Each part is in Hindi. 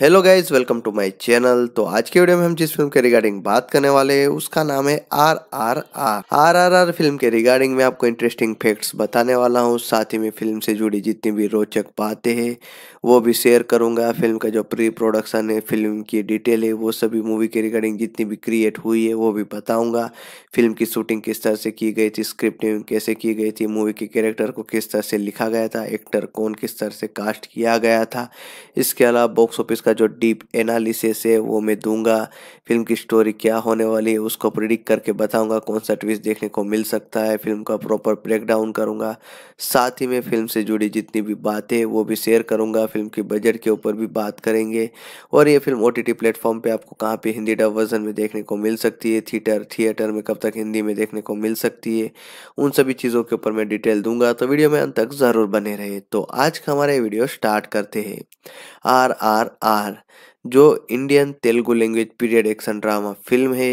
Hello guys welcome to my channel तो आज के वीडियो में हम जिस फिल्म के रिगार्डिंग बात करने वाले हैं उसका नाम है R R R R R R film के रिगार्डिंग में आपको इंटरेस्टिंग फैक्ट्स बताने वाला हूँ साथ ही में फिल्म से जुड़ी जितनी भी रोचक बातें हैं वो भी शेयर करूंगा फिल्म का जो प्री प्रोडक्शन है फिल्म की डिटेल है वो सभी मूवी के रिगार्डिंग जितनी भी क्रिएट हुई है वो भी बताऊँगा फिल्म की शूटिंग किस तरह से की गई थी स्क्रिप्टिंग कैसे की गई थी मूवी के कैरेक्टर को किस तरह से लिखा गया था एक्टर कौन किस तरह से कास्ट किया गया था इसके अलावा बॉक्स ऑफिस उसका जो डीप एनालिसिस है वो मैं दूंगा फिल्म की स्टोरी क्या होने वाली है उसको प्रिडिक्ट करके बताऊंगा कौन सा ट्विस्ट देखने को मिल सकता है फिल्म का प्रॉपर ब्रेकडाउन करूंगा साथ ही मैं फिल्म से जुड़ी जितनी भी बातें वो भी शेयर करूंगा फिल्म के बजट के ऊपर भी बात करेंगे और ये film O T T platform पर आपको कहाँ पर हिंदी डब वर्जन में देखने को मिल सकती है थिएटर थिएटर में कब तक हिंदी में देखने को मिल सकती है उन सभी चीज़ों के ऊपर मैं डिटेल दूंगा तो वीडियो में अंत तक ज़रूर बने रहे तो आज का हमारा वीडियो स्टार्ट करते हैं आर आर आर आर जो Indian Telugu language period action drama film है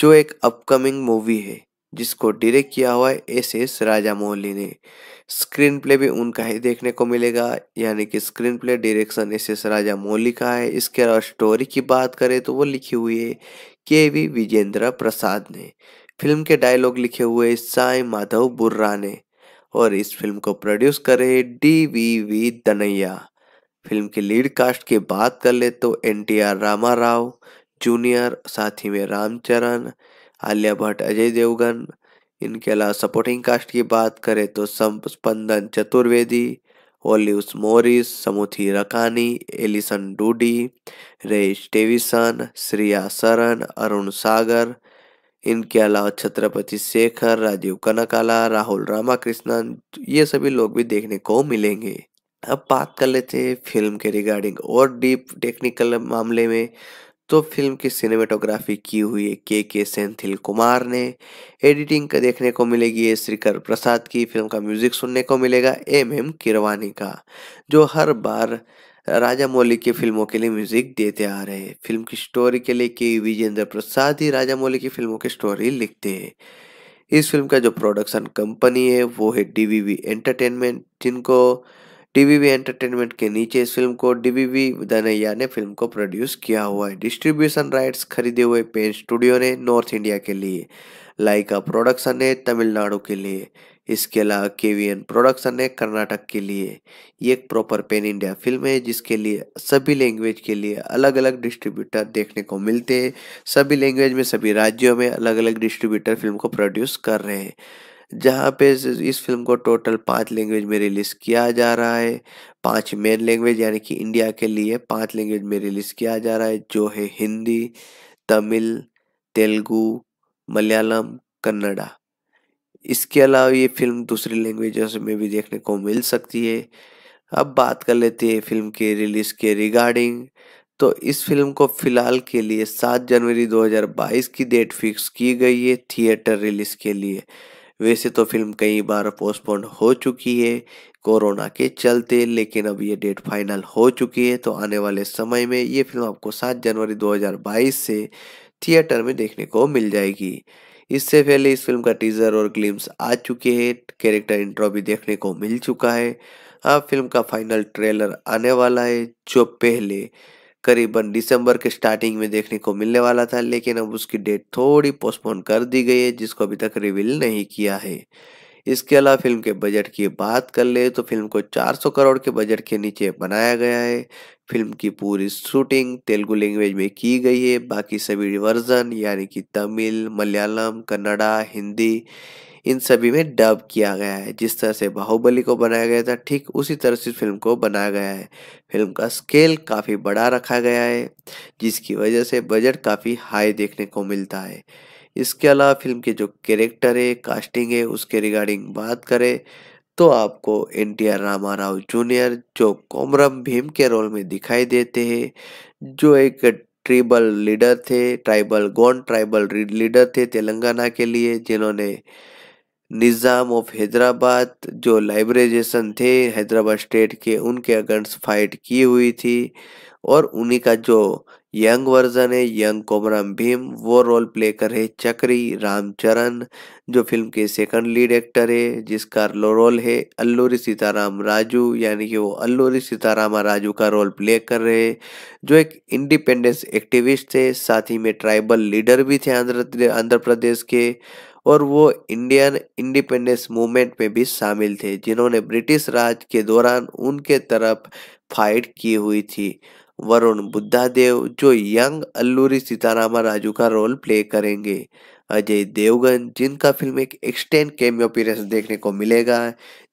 जो एक अपकमिंग मूवी है जिसको डायरेक्ट किया हुआ है एस एस राजा मोहली ने स्क्रीन प्ले भी उनका ही देखने को मिलेगा यानी कि screen play direction S S Rajamouli का है इसके अलावा स्टोरी की बात करें तो वो लिखी हुई है के वी विजेंद्र प्रसाद ने फिल्म के डायलॉग लिखे हुए साई माधव बुर्रा ने और इस फिल्म को प्रोड्यूस करे डी वी वी दनैया फिल्म की लीड कास्ट की बात कर ले तो N T R Rama Rao junior साथ ही में रामचरण आलिया भट्ट अजय देवगन इनके अलावा सपोर्टिंग कास्ट की बात करें तो संपंदन Chaturvedi Olivia Morris Samuthirakani Alison Doody Ray Stevenson Shriya Saran Arun Sagar इनके अलावा छत्रपति शेखर राजीव कनकाला राहुल रामाकृष्णन ये सभी लोग भी देखने को मिलेंगे अब बात कर लेते हैं फिल्म के रिगार्डिंग और डीप टेक्निकल मामले में तो फिल्म की सिनेमेटोग्राफी की हुई है के के सेंथिल कुमार ने एडिटिंग का देखने को मिलेगी ये श्रीकर प्रसाद की फिल्म का म्यूजिक सुनने को मिलेगा एम एम किरवानी का जो हर बार राजा मौली की फिल्मों के लिए म्यूजिक देते आ रहे हैं फिल्म की स्टोरी के लिए के विजेंद्र प्रसाद ही राजा मौली की फिल्मों की स्टोरी लिखते हैं इस फिल्म का जो प्रोडक्शन कंपनी है वो है डी एंटरटेनमेंट जिनको डीवीवी एंटरटेनमेंट के नीचे इस फिल्म को डीवीवी दनैया ने फिल्म को प्रोड्यूस किया हुआ है डिस्ट्रीब्यूशन राइट्स खरीदे हुए पेन स्टूडियो ने नॉर्थ इंडिया के लिए लाइका प्रोडक्शन ने तमिलनाडु के लिए इसके अलावा केवीएन प्रोडक्शन ने कर्नाटक के लिए ये एक प्रॉपर पेन इंडिया फिल्म है जिसके लिए सभी लैंग्वेज के लिए अलग अलग डिस्ट्रीब्यूटर देखने को मिलते हैं सभी लैंग्वेज में सभी राज्यों में अलग अलग डिस्ट्रीब्यूटर फिल्म को प्रोड्यूस कर रहे हैं जहाँ पे इस फिल्म को टोटल पाँच लैंग्वेज में रिलीज़ किया जा रहा है पांच मेन लैंग्वेज यानी कि इंडिया के लिए पांच लैंग्वेज में रिलीज़ किया जा रहा है जो है हिंदी तमिल तेलुगु मलयालम कन्नड़ा इसके अलावा ये फिल्म दूसरी लैंग्वेज में भी देखने को मिल सकती है अब बात कर लेते हैं फिल्म के रिलीज़ के रिगार्डिंग तो इस फिल्म को फिलहाल के लिए सात जनवरी 2022 की डेट फिक्स की गई है थिएटर रिलीज़ के लिए वैसे तो फिल्म कई बार पोस्टपोन हो चुकी है कोरोना के चलते लेकिन अब ये डेट फाइनल हो चुकी है तो आने वाले समय में ये फिल्म आपको 7 जनवरी 2022 से थिएटर में देखने को मिल जाएगी इससे पहले इस फिल्म का टीजर और ग्लिम्स आ चुके हैं कैरेक्टर इंट्रो भी देखने को मिल चुका है अब फिल्म का फाइनल ट्रेलर आने वाला है जो पहले करीबन दिसंबर के स्टार्टिंग में देखने को मिलने वाला था लेकिन अब उसकी डेट थोड़ी पोस्टपोन कर दी गई है जिसको अभी तक रिवील नहीं किया है इसके अलावा फिल्म के बजट की बात कर ले तो फिल्म को 400 करोड़ के बजट के नीचे बनाया गया है फिल्म की पूरी शूटिंग तेलुगु लैंग्वेज में की गई है बाकी सभी वर्जन यानी कि तमिल मलयालम कन्नड़ा हिंदी इन सभी में डब किया गया है जिस तरह से बाहुबली को बनाया गया था ठीक उसी तरह से फिल्म को बनाया गया है फिल्म का स्केल काफ़ी बड़ा रखा गया है जिसकी वजह से बजट काफ़ी हाई देखने को मिलता है इसके अलावा फिल्म के जो कैरेक्टर है कास्टिंग है उसके रिगार्डिंग बात करें तो आपको N T R Rama Rao junior जो कोमरम भीम के रोल में दिखाई देते हैं जो एक ट्रिबल लीडर थे ट्राइबल गॉन ट्राइबल लीडर थे तेलंगाना के लिए जिन्होंने निज़ाम ऑफ हैदराबाद जो लाइब्रेजेशन थे हैदराबाद स्टेट के उनके अगेंस्ट फाइट की हुई थी और उन्हीं का जो यंग वर्जन है यंग कोमराम भीम वो रोल प्ले कर रहे चक्री रामचरण जो फिल्म के सेकंड लीड एक्टर है जिसका रोल है अल्लूरी सीताराम राजू यानी कि वो अल्लूरी सीतारामा राजू का रोल प्ले कर रहे जो एक इंडिपेंडेंस एक्टिविस्ट थे साथ ही में ट्राइबल लीडर भी थे आंध्र आंध्र प्रदेश के और वो इंडियन इंडिपेंडेंस मूवमेंट में भी शामिल थे जिन्होंने ब्रिटिश राज के दौरान उनके तरफ फाइट की हुई थी वरुण बुद्धादेव जो यंग अल्लूरी सीतारामा राजू का रोल प्ले करेंगे अजय देवगन जिनका फिल्म एक एक्सटेंड कैमियो पीरियस देखने को मिलेगा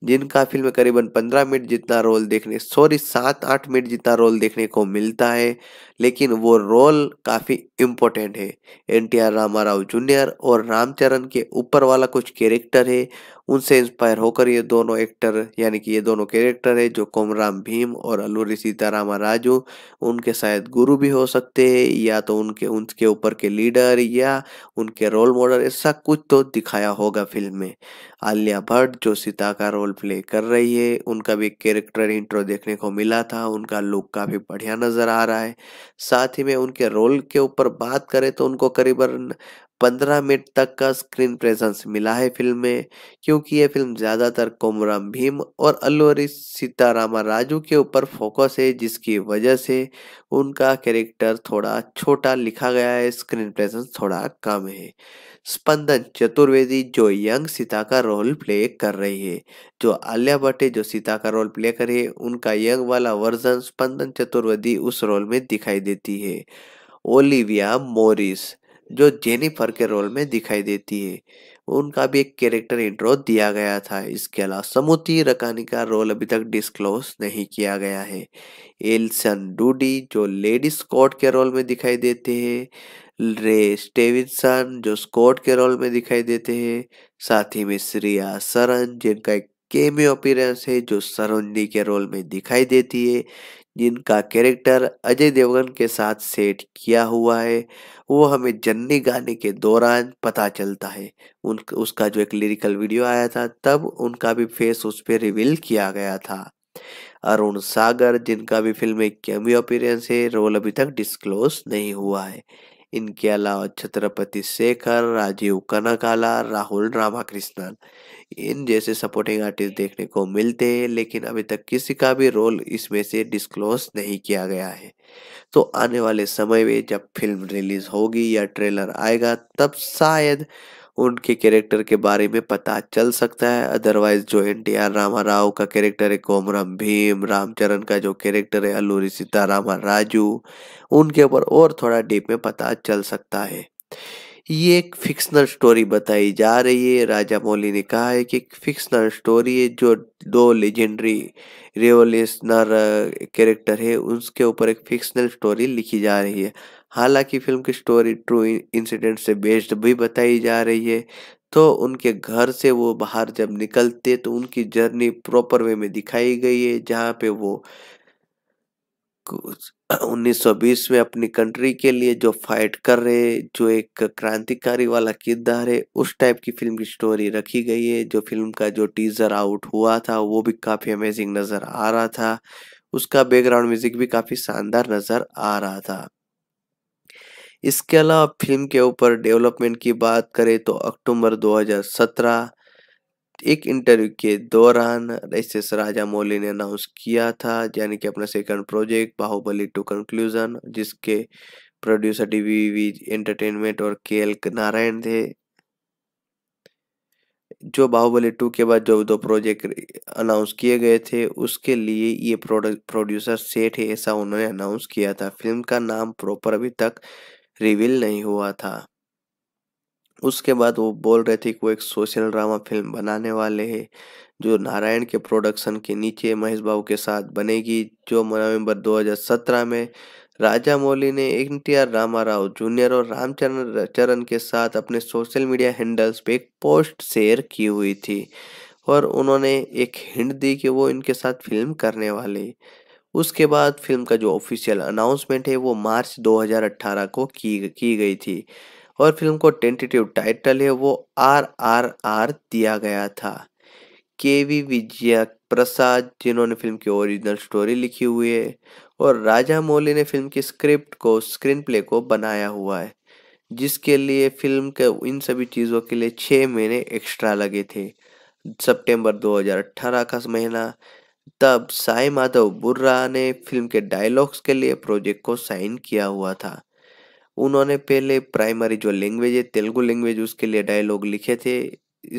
जिनका फिल्म करीबन पंद्रह मिनट जितना रोल देखने सॉरी सात आठ मिनट जितना रोल देखने को मिलता है लेकिन वो रोल काफ़ी इम्पोर्टेंट है N T R Rama Rao junior और रामचरण के ऊपर वाला कुछ कैरेक्टर है उनसे इंस्पायर होकर ये दोनों एक्टर यानी कि ये दोनों कैरेक्टर है जो कोमराम भीम और अल्लूरी सीतारामा राजू उनके शायद गुरु भी हो सकते हैं या तो उनके उनके ऊपर के लीडर या उनके रोल मॉडल ऐसा कुछ तो दिखाया होगा फिल्म में आलिया भट्ट जो सीता का रोल प्ले कर रही है उनका भी कैरेक्टर इंट्रो देखने को मिला था उनका लुक काफ़ी बढ़िया नज़र आ रहा है साथ ही में उनके रोल के ऊपर बात करें तो उनको करीबन पंद्रह मिनट तक का स्क्रीन प्रेजेंस मिला है फिल्म में क्योंकि यह फिल्म ज़्यादातर कोमराम भीम और अल्लूरी सीतारामा राजू के ऊपर फोकस है जिसकी वजह से उनका कैरेक्टर थोड़ा छोटा लिखा गया है स्क्रीन प्रेजेंस थोड़ा कम है स्पंदन चतुर्वेदी जो यंग सीता का रोल प्ले कर रही है जो आलिया भट्ट जो सीता का रोल प्ले कर रही है उनका यंग वाला वर्जन स्पंदन चतुर्वेदी उस रोल में दिखाई देती है ओलिविया मोरिस जो जेनिफर के रोल में दिखाई देती है उनका भी एक कैरेक्टर इंट्रो दिया गया था इसके अलावा समुति रकानी का रोल अभी तक डिस्क्लोज नहीं किया गया है एल्सन डूडी जो लेडी स्कॉट के रोल में दिखाई देते हैं रे स्टेविनसन जो स्कॉट के रोल में दिखाई देते हैं साथ ही में श्रिया सरन जिनका एक केमियो अपीयरेंस है जो सरोजनी के रोल में दिखाई देती है जिनका कैरेक्टर अजय देवगन के साथ सेट किया हुआ है वो हमें जन्नी गाने के दौरान पता चलता है उन उसका जो एक लिरिकल वीडियो आया था तब उनका भी फेस उस पर रिवील किया गया था अरुण सागर जिनका भी फिल्म में कैमियो अपीरेंस है रोल अभी तक डिस्क्लोज नहीं हुआ है इनके अलावा छत्रपति शेखर राजीव कनकाला राहुल रामाकृष्णन इन जैसे सपोर्टिंग आर्टिस्ट देखने को मिलते हैं लेकिन अभी तक किसी का भी रोल इसमें से डिस्क्लोज नहीं किया गया है तो आने वाले समय में जब फिल्म रिलीज होगी या ट्रेलर आएगा तब शायद उनके कैरेक्टर के बारे में पता चल सकता है अदरवाइज जो N T R Rama Rao का कैरेक्टर है कोमरम भीम रामचरण का जो कैरेक्टर है अल्लूरी सीतारामा राजू उनके ऊपर और थोड़ा डीप में पता चल सकता है ये एक फिक्शनल स्टोरी बताई जा रही है राजा मौली ने कहा है कि एक फिक्शनल स्टोरी है जो दो लेजेंडरी रेवोल्यूशनर कैरेक्टर है उसके ऊपर एक फिक्शनल स्टोरी लिखी जा रही है हालांकि फिल्म की स्टोरी ट्रू इंसिडेंट से बेस्ड भी बताई जा रही है तो उनके घर से वो बाहर जब निकलते तो उनकी जर्नी प्रॉपर वे में दिखाई गई है जहाँ पे वो 1920 में अपनी कंट्री के लिए जो फाइट कर रहे जो एक क्रांतिकारी वाला किरदार है उस टाइप की फिल्म की स्टोरी रखी गई है जो फिल्म का जो टीजर आउट हुआ था वो भी काफ़ी अमेजिंग नज़र आ रहा था उसका बैकग्राउंड म्यूजिक भी काफ़ी शानदार नज़र आ रहा था इसके अलावा फिल्म के ऊपर डेवलपमेंट की बात करें तो अक्टूबर 2017 एक इंटरव्यू के दौरान एस राजा मौली ने अनाउंस किया था यानी कि अपना second project Baahubali two conclusion जिसके प्रोड्यूसर डीवीवी एंटरटेनमेंट और के एल नारायण थे जो बाहुबली टू के बाद जो दो प्रोजेक्ट अनाउंस किए गए थे उसके लिए ये प्रोड्यूसर सेट है ऐसा उन्होंने अनाउंस किया था फिल्म का नाम प्रॉपर अभी तक रिवील नहीं हुआ था उसके बाद वो बोल रहे थे कि वो एक सोशल ड्रामा फिल्म बनाने वाले हैं जो नारायण के प्रोडक्शन के नीचे महेश बाबू के साथ बनेगी जो नवंबर 2017 में राजा मौली ने N T R Rama Rao junior और रामचरण चरण के साथ अपने सोशल मीडिया हैंडल्स पे एक पोस्ट शेयर की हुई थी और उन्होंने एक हिंट दी कि वो इनके साथ फिल्म करने वाले उसके बाद फिल्म का जो ऑफिशियल अनाउंसमेंट है वो मार्च 2018 को की की गई थी और फिल्म को टेंटेटिव टाइटल है वो आर आर आर दिया गया था के वी विजय प्रसाद जिन्होंने फिल्म की ओरिजिनल स्टोरी लिखी हुई है और राजा मौली ने फिल्म की स्क्रिप्ट को स्क्रीन प्ले को बनाया हुआ है जिसके लिए फिल्म के इन सभी चीज़ों के लिए छः महीने एक्स्ट्रा लगे थे सितंबर 2018 का महीना तब साई माधव बुर्रा ने फिल्म के डायलॉग्स के लिए प्रोजेक्ट को साइन किया हुआ था उन्होंने पहले प्राइमरी जो लैंग्वेज है तेलुगु लैंग्वेज उसके लिए डायलॉग लिखे थे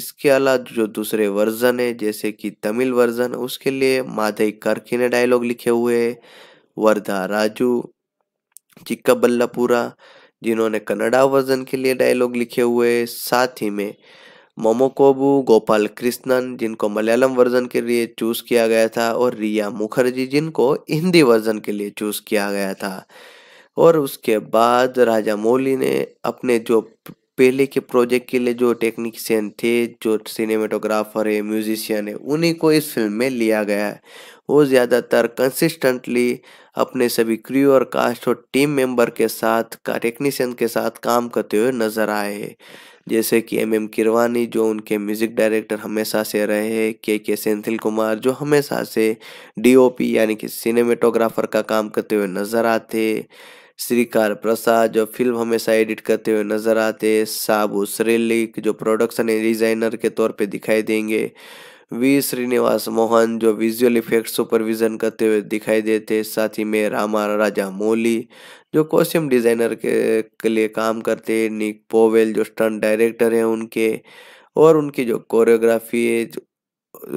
इसके अलावा जो दूसरे वर्जन है जैसे कि तमिल वर्जन उसके लिए माधई करखी ने डायलॉग लिखे हुए हैं वर्धा राजू चिक्का बल्लापुरा जिन्होंने कन्नड़ा वर्जन के लिए डायलॉग लिखे हुए साथ ही में मोमोकोबू गोपाल कृष्णन जिनको मलयालम वर्जन के लिए चूज किया गया था और रिया मुखर्जी जिनको हिंदी वर्जन के लिए चूज किया गया था और उसके बाद राजा मौली ने अपने जो पहले के प्रोजेक्ट के लिए जो टेक्निशियन थे जो सिनेमेटोग्राफर है म्यूजिशियन है उन्हीं को इस फिल्म में लिया गया है वो ज़्यादातर कंसिस्टेंटली अपने सभी क्रू और कास्ट और टीम मेंबर के साथ का टेक्नीशियन के साथ काम करते हुए नज़र आए हैं जैसे कि एम एम किरवानी जो उनके म्यूज़िक डायरेक्टर हमेशा से रहे के के सेंथिल कुमार जो हमेशा से डीओपी यानी कि सिनेमेटोग्राफर का काम करते हुए नज़र आते श्रीकार प्रसाद जो फिल्म हमेशा एडिट करते हुए नजर आते साबू श्रेलिक जो प्रोडक्शन डिजाइनर के तौर पे दिखाई देंगे वी श्रीनिवास मोहन जो विजुअल इफेक्ट सुपरविजन करते हुए दिखाई देते साथ ही में रामा राजा मोली जो कॉस्ट्यूम डिजाइनर के, के लिए काम करते हैं निक पोवेल जो स्टंट डायरेक्टर हैं उनके और उनकी जो कोरियोग्राफी है जो,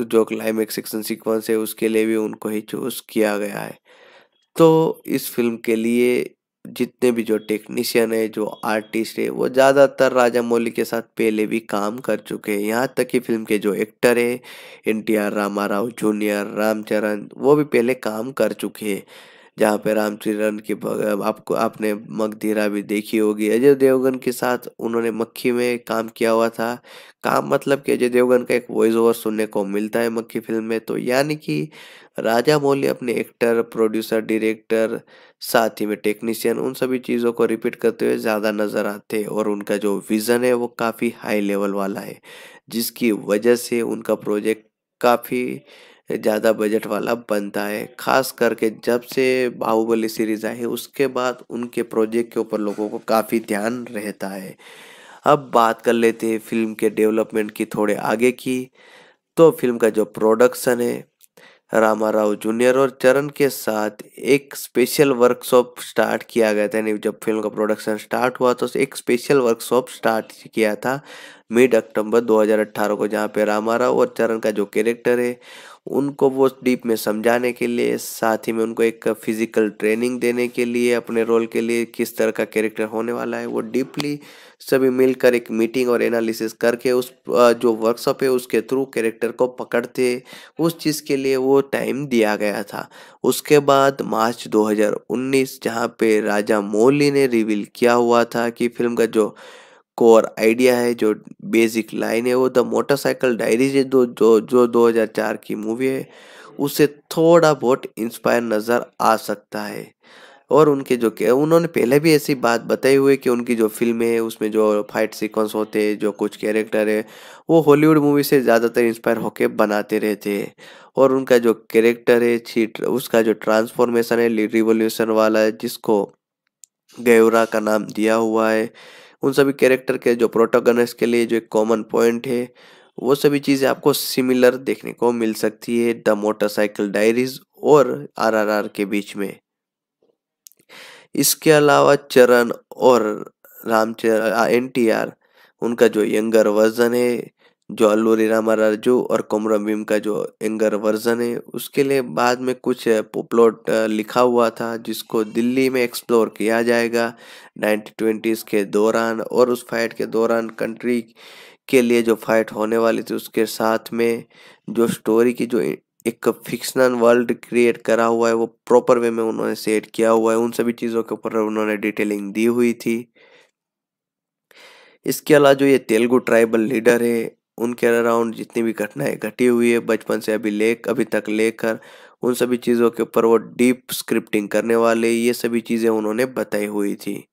जो क्लाइमेक्स एक्शन सीक्वेंस है उसके लिए भी उनको ही चूज किया गया है तो इस फिल्म के लिए जितने भी जो टेक्नीशियन है जो आर्टिस्ट है वो ज़्यादातर राजा मौली के साथ पहले भी काम कर चुके हैं यहाँ तक कि फिल्म के जो एक्टर है N T R Rama Rao junior Ramcharan वो भी पहले काम कर चुके हैं जहाँ पे रामचरण की आपको आपने मगधीरा भी देखी होगी। अजय देवगन के साथ उन्होंने मक्खी में काम किया हुआ था। काम मतलब कि अजय देवगन का एक वॉइस ओवर सुनने को मिलता है मक्खी फ़िल्म में तो यानी कि राजा मौली अपने एक्टर, प्रोड्यूसर, डायरेक्टर साथ ही में टेक्नीशियन उन सभी चीज़ों को रिपीट करते हुए ज़्यादा नज़र आते हैं और उनका जो विज़न है वो काफ़ी हाई लेवल वाला है। जिसकी वजह से उनका प्रोजेक्ट काफ़ी ज़्यादा बजट वाला बनता है खास करके जब से बाहुबली सीरीज आई है उसके बाद उनके प्रोजेक्ट के ऊपर लोगों को काफ़ी ध्यान रहता है अब बात कर लेते हैं फिल्म के डेवलपमेंट की थोड़े आगे की तो फिल्म का जो प्रोडक्शन है रामा राव जूनियर और चरण के साथ एक स्पेशल वर्कशॉप स्टार्ट किया गया था यानी जब फिल्म का प्रोडक्शन स्टार्ट हुआ तो एक स्पेशल वर्कशॉप स्टार्ट किया था मिड अक्टूबर 2018 को जहाँ पे रामा राव और चरण का जो कैरेक्टर है उनको वो डीप में समझाने के लिए साथ ही में उनको एक फिजिकल ट्रेनिंग देने के लिए अपने रोल के लिए किस तरह का कैरेक्टर होने वाला है वो डीपली सभी मिलकर एक मीटिंग और एनालिसिस करके उस जो वर्कशॉप है उसके थ्रू कैरेक्टर को पकड़ते उस चीज़ के लिए वो टाइम दिया गया था उसके बाद मार्च 2019 जहाँ पे राजा मोली ने रिवील किया हुआ था कि फिल्म का जो कोर आइडिया है जो बेसिक लाइन है वो द मोटरसाइकिल डायरीज दो जो हज़ार 2004 की मूवी है उससे थोड़ा बहुत इंस्पायर नज़र आ सकता है और उनके जो उन्होंने पहले भी ऐसी बात बताई हुई कि उनकी जो फिल्में हैं उसमें जो फाइट सीक्वेंस होते हैं जो कुछ कैरेक्टर है वो हॉलीवुड मूवी से ज़्यादातर इंस्पायर होकर बनाते रहते हैं और उनका जो कैरेक्टर है छीट उसका जो ट्रांसफॉर्मेशन है रिवोल्यूशन वाला है जिसको गयोरा का नाम दिया हुआ है उन सभी कैरेक्टर के जो प्रोटोगनस के लिए जो एक कॉमन पॉइंट है वो सभी चीज़ें आपको सिमिलर देखने को मिल सकती है द मोटरसाइकिल डायरीज और आरआरआर के बीच में इसके अलावा चरण और रामचरण एन टी आर उनका जो यंगर वर्जन है जो अल्लू रीराम राजू और कोमरम भीम का जो एंगर वर्जन है उसके लिए बाद में कुछ प्लॉट लिखा हुआ था जिसको दिल्ली में एक्सप्लोर किया जाएगा नाइनटीन ट्वेंटीज़ के दौरान और उस फाइट के दौरान कंट्री के लिए जो फाइट होने वाली थी उसके साथ में जो स्टोरी की जो एक फिक्शनल वर्ल्ड क्रिएट करा हुआ है वो प्रॉपर वे में उन्होंने सेट किया हुआ है उन सभी चीज़ों के ऊपर उन्होंने डिटेलिंग दी हुई थी इसके अलावा जो ये तेलुगु ट्राइबल लीडर है उनके अराउंड जितनी भी घटनाएं घटी हुई है बचपन से अभी ले अभी तक लेकर उन सभी चीज़ों के ऊपर वो डीप स्क्रिप्टिंग करने वाले ये सभी चीज़ें उन्होंने बताई हुई थी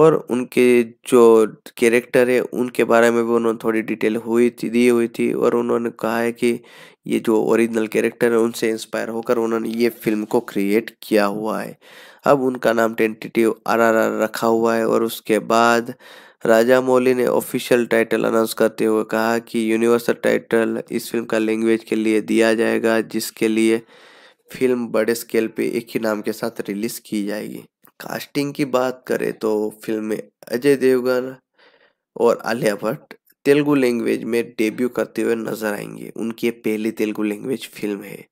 और उनके जो कैरेक्टर है उनके बारे में भी उन्होंने थोड़ी डिटेल हुई थी दी हुई थी और उन्होंने कहा है कि ये जो ओरिजिनल कैरेक्टर है उनसे इंस्पायर होकर उन्होंने ये फिल्म को क्रिएट किया हुआ है अब उनका नाम टेंटेटिव आर रखा हुआ है और उसके बाद राजा मौली ने ऑफिशियल टाइटल अनाउंस करते हुए कहा कि यूनिवर्सल टाइटल इस फिल्म का लैंग्वेज के लिए दिया जाएगा जिसके लिए फिल्म बड़े स्केल पे एक ही नाम के साथ रिलीज की जाएगी कास्टिंग की बात करें तो फिल्म में अजय देवगन और आलिया भट्ट तेलुगु लैंग्वेज में डेब्यू करते हुए नजर आएंगे उनकी पहली तेलुगु लैंग्वेज फिल्म है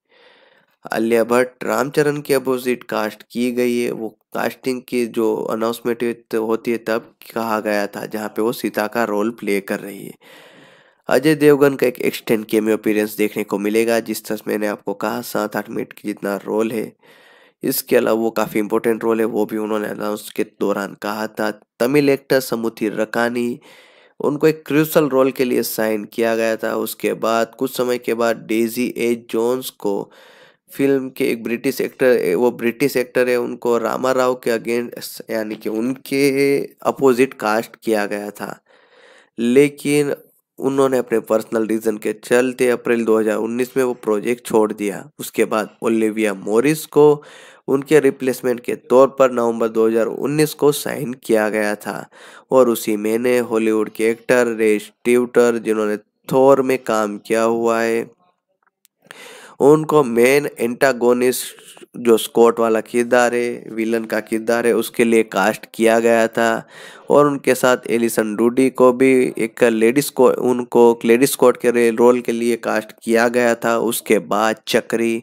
आलिया भट्ट रामचरण के अपोजिट कास्ट की गई है वो कास्टिंग की जो अनाउंसमेंट होती है तब कहा गया था जहाँ पे वो सीता का रोल प्ले कर रही है अजय देवगन का एक एक्सटेंड केमियो अपीरेंस देखने को मिलेगा जिस तरह मैंने आपको कहा सात आठ मिनट की जितना रोल है इसके अलावा वो काफ़ी इंपॉर्टेंट रोल है वो भी उन्होंने अनाउंस के दौरान कहा था तमिल एक्टर समुथी रकानी उनको एक क्रूसल रोल के लिए साइन किया गया था उसके बाद कुछ समय के बाद डेजी ए जोन्स को फिल्म के एक ब्रिटिश एक्टर वो ब्रिटिश एक्टर है उनको रामा राव के अगेंस्ट यानी कि उनके अपोजिट कास्ट किया गया था लेकिन उन्होंने अपने पर्सनल रीजन के चलते अप्रैल 2019 में वो प्रोजेक्ट छोड़ दिया उसके बाद ओलिविया मोरिस को उनके रिप्लेसमेंट के तौर पर नवंबर 2019 को साइन किया गया था और उसी महीने हॉलीवुड के एक्टर रेस ट्यूटर जिन्होंने थोर में काम किया हुआ है उनको मेन एंटागोनिस्ट जो स्कॉट वाला किरदार है विलन का किरदार है उसके लिए कास्ट किया गया था और उनके साथ एलिसन डूडी को भी एक लेडी को उनको लेडी स्कॉट के रोल के लिए कास्ट किया गया था उसके बाद चक्री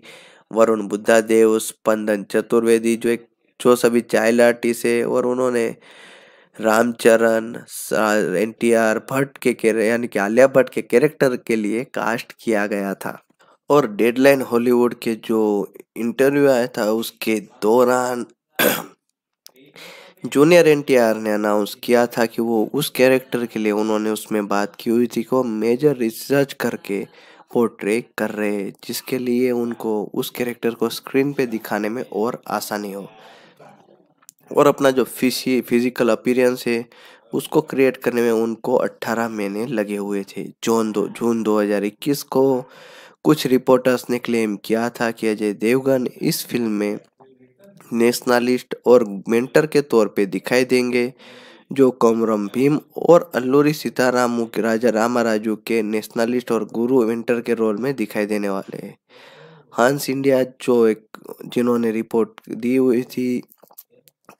वरुण बुद्धा देव स्पंदन चतुर्वेदी जो एक जो सभी चाइल्ड आर्टिस्ट है और उन्होंने Ramcharan N T R Bhatt के यानी कि आलिया भट्ट के कैरेक्टर के लिए कास्ट किया गया था और डेडलाइन हॉलीवुड के जो इंटरव्यू आया था उसके दौरान जूनियर एन ने अनाउंस किया था कि वो उस कैरेक्टर के लिए उन्होंने उसमें बात की हुई थी को मेजर रिसर्च करके पोर्ट्रे कर रहे जिसके लिए उनको उस कैरेक्टर को स्क्रीन पे दिखाने में और आसानी हो और अपना जो फिसी फिजिकल अपीरेंस है उसको क्रिएट करने में उनको 18 महीने लगे हुए थे जून दो जून 2021 को कुछ रिपोर्टर्स ने क्लेम किया था कि अजय देवगन इस फिल्म में नेशनलिस्ट और मेंटर के तौर पे दिखाई देंगे जो कौमरम भीम और अल्लूरी सीताराम राजा राजू के नेशनलिस्ट और गुरु मेंटर के रोल में दिखाई देने वाले हैं हंस इंडिया जो एक जिन्होंने रिपोर्ट दी हुई थी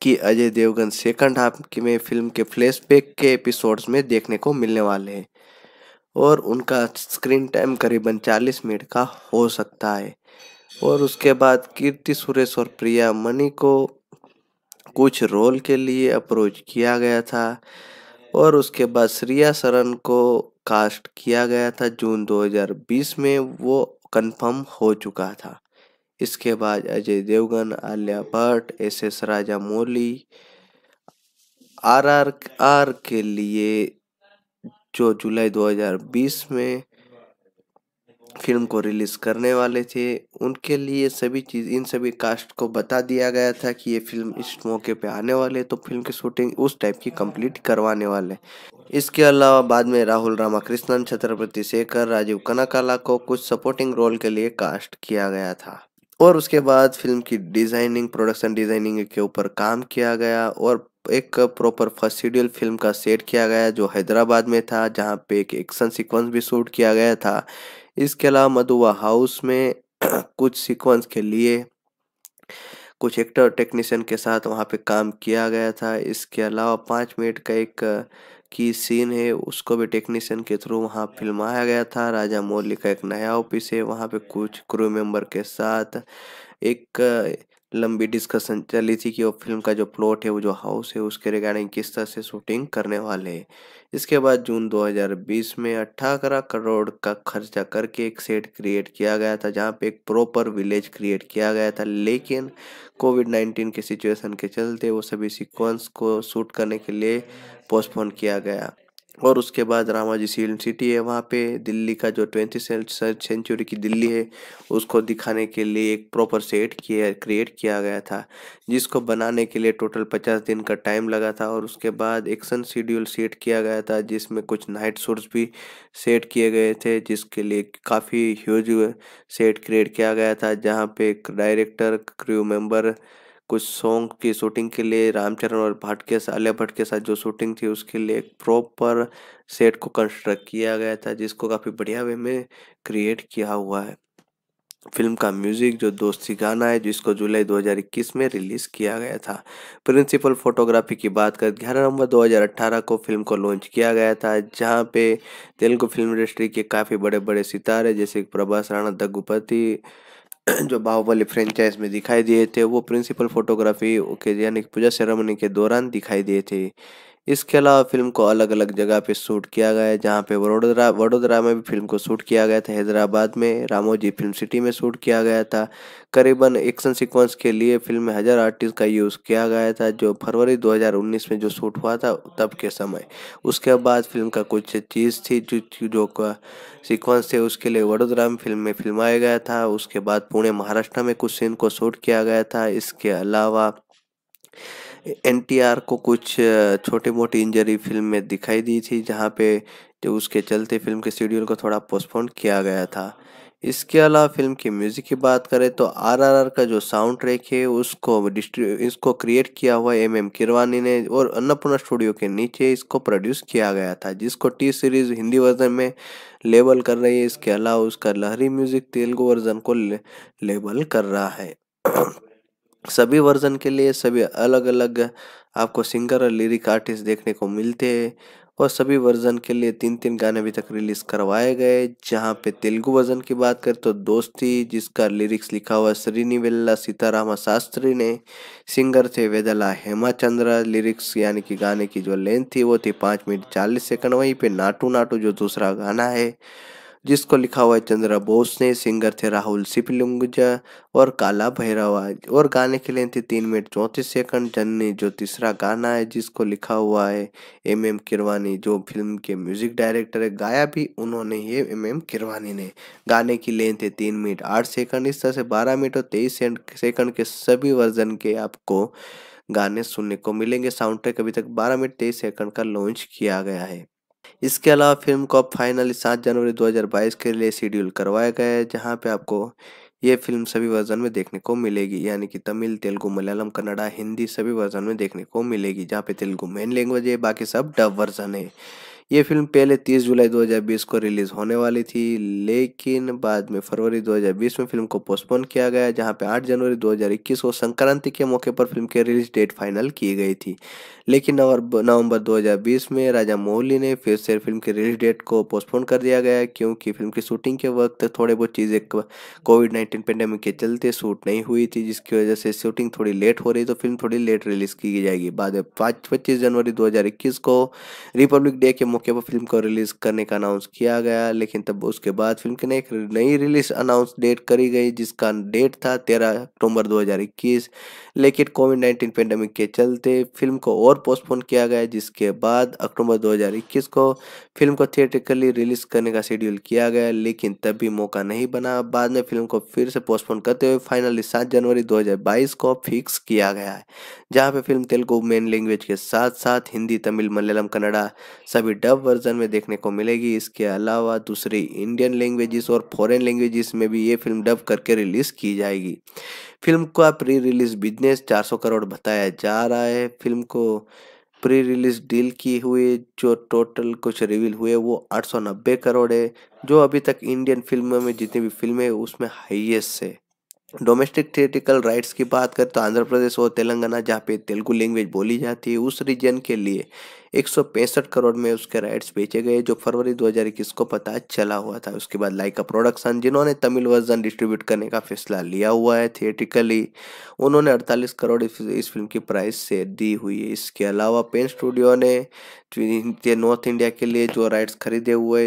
कि अजय देवगन सेकंड हाफ में फिल्म के फ्लैशबैक के एपिसोड्स में देखने को मिलने वाले हैं और उनका स्क्रीन टाइम करीबन 40 मिनट का हो सकता है और उसके बाद कीर्ति सुरेश और प्रिया मणि को कुछ रोल के लिए अप्रोच किया गया था और उसके बाद श्रिया सरन को कास्ट किया गया था जून 2020 में वो कंफर्म हो चुका था इसके बाद अजय देवगन आलिया भट्ट एस एस राजा मौली आर आर आर के लिए जो जुलाई 2020 में फिल्म को रिलीज करने वाले थे उनके लिए सभी चीज़ इन सभी कास्ट को बता दिया गया था कि ये फिल्म इस मौके पे आने वाले तो फिल्म की शूटिंग उस टाइप की कंप्लीट करवाने वाले इसके अलावा बाद में राहुल रामाकृष्णन छत्रपति शेखर राजीव कनाकाला को कुछ सपोर्टिंग रोल के लिए कास्ट किया गया था और उसके बाद फिल्म की डिज़ाइनिंग प्रोडक्शन डिज़ाइनिंग के ऊपर काम किया गया और एक प्रॉपर फर्स्ट शेड्यूल फिल्म का सेट किया गया जो हैदराबाद में था जहाँ पे एक एक्शन सीक्वेंस भी शूट किया गया था इसके अलावा मधुआ हाउस में कुछ सीक्वेंस के लिए कुछ एक्टर टेक्नीशियन के साथ वहाँ पे काम किया गया था इसके अलावा पाँच मिनट का एक की सीन है उसको भी टेक्नीशियन के थ्रू वहाँ फिल्माया गया था राजा मौली का एक नया ऑफिस है वहाँ पे कुछ क्रू मेंबर के साथ एक लंबी डिस्कशन चली थी कि वो फिल्म का जो प्लॉट है वो जो हाउस है उसके रिगार्डिंग किस तरह से शूटिंग करने वाले हैं इसके बाद जून 2020 में अठारह करोड़ का खर्चा करके एक सेट क्रिएट किया गया था जहाँ पे एक प्रॉपर विलेज क्रिएट किया गया था लेकिन कोविड 19 के सिचुएशन के चलते वो सभी सिक्वेंस को शूट करने के लिए पोस्टपोन किया गया और उसके बाद रामाजी सिटी है वहाँ पे दिल्ली का जो ट्वेंटी सेंचुरी की दिल्ली है उसको दिखाने के लिए एक प्रॉपर सेट किया क्रिएट किया गया था जिसको बनाने के लिए टोटल पचास दिन का टाइम लगा था और उसके बाद एक्शन शेड्यूल सेट किया गया था जिसमें कुछ नाइट शोर्स भी सेट किए गए थे जिसके लिए काफ़ी ह्यूज सेट क्रिएट किया गया था जहाँ पे डायरेक्टर क्रू मेम्बर कुछ सॉन्ग की शूटिंग के लिए रामचरण और भट्ट के साथ आलिया भट्ट के साथ जो शूटिंग थी उसके लिए एक प्रॉपर सेट को कंस्ट्रक्ट किया गया था जिसको काफ़ी बढ़िया वे में क्रिएट किया हुआ है फिल्म का म्यूजिक जो दोस्ती गाना है जिसको जुलाई 2021 में रिलीज किया गया था प्रिंसिपल फोटोग्राफी की बात करें ग्यारह नवंबर 2018 को फिल्म को लॉन्च किया गया था जहां पे तेलुगु फिल्म इंडस्ट्री के काफ़ी बड़े बड़े सितारे जैसे प्रभास राणा दगुपति जो बाहुबली फ्रेंचाइज में दिखाई दिए थे वो प्रिंसिपल फोटोग्राफी के यानी पूजा सेरेमनी के दौरान दिखाई दिए थे इसके अलावा फिल्म को अलग अलग जगह पे शूट किया गया है जहाँ पे वडोदरा वडोदरा में भी फिल्म को शूट किया गया था हैदराबाद में रामोजी फिल्म सिटी में शूट किया गया था करीबन एक्शन सीक्वेंस के लिए फिल्म में हज़ार आर्टिस्ट का यूज़ किया गया था जो फरवरी 2019 में जो शूट हुआ था तब के समय उसके बाद फिल्म का कुछ चीज़ थी जो जो सीक्वेंस थे उसके लिए वडोदरा में फिल्म में फिल्माया गया था उसके बाद पुणे महाराष्ट्र में कुछ सीन को शूट किया गया था इसके अलावा एनटीआर को कुछ छोटी मोटी इंजरी फिल्म में दिखाई दी थी जहाँ पे जो उसके चलते फिल्म के शेड्यूल को थोड़ा पोस्टपोन किया गया था इसके अलावा फिल्म के म्यूज़िक की बात करें तो आरआरआर का जो साउंड ट्रैक है उसको इसको क्रिएट किया हुआ एम एम किरवानी ने और अन्नपूर्णा स्टूडियो के नीचे इसको प्रोड्यूस किया गया था जिसको टी सीरीज़ हिंदी वर्जन में लेबल कर रही है इसके अलावा उसका लहरी म्यूज़िक तेलुगु वर्जन को ले, लेबल कर रहा है सभी वर्जन के लिए सभी अलग अलग आपको सिंगर और लिरिक आर्टिस्ट देखने को मिलते हैं और सभी वर्जन के लिए तीन तीन गाने अभी तक रिलीज करवाए गए जहाँ पे तेलुगु वर्जन की बात करें तो दोस्ती जिसका लिरिक्स लिखा हुआ श्रीनिवेल्ला सीतारामा शास्त्री ने सिंगर थे वेदला हेमाचंद्रा लिरिक्स यानी कि गाने की जो लेंथ थी वो थी पाँच मिनट चालीस सेकंड वहीं पे नाटू नाटू जो दूसरा गाना है जिसको लिखा हुआ है चंद्रा बोस ने सिंगर थे राहुल सिपलुंगजा और काला भैरवा और गाने के लिए थे तीन मिनट चौंतीस सेकंड जन्नी जो तीसरा गाना है जिसको लिखा हुआ है एम एम किरवानी जो फिल्म के म्यूजिक डायरेक्टर है गाया भी उन्होंने ही एम एम किरवानी ने गाने की लेंथ है तीन मिनट आठ सेकंड इस तरह से बारह मिनट और तेईस सेकंड के सभी वर्जन के आपको गाने सुनने को मिलेंगे साउंड ट्रैक अभी तक बारह मिनट तेईस सेकंड का लॉन्च किया गया है इसके अलावा फिल्म को फाइनली सात जनवरी 2022 के लिए शेड्यूल करवाया गया है जहाँ पे आपको ये फिल्म सभी वर्जन में देखने को मिलेगी यानी कि तमिल तेलुगु मलयालम कन्नड़ा हिंदी सभी वर्जन में देखने को मिलेगी जहाँ पे तेलुगु मेन लैंग्वेज है बाकी सब डब वर्जन है ये फिल्म पहले 30 जुलाई 2020 को रिलीज होने वाली थी लेकिन बाद में फरवरी 2020 में फिल्म को पोस्टपोन किया गया जहां पे 8 जनवरी 2021 को संक्रांति के मौके पर फिल्म के रिलीज डेट फाइनल की गई थी लेकिन नवंबर 2020 में राजा मोहली ने फिर से फिल्म के रिलीज डेट को पोस्टपोन कर दिया गया क्योंकि फिल्म की शूटिंग के वक्त थोड़े बहुत चीज़ें कोविड नाइन्टीन पेंडेमिक के चलते शूट नहीं हुई थी जिसकी वजह से शूटिंग थोड़ी लेट हो रही तो फिल्म थोड़ी लेट रिलीज की जाएगी बाद में पाँच पच्चीस जनवरी दो को रिपब्लिक डे के मौके पर फिल्म को रिलीज करने का अनाउंस किया गया लेकिन तब उसके बाद फिल्म की एक नई रिलीज अनाउंस डेट करी गई जिसका डेट था 13 अक्टूबर 2021 लेकिन कोविड 19 पेंडेमिक के चलते फिल्म को और पोस्टपोन किया गया जिसके बाद अक्टूबर 2021 को फिल्म को थिएटिकली रिलीज करने का शेड्यूल किया गया लेकिन तब भी मौका नहीं बना बाद में फिल्म को फिर से पोस्टपोन करते हुए फाइनली सात जनवरी दो को फिक्स किया गया है जहाँ पे फिल्म तेलुगु मेन लैंग्वेज के साथ साथ हिंदी तमिल मलयालम कन्नड़ा सभी डब वर्जन में देखने को मिलेगी इसके अलावा दूसरी इंडियन लैंग्वेजेस और फॉरेन लैंग्वेजेस में भी ये फिल्म डब करके रिलीज की जाएगी फिल्म का प्री रिलीज बिजनेस 400 करोड़ बताया जा रहा है फिल्म को प्री रिलीज डील की हुई जो टोटल कुछ रिवील हुए वो 890 करोड़ है जो अभी तक इंडियन फिल्मों में जितनी भी फिल्में उसमें हाईएस्ट है डोमेस्टिक थिएटिकल राइट्स की बात करें तो आंध्र प्रदेश और तेलंगाना जहाँ पे तेलुगु लैंग्वेज बोली जाती है उस रीजन के लिए एक करोड़ में उसके राइट्स बेचे गए जो फरवरी 2021 को पता चला हुआ था उसके बाद लाइका प्रोडक्शन जिन्होंने तमिल वर्जन डिस्ट्रीब्यूट करने का फैसला लिया हुआ है थिएटिकली उन्होंने 48 करोड़ इस फिल्म की प्राइस से दी हुई है इसके अलावा पेन स्टूडियो ने नॉर्थ इंडिया के लिए जो राइट्स खरीदे हुए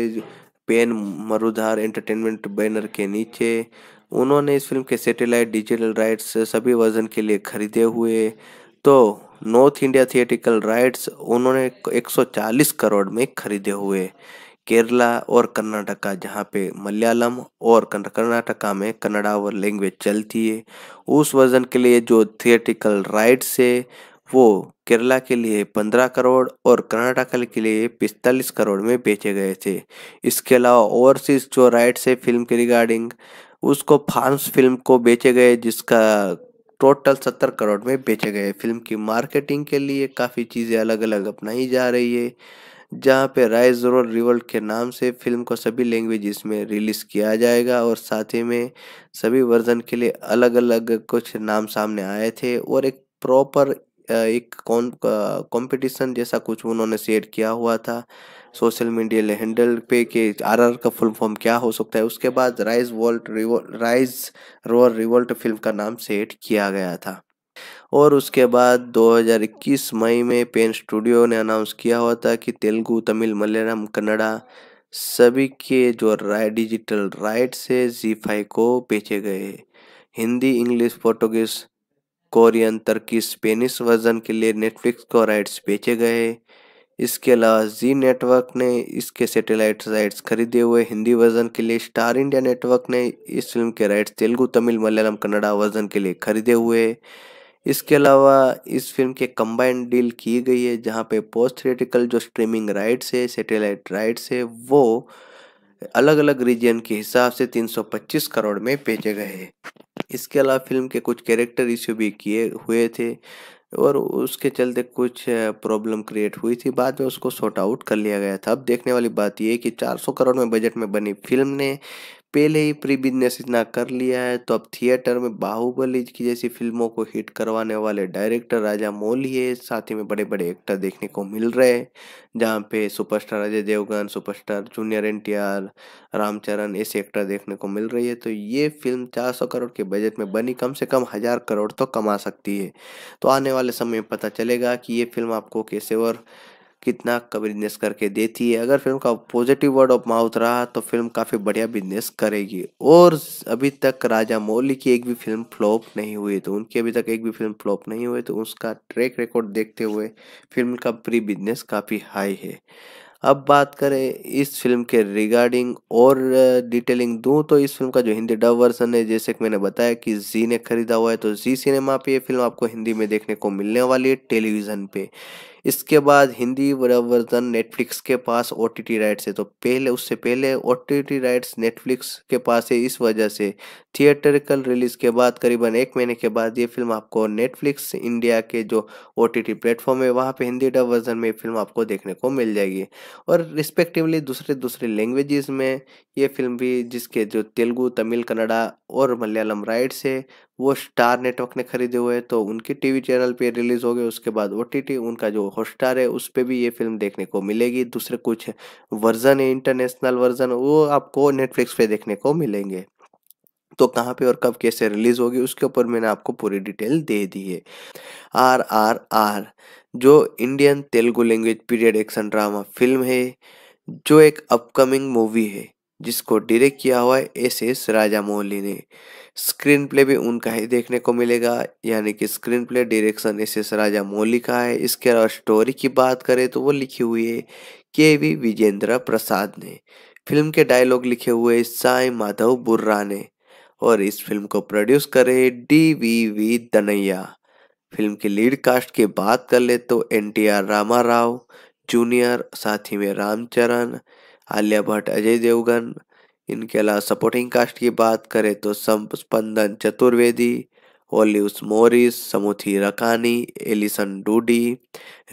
पेन मरुधार एंटरटेनमेंट बैनर के नीचे उन्होंने इस फिल्म के सैटेलाइट डिजिटल राइट्स सभी वर्जन के लिए खरीदे हुए तो नॉर्थ इंडिया थिएटिकल राइट्स उन्होंने 140 करोड़ में खरीदे हुए केरला और कर्नाटका जहाँ पे मलयालम और कर्नाटका में कन्नड़ा और लैंग्वेज चलती है उस वर्जन के लिए जो थिएटिकल राइट्स है वो केरला के लिए 15 करोड़ और कर्नाटका के लिए 45 करोड़ में बेचे गए थे इसके अलावा ओवरसीज जो राइट्स है फिल्म के रिगार्डिंग उसको फार्म्स फिल्म को बेचे गए जिसका टोटल सत्तर करोड़ में बेचे गए फिल्म की मार्केटिंग के लिए काफ़ी चीज़ें अलग अलग अपनाई जा रही है जहाँ पे राइज रोल रिवर्ल्ड के नाम से फिल्म को सभी लैंग्वेजेस में रिलीज़ किया जाएगा और साथ ही में सभी वर्जन के लिए अलग अलग कुछ नाम सामने आए थे और एक प्रॉपर एक कॉम्पिटिशन जैसा कुछ उन्होंने शेयर किया हुआ था सोशल मीडिया हैंडल पे के आरआर का फुल फॉर्म क्या हो सकता है उसके बाद rise volt rise roar revolt film का नाम सेट किया गया था और उसके बाद 2021 मई में पेन स्टूडियो ने अनाउंस किया हुआ था कि तेलुगु तमिल मलयालम कन्नड़ा सभी के जो राय डिजिटल राइट से जी फाइव को बेचे गए Hindi English Portuguese Korean तर्की Spanish version के लिए नेटफ्लिक्स को राइट्स बेचे गए इसके अलावा जी नेटवर्क ने इसके सैटेलाइट राइट्स खरीदे हुए हिंदी वर्जन के लिए स्टार इंडिया नेटवर्क ने इस फिल्म के राइट्स तेलुगु तमिल मलयालम कन्नड़ा वर्जन के लिए खरीदे हुए इसके अलावा इस फिल्म के कंबाइंड डील की गई है जहाँ पे पोस्ट थ्रेटिकल जो स्ट्रीमिंग राइट्स है सेटेलाइट राइट्स है वो अलग अलग रीजन के हिसाब से 325 करोड़ में बेचे गए हैं इसके अलावा फिल्म के कुछ कैरेक्टर इश्यू भी किए हुए थे और उसके चलते कुछ प्रॉब्लम क्रिएट हुई थी बाद में उसको शॉर्ट आउट कर लिया गया था अब देखने वाली बात यह है कि 400 करोड़ में बजट में बनी फिल्म ने पहले ही प्री बिजनेस इतना कर लिया है तो अब थिएटर में बाहुबली की जैसी फिल्मों को हिट करवाने वाले डायरेक्टर राजा मौली है साथ ही में बड़े बड़े एक्टर देखने को मिल रहे हैं जहाँ पे superstar Ajay Devgan superstar junior N T R Ramcharan ऐसे एक्टर देखने को मिल रही है तो ये फिल्म सौ करोड़ के बजट में बनी कम से कम हज़ार करोड़ तो कमा सकती है तो आने वाले समय में पता चलेगा कि ये फिल्म आपको कैसे और कितना का बिजनेस करके देती है अगर फिल्म का पॉजिटिव वर्ड ऑफ माउथ रहा तो फिल्म काफ़ी बढ़िया बिजनेस करेगी और अभी तक राजा मौली की एक भी फिल्म फ्लॉप नहीं हुई तो उनकी अभी तक एक भी फिल्म फ्लॉप नहीं हुई तो उसका ट्रैक रिकॉर्ड देखते हुए फिल्म का प्री बिजनेस काफ़ी हाई है अब बात करें इस फिल्म के रिगार्डिंग और डिटेलिंग दूँ तो इस फिल्म का जो हिंदी डब वर्सन है जैसे कि मैंने बताया कि जी ने खरीदा हुआ है तो जी सिनेमा पे ये फिल्म आपको हिंदी में देखने को मिलने वाली है टेलीविज़न पे इसके बाद हिंदी वर्जन नेटफ्लिक्स के पास ओ टी राइट्स है तो पहले उससे पहले ओ टी राइट्स नेटफ्लिक्स के पास है इस वजह से थिएटरिकल रिलीज के बाद करीबन एक महीने के बाद ये फिल्म आपको नेटफ्लिक्स इंडिया के जो ओ टी प्लेटफॉर्म है वहाँ पे हिंदी डब वर्जन में फिल्म आपको देखने को मिल जाएगी और रिस्पेक्टिवली दूसरे दूसरे लैंग्वेजेस में ये फिल्म भी जिसके जो तेलुगु तमिल कन्नडा और मलयालम राइट्स है वो स्टार नेटवर्क ने खरीदे हुए हैं तो उनके टीवी चैनल पे रिलीज़ हो गए उसके बाद ओ उनका जो हॉटस्टार है उस पर भी ये फिल्म देखने को मिलेगी दूसरे कुछ वर्जन है इंटरनेशनल वर्जन वो आपको नेटफ्लिक्स पे देखने को मिलेंगे तो कहाँ पे और कब कैसे रिलीज़ होगी उसके ऊपर मैंने आपको पूरी डिटेल दे दी है आर आर आर जो Indian Telugu language period action drama film है जो एक अपकमिंग मूवी है जिसको डायरेक्ट किया हुआ है एस एस राजा मौली ने स्क्रीन प्ले भी उनका ही देखने को मिलेगा यानी कि screen play direction S S राजा मौली का है इसके अलावा स्टोरी की बात करें तो वो लिखी हुई है के वी विजेंद्र प्रसाद ने फिल्म के डायलॉग लिखे हुए साई माधव बुर्रा ने और इस फिल्म को प्रोड्यूस करे डी वी वी दनैया फिल्म के लीड कास्ट की बात कर ले तो N T R Rama Rao junior साथ ही में रामचरण आलिया भट्ट अजय देवगन इनके अलावा सपोर्टिंग कास्ट की बात करें तो संपदन चतुर्वेदी Olivia Morris Samuthirakani Alison Doody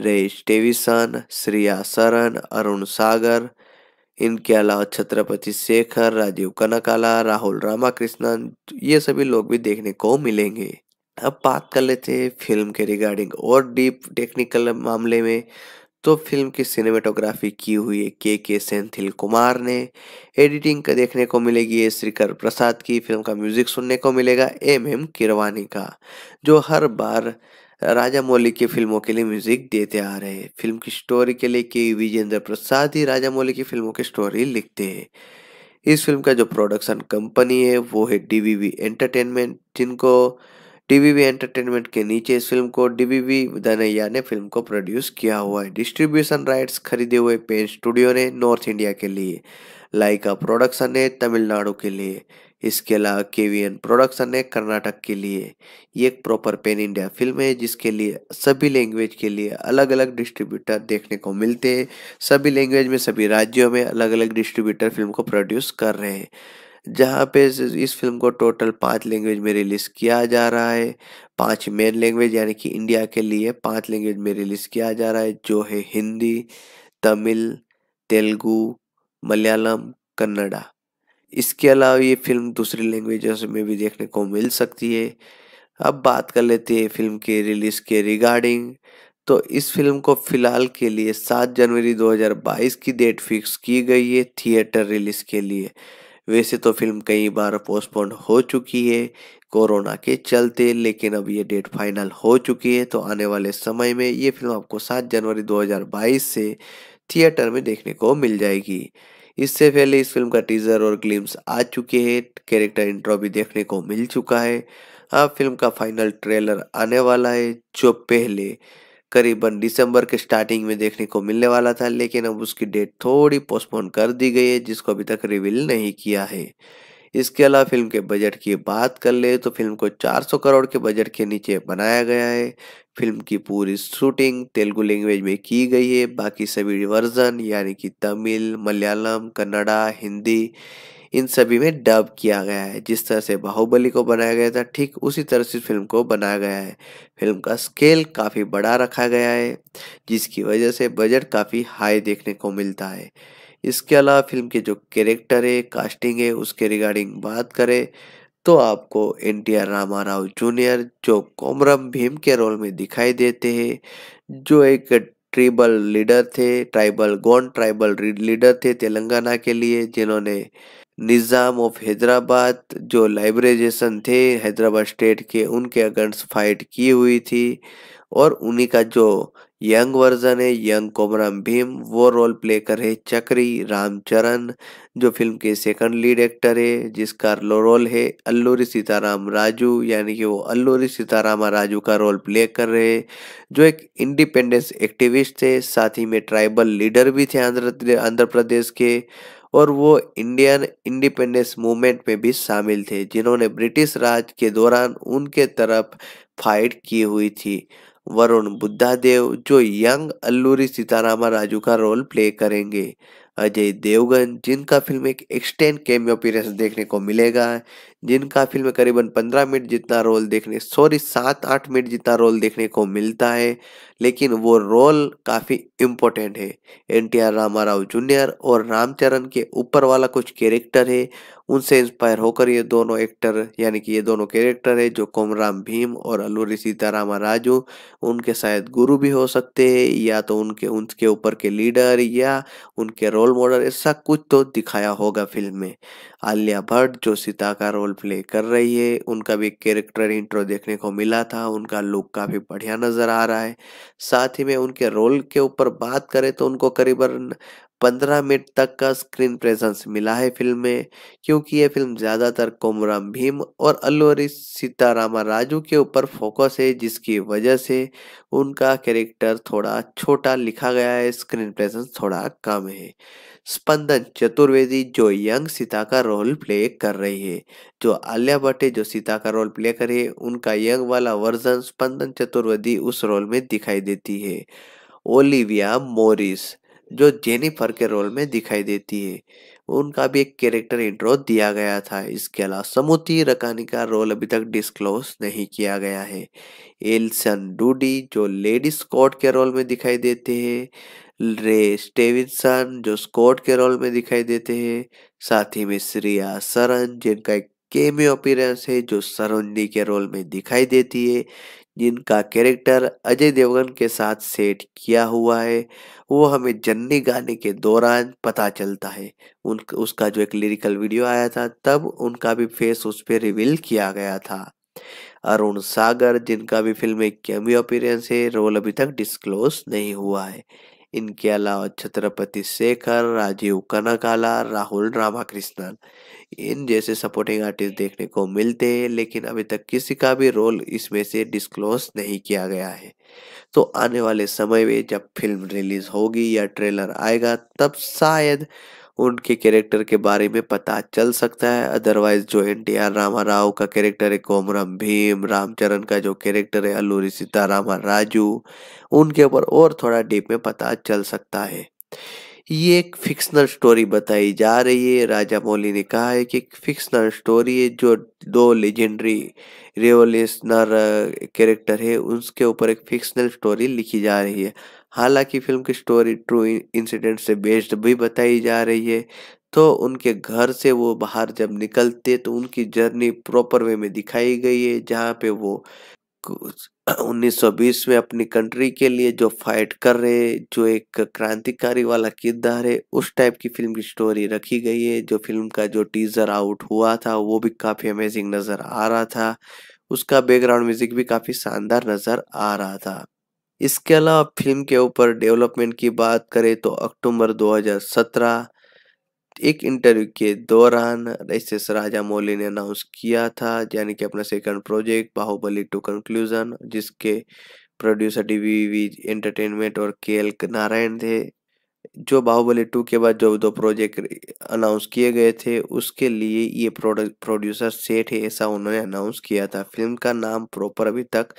Ray Stevenson Shriya Saran Arun Sagar इनके अलावा छत्रपति शेखर राजीव कनकाला राहुल रामाकृष्णन ये सभी लोग भी देखने को मिलेंगे अब बात कर लेते हैं फिल्म के रिगार्डिंग और डीप टेक्निकल मामले में तो फिल्म की सिनेमेटोग्राफी की हुई है के के सेंथिल कुमार ने एडिटिंग का देखने को मिलेगी श्रीकर प्रसाद की फिल्म का म्यूजिक सुनने को मिलेगा एम एम किरवानी का जो हर बार राजा मौली की फिल्मों के लिए म्यूजिक देते आ रहे हैं फिल्म की स्टोरी के लिए के विजेंद्र प्रसाद ही राजा मौली की फिल्मों की स्टोरी लिखते हैं इस फिल्म का जो प्रोडक्शन कंपनी है वो है डी एंटरटेनमेंट जिनको टीवीवी एंटरटेनमेंट के नीचे इस फिल्म को डीवीवी दनैया ने फिल्म को प्रोड्यूस किया हुआ है डिस्ट्रीब्यूशन राइट्स खरीदे हुए पेन स्टूडियो ने नॉर्थ इंडिया के लिए लाइका प्रोडक्शन ने तमिलनाडु के लिए इसके अलावा केवीएन प्रोडक्शन ने कर्नाटक के लिए ये एक प्रॉपर पेन इंडिया फिल्म है जिसके लिए सभी लैंग्वेज के लिए अलग अलग डिस्ट्रीब्यूटर देखने को मिलते हैं सभी लैंग्वेज में सभी राज्यों में अलग अलग डिस्ट्रीब्यूटर फिल्म को प्रोड्यूस कर रहे हैं जहाँ पे इस फिल्म को टोटल पाँच लैंग्वेज में रिलीज़ किया जा रहा है पांच मेन लैंग्वेज यानी कि इंडिया के लिए पांच लैंग्वेज में रिलीज़ किया जा रहा है जो है हिंदी तमिल तेलुगु मलयालम कन्नड़ा इसके अलावा ये फिल्म दूसरी लैंग्वेज में भी देखने को मिल सकती है अब बात कर लेते हैं फिल्म के रिलीज़ के रिगार्डिंग तो इस फिल्म को फिलहाल के लिए सात जनवरी 2022 की डेट फिक्स की गई है थिएटर रिलीज़ के लिए वैसे तो फिल्म कई बार पोस्टपोन हो चुकी है कोरोना के चलते लेकिन अब ये डेट फाइनल हो चुकी है तो आने वाले समय में ये फिल्म आपको 7 जनवरी 2022 से थिएटर में देखने को मिल जाएगी इससे पहले इस फिल्म का टीजर और ग्लिम्स आ चुके हैं कैरेक्टर इंट्रो भी देखने को मिल चुका है अब फिल्म का फाइनल ट्रेलर आने वाला है जो पहले करीबन दिसंबर के स्टार्टिंग में देखने को मिलने वाला था लेकिन अब उसकी डेट थोड़ी पोस्टपोन कर दी गई है जिसको अभी तक रिवील नहीं किया है इसके अलावा फिल्म के बजट की बात कर ले तो फिल्म को 400 करोड़ के बजट के नीचे बनाया गया है फिल्म की पूरी शूटिंग तेलुगु लैंग्वेज में की गई है बाकी सभी वर्जन यानी कि तमिल मलयालम कन्नड़ा हिंदी इन सभी में डब किया गया है जिस तरह से बाहुबली को बनाया गया था ठीक उसी तरह से फिल्म को बनाया गया है फिल्म का स्केल काफ़ी बड़ा रखा गया है जिसकी वजह से बजट काफ़ी हाई देखने को मिलता है इसके अलावा फिल्म के जो कैरेक्टर है कास्टिंग है उसके रिगार्डिंग बात करें तो आपको N T R Rama Rao junior जो कोमरम भीम के रोल में दिखाई देते हैं जो एक ट्रिबल लीडर थे ट्राइबल गोंड ट्राइबल लीडर थे तेलंगाना के लिए जिन्होंने निज़ाम ऑफ हैदराबाद जो लाइब्रेजेशन थे हैदराबाद स्टेट के उनके अगेंस्ट फाइट की हुई थी और उन्हीं का जो यंग वर्जन है यंग कोमराम भीम वो रोल प्ले कर रहे चक्री रामचरण जो फिल्म के सेकंड लीड एक्टर है जिसका रोल है अल्लूरी सीताराम राजू यानी कि वो अल्लूरी सीताराम राजू का रोल प्ले कर रहे जो एक इंडिपेंडेंस एक्टिविस्ट थे साथ ही में ट्राइबल लीडर भी थे आंध्र आंध्र प्रदेश के और वो इंडियन इंडिपेंडेंस मूवमेंट में भी शामिल थे जिन्होंने ब्रिटिश राज के दौरान उनके तरफ फाइट की हुई थी वरुण बुद्धादेव जो यंग अल्लूरी सीतारामा राजू का रोल प्ले करेंगे अजय देवगन जिनका फिल्म एक एक्सटेंड कैमियो देखने को मिलेगा जिनका फिल्म करीबन पंद्रह मिनट जितना रोल देखने सॉरी सात आठ मिनट जितना रोल देखने को मिलता है लेकिन वो रोल काफ़ी इम्पोर्टेंट है N T R Ramarao junior और रामचरण के ऊपर वाला कुछ कैरेक्टर है उनसे इंस्पायर होकर ये दोनों एक्टर यानी कि ये दोनों कैरेक्टर है जो कोमराम भीम और अल्लूरी सीतारामा राजू उनके शायद गुरु भी हो सकते हैं या तो उनके उनके ऊपर के लीडर या उनके रोल मॉडल ऐसा कुछ तो दिखाया होगा फिल्म में आलिया भट्ट जो सीता का रोल रोल प्ले कर रही है उनका भी कैरेक्टर इंट्रो देखने को मिला था उनका लुक काफ़ी बढ़िया नज़र आ रहा है साथ ही में उनके रोल के ऊपर बात करें तो उनको करीबन पंद्रह मिनट तक का स्क्रीन प्रेजेंस मिला है फिल्म में क्योंकि ये फिल्म ज़्यादातर कोमराम भीम और अल्लूरी सीतारामा राजू के ऊपर फोकस है जिसकी वजह से उनका कैरेक्टर थोड़ा छोटा लिखा गया है स्क्रीन प्रेजेंस थोड़ा कम है स्पंदन चतुर्वेदी जो यंग सीता का रोल प्ले कर रही है जो आलिया भट्ट जो सीता का रोल प्ले कर रही है उनका यंग वाला वर्जन स्पंदन चतुर्वेदी उस रोल में दिखाई देती है ओलिविया मोरिस जो जेनिफर के रोल में दिखाई देती है उनका भी एक कैरेक्टर इंट्रो दिया गया था इसके अलावा समुति रकानी का रोल अभी तक डिस्क्लोज नहीं किया गया है एल्सन डूडी जो लेडी स्कॉट के रोल में दिखाई देते हैं रे स्टेविनसन जो स्कॉट के रोल में दिखाई देते हैं साथ ही में श्रिया सरन जिनका एक केमियो अपीयरेंस है जो सरोजनी के रोल में दिखाई देती है जिनका कैरेक्टर अजय देवगन के साथ सेट किया हुआ है वो हमें जन्नी गाने के दौरान पता चलता है उन उसका जो एक लिरिकल वीडियो आया था तब उनका भी फेस उस पर रिवील किया गया था अरुण सागर जिनका भी फिल्म में कैमियो अपीयरेंस है रोल अभी तक डिस्क्लोज नहीं हुआ है इनके अलावा छत्रपति शेखर राजीव कनकाला राहुल रामाकृष्णन इन जैसे सपोर्टिंग आर्टिस्ट देखने को मिलते हैं लेकिन अभी तक किसी का भी रोल इसमें से डिस्क्लोज नहीं किया गया है तो आने वाले समय में जब फिल्म रिलीज होगी या ट्रेलर आएगा तब शायद उनके कैरेक्टर के बारे में पता चल सकता है अदरवाइज जो N T R Rama Rao का कैरेक्टर है कोमरम भीम रामचरण का जो कैरेक्टर है अल्लूरी सीतारामा राजू उनके ऊपर और थोड़ा डीप में पता चल सकता है ये एक फिक्सनल स्टोरी बताई जा रही है राजा मौली ने कहा है कि फिक्शनल फिक्सनल स्टोरी है जो दो लेजेंडरी रेवोल्यूशनर कैरेक्टर है उसके ऊपर एक फिक्सनल स्टोरी लिखी जा रही है हालांकि फिल्म की स्टोरी ट्रू इंसिडेंट से बेस्ड भी बताई जा रही है तो उनके घर से वो बाहर जब निकलते तो उनकी जर्नी प्रॉपर वे में दिखाई गई है जहाँ पे वो 1920 में अपनी कंट्री के लिए जो फाइट कर रहे जो एक क्रांतिकारी वाला किरदार है उस टाइप की फिल्म की स्टोरी रखी गई है जो फिल्म का जो टीजर आउट हुआ था वो भी काफ़ी अमेजिंग नज़र आ रहा था उसका बैकग्राउंड म्यूजिक भी काफ़ी शानदार नज़र आ रहा था इसके अलावा फिल्म के ऊपर डेवलपमेंट की बात करें तो अक्टूबर 2017 एक इंटरव्यू के दौरान रईसेस राजा मौली ने अनाउंस किया था यानी कि अपना second project Baahubali two conclusion जिसके प्रोड्यूसर डीवीवी एंटरटेनमेंट और के एल नारायण थे जो बाहुबली टू के बाद जो दो प्रोजेक्ट अनाउंस किए गए थे उसके लिए ये प्रोड्यूसर सेठ है ऐसा उन्होंने अनाउंस किया था फिल्म का नाम प्रॉपर अभी तक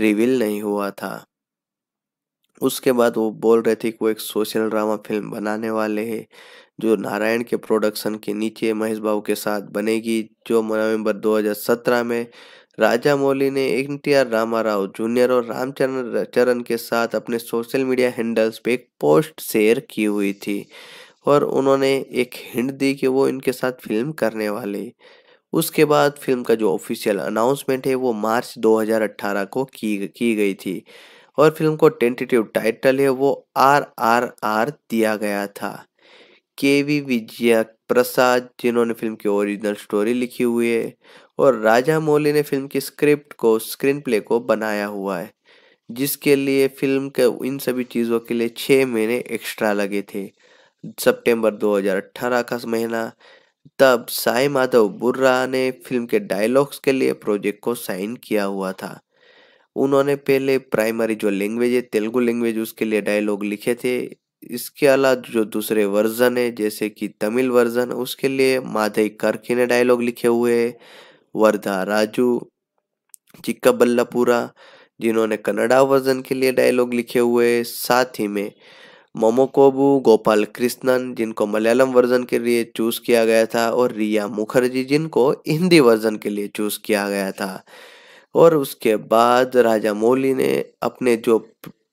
रिवील नहीं हुआ था उसके बाद वो बोल रहे थे कि वो एक सोशल ड्रामा फिल्म बनाने वाले हैं जो नारायण के प्रोडक्शन के नीचे महेश बाबू के साथ बनेगी जो नवंबर 2017 में राजा मौली ने N T R Rama Rao junior और रामचरण चरण के साथ अपने सोशल मीडिया हैंडल्स पे एक पोस्ट शेयर की हुई थी और उन्होंने एक हिंट दी कि वो इनके साथ फिल्म करने वाले उसके बाद फिल्म का जो ऑफिशियल अनाउंसमेंट है वो मार्च 2018 को की की गई थी और फिल्म को टेंटेटिव टाइटल है वो आर आर आर दिया गया था के वी विजया प्रसाद जिन्होंने फिल्म की ओरिजिनल स्टोरी लिखी हुई है और राजा मौली ने फिल्म की स्क्रिप्ट को स्क्रीन प्ले को बनाया हुआ है जिसके लिए फिल्म के इन सभी चीज़ों के लिए छः महीने एक्स्ट्रा लगे थे सितंबर 2018 का महीना तब साई माधव बुर्रा ने फिल्म के डायलॉग्स के लिए प्रोजेक्ट को साइन किया हुआ था उन्होंने पहले प्राइमरी जो लैंग्वेज है तेलुगु लैंग्वेज उसके लिए डायलॉग लिखे थे इसके अलावा जो दूसरे वर्जन है जैसे कि तमिल वर्जन उसके लिए माधवी करके ने डायलॉग लिखे हुए है वर्धा राजू चिक्का बल्लापुरा जिन्होंने कन्नड़ा वर्जन के लिए डायलॉग लिखे हुए साथ ही में मोमोकोबू गोपाल कृष्णन जिनको मलयालम वर्जन के लिए चूज किया गया था और रिया मुखर्जी जिनको हिंदी वर्जन के लिए चूज किया गया था और उसके बाद राजा मौली ने अपने जो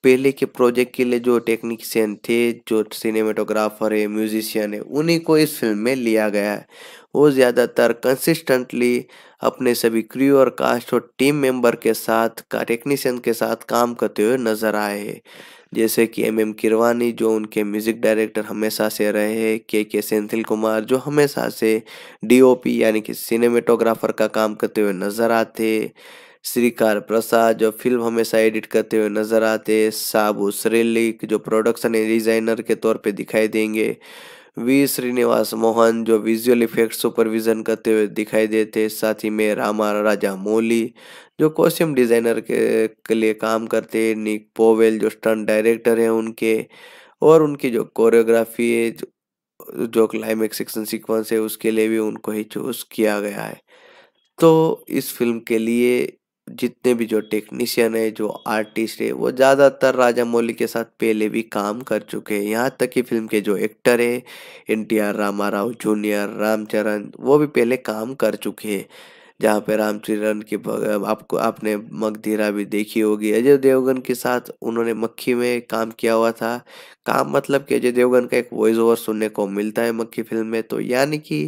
पहले के प्रोजेक्ट के लिए जो टेक्निशियन थे जो सिनेमेटोग्राफर है म्यूजिशियन है उन्हीं को इस फिल्म में लिया गया है वो ज़्यादातर कंसिस्टेंटली अपने सभी क्रू और कास्ट और टीम मेंबर के साथ का टेक्नीशियन के साथ काम करते हुए नज़र आए हैं जैसे कि एम एम किरवानी जो उनके म्यूज़िक डायरेक्टर हमेशा से रहे हैं के के सेंथिल कुमार जो हमेशा से डीओपी यानी कि सिनेमेटोग्राफर का काम करते हुए नज़र आते श्रीकार प्रसाद जो फिल्म हमेशा एडिट करते हुए नजर आते साबू श्रेलिक जो प्रोडक्शन डिजाइनर के तौर पे दिखाई देंगे वी श्रीनिवास मोहन जो विजुअल इफेक्ट सुपरविजन करते हुए दिखाई देते साथ ही में रामा राजा मोली जो कॉस्ट्यूम डिजाइनर के, के लिए काम करते निक पोवेल जो स्टंट डायरेक्टर हैं उनके और उनकी जो कोरियोग्राफी है जो, जो क्लाइमेक्स एक्शन सीक्वेंस है उसके लिए भी उनको ही चूज किया गया है तो इस फिल्म के लिए जितने भी जो टेक्नीशियन है जो आर्टिस्ट है वो ज़्यादातर राजा मौली के साथ पहले भी काम कर चुके हैं यहाँ तक कि फिल्म के जो एक्टर है N T R Rama Rao junior Ramcharan वो भी पहले काम कर चुके हैं जहाँ पे रामचरण की आपको आपने मकधीरा भी देखी होगी अजय देवगन के साथ उन्होंने मक्खी में काम किया हुआ था काम मतलब कि अजय देवगन का एक वॉइस ओवर सुनने को मिलता है मक्खी फिल्म में तो यानी कि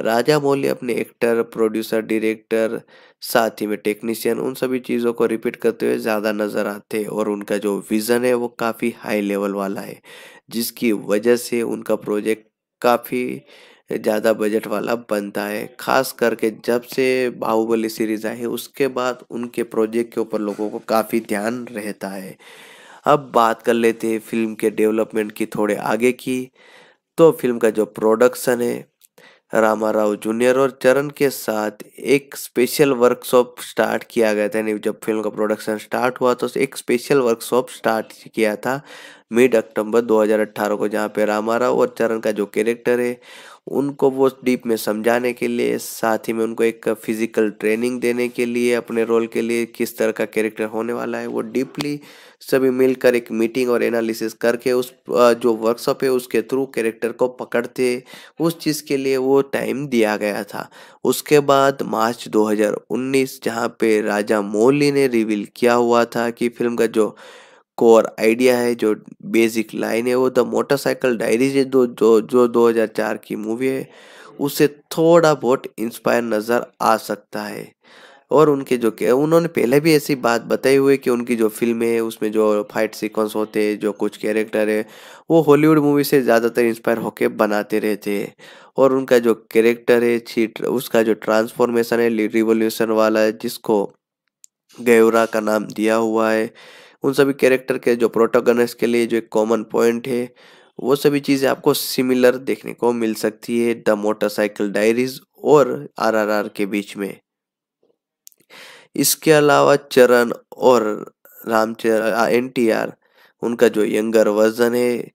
राजा मौली अपने एक्टर प्रोड्यूसर डायरेक्टर साथ ही में टेक्नीशियन उन सभी चीज़ों को रिपीट करते हुए ज़्यादा नज़र आते हैं और उनका जो विज़न है वो काफ़ी हाई लेवल वाला है जिसकी वजह से उनका प्रोजेक्ट काफ़ी ज़्यादा बजट वाला बनता है खास करके जब से बाहुबली सीरीज आई है उसके बाद उनके प्रोजेक्ट के ऊपर लोगों को काफ़ी ध्यान रहता है अब बात कर लेते हैं फिल्म के डेवलपमेंट की थोड़े आगे की तो फिल्म का जो प्रोडक्शन है रामा राव जूनियर और चरण के साथ एक स्पेशल वर्कशॉप स्टार्ट किया गया था यानी जब फिल्म का प्रोडक्शन स्टार्ट हुआ तो एक स्पेशल वर्कशॉप स्टार्ट किया था मिड अक्टूबर 2018 को जहाँ पे राव और चरण का जो कैरेक्टर है उनको वो डीप में समझाने के लिए साथ ही में उनको एक फिजिकल ट्रेनिंग देने के लिए अपने रोल के लिए किस तरह का कैरेक्टर होने वाला है वो डीपली सभी मिलकर एक मीटिंग और एनालिसिस करके उस जो वर्कशॉप है उसके थ्रू कैरेक्टर को पकड़ते उस चीज़ के लिए वो टाइम दिया गया था उसके बाद मार्च 2019 जहाँ पे राजा मौली ने रिवील किया हुआ था कि फिल्म का जो कोर आइडिया है जो बेसिक लाइन है वो द मोटरसाइकिल डायरीज जो दो जो जो की मूवी है उसे थोड़ा बहुत इंस्पायर नज़र आ सकता है और उनके जो उन्होंने पहले भी ऐसी बात बताई हुई कि उनकी जो फिल्में हैं उसमें जो फाइट सीक्वेंस होते हैं जो कुछ कैरेक्टर है वो हॉलीवुड मूवी से ज़्यादातर इंस्पायर होकर बनाते रहते हैं और उनका जो कैरेक्टर है छीट उसका जो ट्रांसफॉर्मेशन है रिवोल्यूशन वाला है जिसको गयोरा का नाम दिया हुआ है उन सभी कैरेक्टर के जो प्रोटोगनस के लिए जो एक कॉमन पॉइंट है वो सभी चीज़ें आपको सिमिलर देखने को मिल सकती है द मोटरसाइकिल डायरीज और आरआरआर के बीच में इसके अलावा चरण और रामचरण एन टी आर उनका जो यंगर वर्जन है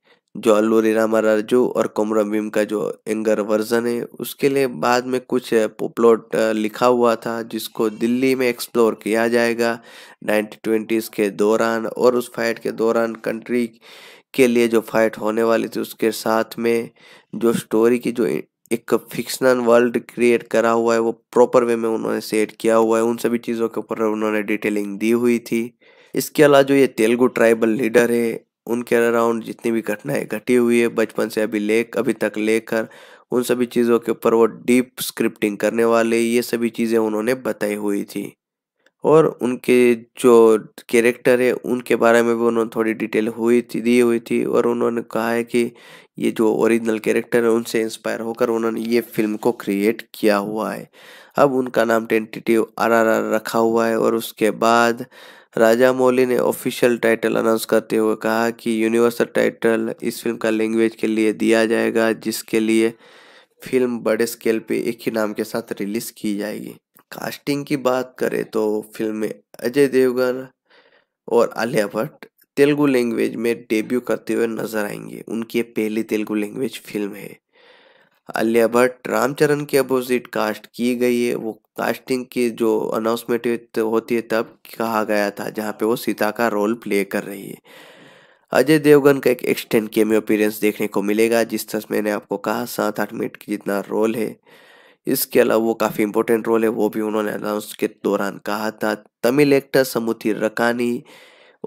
जो अल्लूरी रामा राजू और कोमरम भीम का जो यंगर वर्जन है उसके लिए बाद में कुछ पोप्लॉट लिखा हुआ था जिसको दिल्ली में एक्सप्लोर किया जाएगा नाइनटीन ट्वेंटीज़ के दौरान और उस फाइट के दौरान कंट्री के लिए जो फाइट होने वाली थी उसके साथ में जो स्टोरी की जो एक फिक्शनल वर्ल्ड क्रिएट करा हुआ है वो प्रॉपर वे में उन्होंने सेट किया हुआ है उन सभी चीज़ों के ऊपर उन्होंने डिटेलिंग दी हुई थी इसके अलावा जो ये तेलुगु ट्राइबल लीडर है उनके अराउंड जितनी भी घटनाएं घटी हुई है बचपन से अभी ले अभी तक लेकर उन सभी चीज़ों के ऊपर वो डीप स्क्रिप्टिंग करने वाले ये सभी चीज़ें उन्होंने बताई हुई थी और उनके जो कैरेक्टर है उनके बारे में भी उन्होंने थोड़ी डिटेल हुई थी दी हुई थी और उन्होंने कहा है कि ये जो ओरिजिनल कैरेक्टर है उनसे इंस्पायर होकर उन्होंने ये फिल्म को क्रिएट किया हुआ है अब उनका नाम टेंटेटिव आरआरआर रखा हुआ है और उसके बाद राजा मौली ने ऑफिशियल टाइटल अनाउंस करते हुए कहा कि यूनिवर्सल टाइटल इस फिल्म का लैंग्वेज के लिए दिया जाएगा जिसके लिए फिल्म बड़े स्केल पे एक ही नाम के साथ रिलीज़ की जाएगी कास्टिंग की बात करें तो फ़िल्म में अजय देवगन और आलिया भट्ट तेलुगु लैंग्वेज में डेब्यू करते हुए नजर आएंगे उनकी ये पहली तेलुगु लैंग्वेज फिल्म है आलिया भट्ट रामचरण के अपोजिट कास्ट की गई है वो कास्टिंग की जो अनाउंसमेंट होती है तब कहा गया था जहाँ पे वो सीता का रोल प्ले कर रही है अजय देवगन का एक एक्सटेंड केमियो अपीरेंस देखने को मिलेगा जिस तरह मैंने आपको कहा सात आठ मिनट की जितना रोल है इसके अलावा वो काफ़ी इंपॉर्टेंट रोल है वो भी उन्होंने अनाउंस के दौरान कहा था तमिल एक्टर समुथी रकानी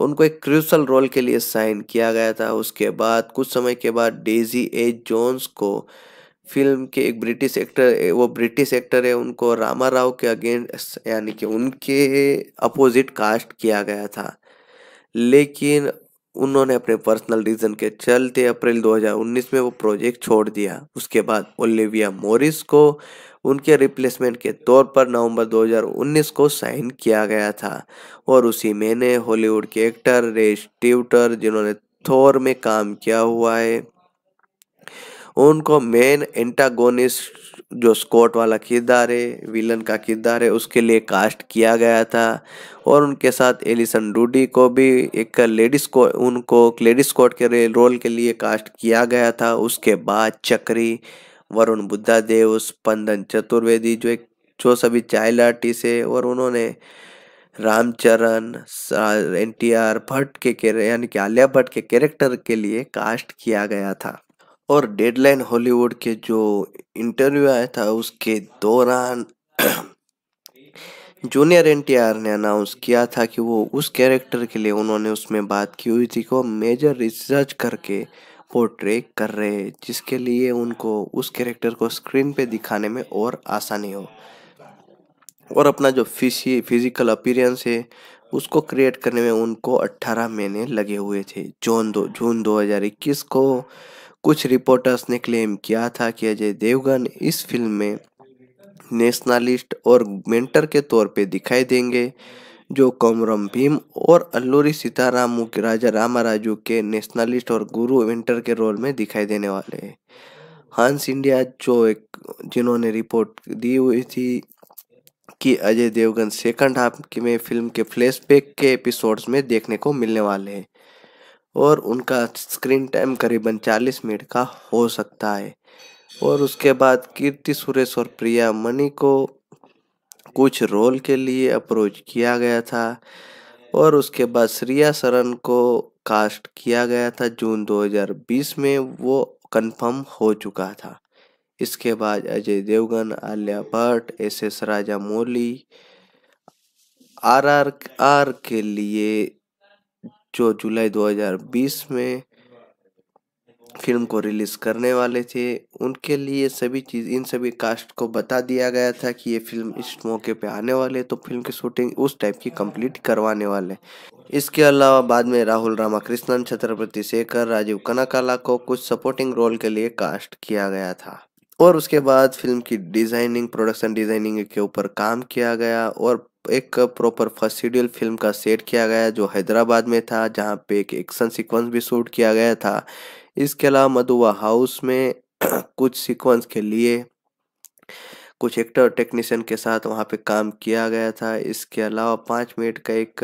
उनको एक क्रिशल रोल के लिए साइन किया गया था उसके बाद कुछ समय के बाद डेजी ए जोन्स को फिल्म के एक ब्रिटिश एक्टर वो ब्रिटिश एक्टर है उनको रामा राव के अगेंस्ट यानी कि उनके अपोजिट कास्ट किया गया था लेकिन उन्होंने अपने पर्सनल रीजन के चलते अप्रैल 2019 में वो प्रोजेक्ट छोड़ दिया उसके बाद ओलिविया मोरिस को उनके रिप्लेसमेंट के तौर पर नवंबर 2019 को साइन किया गया था और उसी महीने हॉलीवुड के एक्टर रेस ट्यूटर जिन्होंने थोर में काम किया हुआ है उनको मेन एंटागोनिस्ट जो स्कॉट वाला किरदार है विलन का किरदार है उसके लिए कास्ट किया गया था और उनके साथ एलिसन डूडी को भी एक लेडीज को उनको लेडीज स्कॉट के रोल के लिए कास्ट किया गया था उसके बाद चक्री वरुण बुद्धा देव स्पंदन चतुर्वेदी जो एक जो सभी चाइल्ड आर्टिस्ट है और उन्होंने Ramcharan N T R Bhatt के यानी कि आलिया भट्ट के कैरेक्टर के लिए कास्ट किया गया था और डेडलाइन हॉलीवुड के जो इंटरव्यू आया था उसके दौरान जूनियर एन टी आर ने अनाउंस किया था कि वो उस कैरेक्टर के लिए उन्होंने उसमें बात की हुई थी को मेजर रिसर्च करके पोर्ट्रे कर रहे हैं जिसके लिए उनको उस कैरेक्टर को स्क्रीन पे दिखाने में और आसानी हो और अपना जो फिशी फिजिकल अपीरेंस है उसको क्रिएट करने में उनको 18 महीने लगे हुए थे जून दो जून 2021 को कुछ रिपोर्टर्स ने क्लेम किया था कि अजय देवगन इस फिल्म में नेशनलिस्ट और मेंटर के तौर पे दिखाई देंगे जो कौमरम भीम और अल्लूरी सीताराम मुख्य राजा रामाराजू के नेशनलिस्ट और गुरु विंटर के रोल में दिखाई देने वाले हैं हंस इंडिया जो एक जिन्होंने रिपोर्ट दी हुई थी कि अजय देवगन सेकंड हाफ में फिल्म के फ्लैशबैक के एपिसोड्स में देखने को मिलने वाले हैं और उनका स्क्रीन टाइम करीबन 40 मिनट का हो सकता है और उसके बाद कीर्ति सुरेश और प्रिया मणि को कुछ रोल के लिए अप्रोच किया गया था और उसके बाद श्रिया सरन को कास्ट किया गया था जून 2020 में वो कंफर्म हो चुका था इसके बाद अजय देवगन आलिया भट्ट एस एस राजा मौली आर आर आर के लिए जो जुलाई 2020 में फिल्म को रिलीज़ करने वाले थे उनके लिए सभी चीज़ इन सभी कास्ट को बता दिया गया था कि ये फिल्म इस मौके पे आने वाले तो फिल्म की शूटिंग उस टाइप की कंप्लीट करवाने वाले इसके अलावा बाद में राहुल रामाकृष्णन छत्रपति शेखर राजीव कनाकाला को कुछ सपोर्टिंग रोल के लिए कास्ट किया गया था और उसके बाद फिल्म की डिज़ाइनिंग प्रोडक्शन डिज़ाइनिंग के ऊपर काम किया गया और एक प्रॉपर फर्स्ट शेड्यूल फिल्म का सेट किया गया जो हैदराबाद में था जहाँ पे एक एक्शन सीक्वेंस भी शूट किया गया था इसके अलावा मधुआ हाउस में कुछ सीक्वेंस के लिए कुछ एक्टर टेक्नीशियन के साथ वहाँ पे काम किया गया था इसके अलावा पाँच मिनट का एक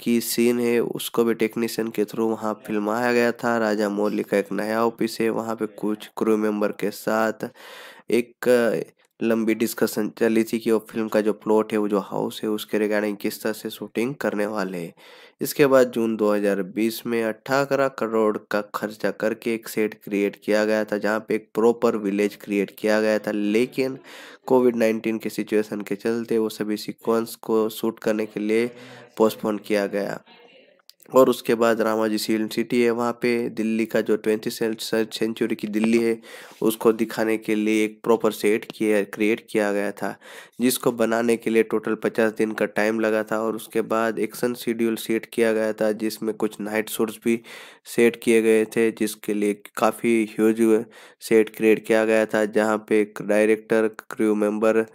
की सीन है उसको भी टेक्नीशियन के थ्रू वहाँ फिल्माया गया था राजा मौली का एक नया ऑफिस है वहाँ पे कुछ क्रू मेंबर के साथ एक लंबी डिस्कशन चली थी कि वो फिल्म का जो प्लॉट है वो जो हाउस है उसके रिगार्डिंग किस तरह से शूटिंग करने वाले हैं इसके बाद जून 2020 में अट्ठारह करोड़ का खर्चा करके एक सेट क्रिएट किया गया था जहाँ पे एक प्रॉपर विलेज क्रिएट किया गया था लेकिन कोविड 19 के सिचुएशन के चलते वो सभी सिक्वेंस को शूट करने के लिए पोस्टपोन किया गया और उसके बाद रामाजी फिल्म सिटी है वहाँ पे दिल्ली का जो ट्वेंटी सेंचुरी की दिल्ली है उसको दिखाने के लिए एक प्रॉपर सेट किया क्रिएट किया गया था जिसको बनाने के लिए टोटल पचास दिन का टाइम लगा था और उसके बाद एक्शन शेड्यूल सेट किया गया था जिसमें कुछ नाइट शूट्स भी सेट किए गए थे जिसके लिए काफ़ी ह्यूज सेट क्रिएट किया गया था जहाँ पे डायरेक्टर क्रू मेम्बर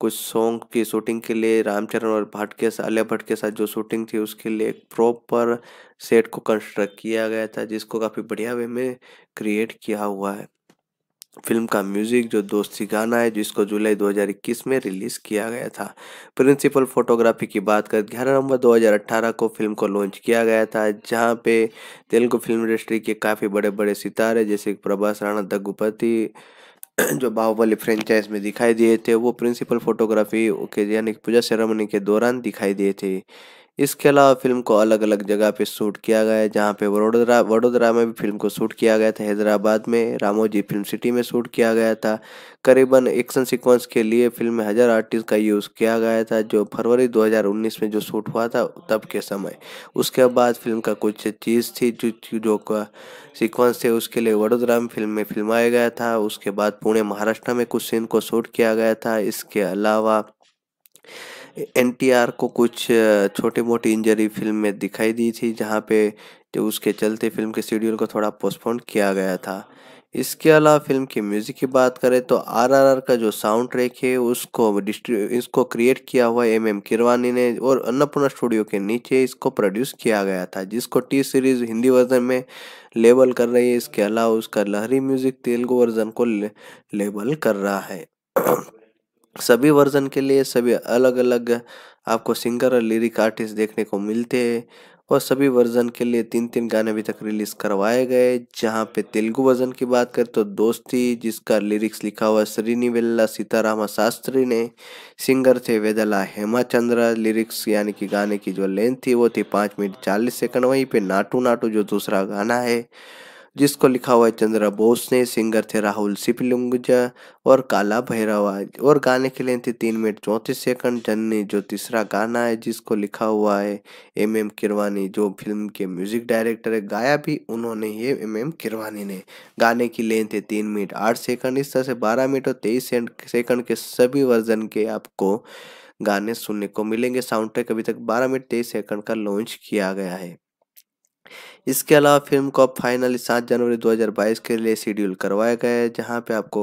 कुछ सॉन्ग की शूटिंग के लिए रामचरण और भट्ट के साथ आलिया भट्ट के साथ जो शूटिंग थी उसके लिए एक प्रॉपर सेट को कंस्ट्रक्ट किया गया था जिसको काफ़ी बढ़िया वे में क्रिएट किया हुआ है फिल्म का म्यूजिक जो दोस्ती गाना है जिसको जुलाई 2021 में रिलीज किया गया था प्रिंसिपल फोटोग्राफी की बात कर ग्यारह नवंबर 2018 को फिल्म को लॉन्च किया गया था जहां पे तेलुगु फिल्म इंडस्ट्री के काफ़ी बड़े बड़े सितारे जैसे प्रभास राणा दगुपति जो बाहुबली फ्रेंचाइज में दिखाई दिए थे वो प्रिंसिपल फोटोग्राफी के यानी पूजा सेरेमनी के दौरान दिखाई दिए थे इसके अलावा फिल्म को अलग अलग जगह पे शूट किया गया है जहाँ पे वडोदरा वडोदरा में भी फिल्म को शूट किया गया था हैदराबाद में रामोजी फिल्म सिटी में शूट किया गया था करीबन एक्शन सीक्वेंस के लिए फिल्म में हज़ार आर्टिस्ट का यूज़ किया गया था जो फरवरी 2019 में जो शूट हुआ था तब के समय उसके बाद फिल्म का कुछ चीज़ थी जो जो सिक्वेंस थे उसके लिए वडोदरा में फिल्म में फिल्माया गया था उसके बाद पुणे महाराष्ट्र में कुछ सीन को शूट किया गया था इसके अलावा एनटीआर को कुछ छोटी मोटी इंजरी फिल्म में दिखाई दी थी जहाँ पे जो उसके चलते फिल्म के शेड्यूल को थोड़ा पोस्टपोन किया गया था इसके अलावा फिल्म की म्यूज़िक की बात करें तो आरआरआर का जो साउंड ट्रैक है उसको इसको क्रिएट किया हुआ एम एम किरवानी ने और अन्नपूर्णा स्टूडियो के नीचे इसको प्रोड्यूस किया गया था जिसको टी सीरीज़ हिंदी वर्जन में लेबल कर रही है इसके अलावा उसका लहरी म्यूज़िक तेलुगु वर्जन को लेबल कर रहा है सभी वर्जन के लिए सभी अलग अलग आपको सिंगर और लिरिक आर्टिस्ट देखने को मिलते हैं और सभी वर्जन के लिए तीन तीन गाने अभी तक रिलीज करवाए गए जहाँ पे तेलुगु वर्जन की बात करें तो दोस्ती जिसका लिरिक्स लिखा हुआ श्रीनिवेल्ला सीतारामा शास्त्री ने सिंगर थे वेदला हेमाचंद्र लिरिक्स यानी कि गाने की जो लेंथ थी वो थी पाँच मिनट चालीस सेकंड वहीं पे नाटू नाटू जो दूसरा गाना है जिसको लिखा हुआ है चंद्रा बोस ने सिंगर थे राहुल सिपलिंगजा और काला भैरवा और गाने के लिए थे तीन मिनट चौंतीस सेकंड जन्नी जो तीसरा गाना है जिसको लिखा हुआ है एम एम किरवानी जो फिल्म के म्यूजिक डायरेक्टर है गाया भी उन्होंने ही एम एम किरवानी ने गाने की लेंथ है तीन मिनट आठ सेकंड इस तरह से बारह मिनट और तेईस सेकंड के सभी वर्जन के आपको गाने सुनने को मिलेंगे साउंड ट्रैक अभी तक बारह मिनट तेईस सेकंड का लॉन्च किया गया है इसके अलावा फिल्म को फाइनली फाइनल सात जनवरी 2022 के लिए शेड्यूल करवाया गया है जहाँ पे आपको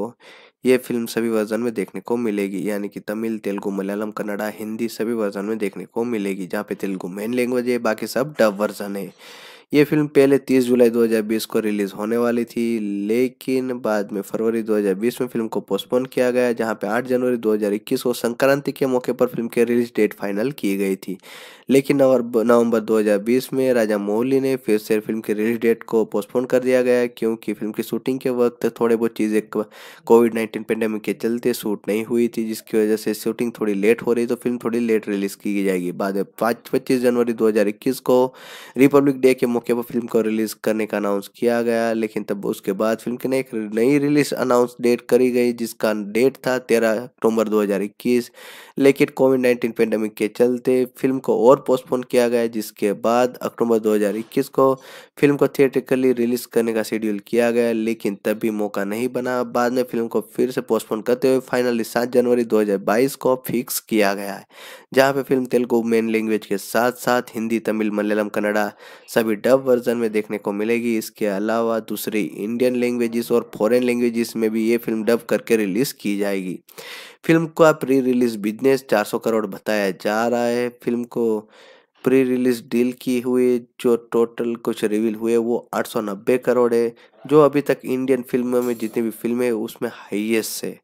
ये फिल्म सभी वर्जन में देखने को मिलेगी यानी कि तमिल तेलुगु मलयालम कन्नड़ा हिंदी सभी वर्जन में देखने को मिलेगी जहाँ पे तेलुगु मेन लैंग्वेज है बाकी सब डब वर्जन है ये फिल्म पहले 30 जुलाई 2020 को रिलीज़ होने वाली थी लेकिन बाद में फरवरी 2020 में फिल्म को पोस्टपोन किया गया जहां पे 8 जनवरी 2021 को संक्रांति के मौके पर फिल्म की रिलीज डेट फाइनल की गई थी लेकिन नवंबर 2020 में राजा मोहली ने फिर से फिल्म की रिलीज डेट को पोस्टपोन कर दिया गया क्योंकि फिल्म की शूटिंग के वक्त थोड़े बहुत चीज़ें कोविड नाइन्टीन पेंडेमिक के चलते शूट नहीं हुई थी जिसकी वजह से शूटिंग थोड़ी लेट हो रही तो फिल्म थोड़ी लेट रिलीज़ की जाएगी बाद में पाँच पच्चीस जनवरी दो को रिपब्लिक डे के मौके पर फिल्म को रिलीज करने का अनाउंस किया गया लेकिन तब उसके बाद फिल्म की एक नई रिलीज अनाउंस डेट करी गई जिसका डेट था 13 अक्टूबर 2021 लेकिन कोविड 19 पेंडेमिक के चलते फिल्म को और पोस्टपोन किया गया जिसके बाद अक्टूबर 2021 को फिल्म को थिएटिकली रिलीज करने का शेड्यूल किया गया लेकिन तब भी मौका नहीं बना बाद में फिल्म को फिर से पोस्टपोन करते हुए फाइनली सात जनवरी दो को फिक्स किया गया है जहाँ पे फिल्म तेलुगु मेन लैंग्वेज के साथ साथ हिंदी तमिल मलयालम कन्नडा सभी डब डब वर्जन में देखने को मिलेगी इसके अलावा दूसरी इंडियन लैंग्वेजेस और फॉरेन लैंग्वेजेस में भी ये फिल्म डब करके रिलीज़ की जाएगी फिल्म का प्री रिलीज बिजनेस 400 करोड़ बताया जा रहा है फिल्म को प्री रिलीज डील की हुई जो टोटल कुछ रिवील हुए वो 890 करोड़ है जो अभी तक इंडियन फिल्मों में जितनी भी फिल्में उसमें हाईएस्ट है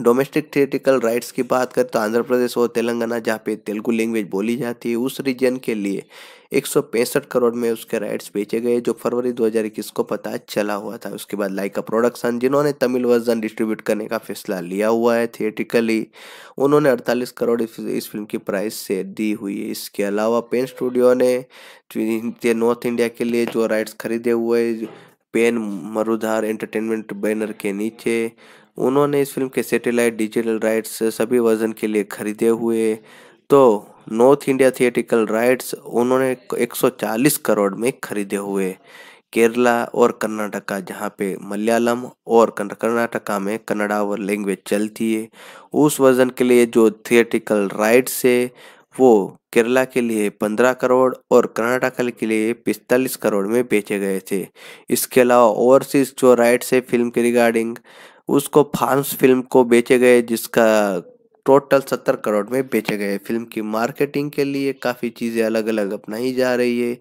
डोमेस्टिक थिएटिकल राइट्स की बात करें तो आंध्र प्रदेश और तेलंगाना जहाँ पे तेलुगु लैंग्वेज बोली जाती है उस रीजन के लिए एक करोड़ में उसके राइट्स बेचे गए जो फरवरी 2021 को पता चला हुआ था उसके बाद लाइका प्रोडक्शन जिन्होंने तमिल वर्जन डिस्ट्रीब्यूट करने का फैसला लिया हुआ है थिएटिकली उन्होंने 48 करोड़ इस फिल्म की प्राइस से दी हुई है इसके अलावा पेन स्टूडियो ने नॉर्थ इंडिया के लिए जो राइट्स खरीदे हुए पेन मरुधार एंटरटेनमेंट बैनर के नीचे उन्होंने इस फिल्म के सैटेलाइट डिजिटल राइट्स सभी वर्जन के लिए खरीदे हुए तो नॉर्थ इंडिया थिएटिकल राइट्स उन्होंने 140 करोड़ में खरीदे हुए केरला और कर्नाटका जहाँ पे मलयालम और कर्नाटका में कन्नड़ा और लैंग्वेज चलती है उस वर्जन के लिए जो थिएटिकल राइट्स है वो केरला के लिए पंद्रह करोड़ और कर्नाटका के लिए पिस्तालीस करोड़ में बेचे गए थे इसके अलावा ओवरसीज जो राइट्स है फिल्म के रिगार्डिंग उसको फ्रांस फिल्म को बेचे गए जिसका टोटल सत्तर करोड़ में बेचे गए फिल्म की मार्केटिंग के लिए काफ़ी चीज़ें अलग अलग अपनाई जा रही है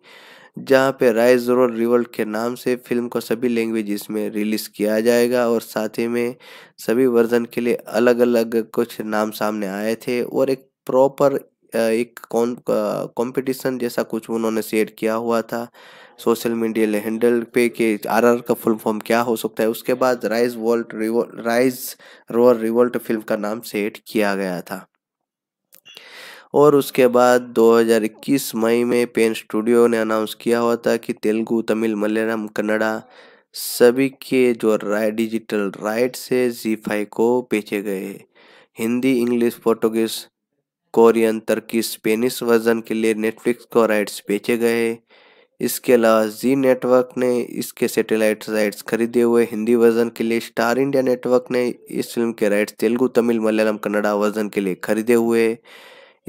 जहाँ पे राइज रोल रिवल्ट के नाम से फिल्म को सभी लैंग्वेजेस में रिलीज़ किया जाएगा और साथ ही में सभी वर्जन के लिए अलग अलग कुछ नाम सामने आए थे और एक प्रॉपर एक कॉम्पिटिशन जैसा कुछ उन्होंने सेट किया हुआ था सोशल मीडिया हैंडल पे के आरआर का फुल फॉर्म क्या हो सकता है उसके बाद rise volt rise roar revolt film का नाम सेट किया गया था और उसके बाद 2021 मई में पेन स्टूडियो ने अनाउंस किया हुआ था कि तेलुगु तमिल मलयालम कन्नड़ा सभी के जो राय डिजिटल राइट से जी फाइव को बेचे गए Hindi English Portuguese Korean तर्की Spanish version के लिए नेटफ्लिक्स को राइट्स बेचे गए इसके अलावा जी नेटवर्क ने इसके सैटेलाइट राइट्स खरीदे हुए हिंदी वर्जन के लिए स्टार इंडिया नेटवर्क ने इस फिल्म के राइट्स तेलुगु तमिल मलयालम कन्नड़ा वर्जन के लिए खरीदे हुए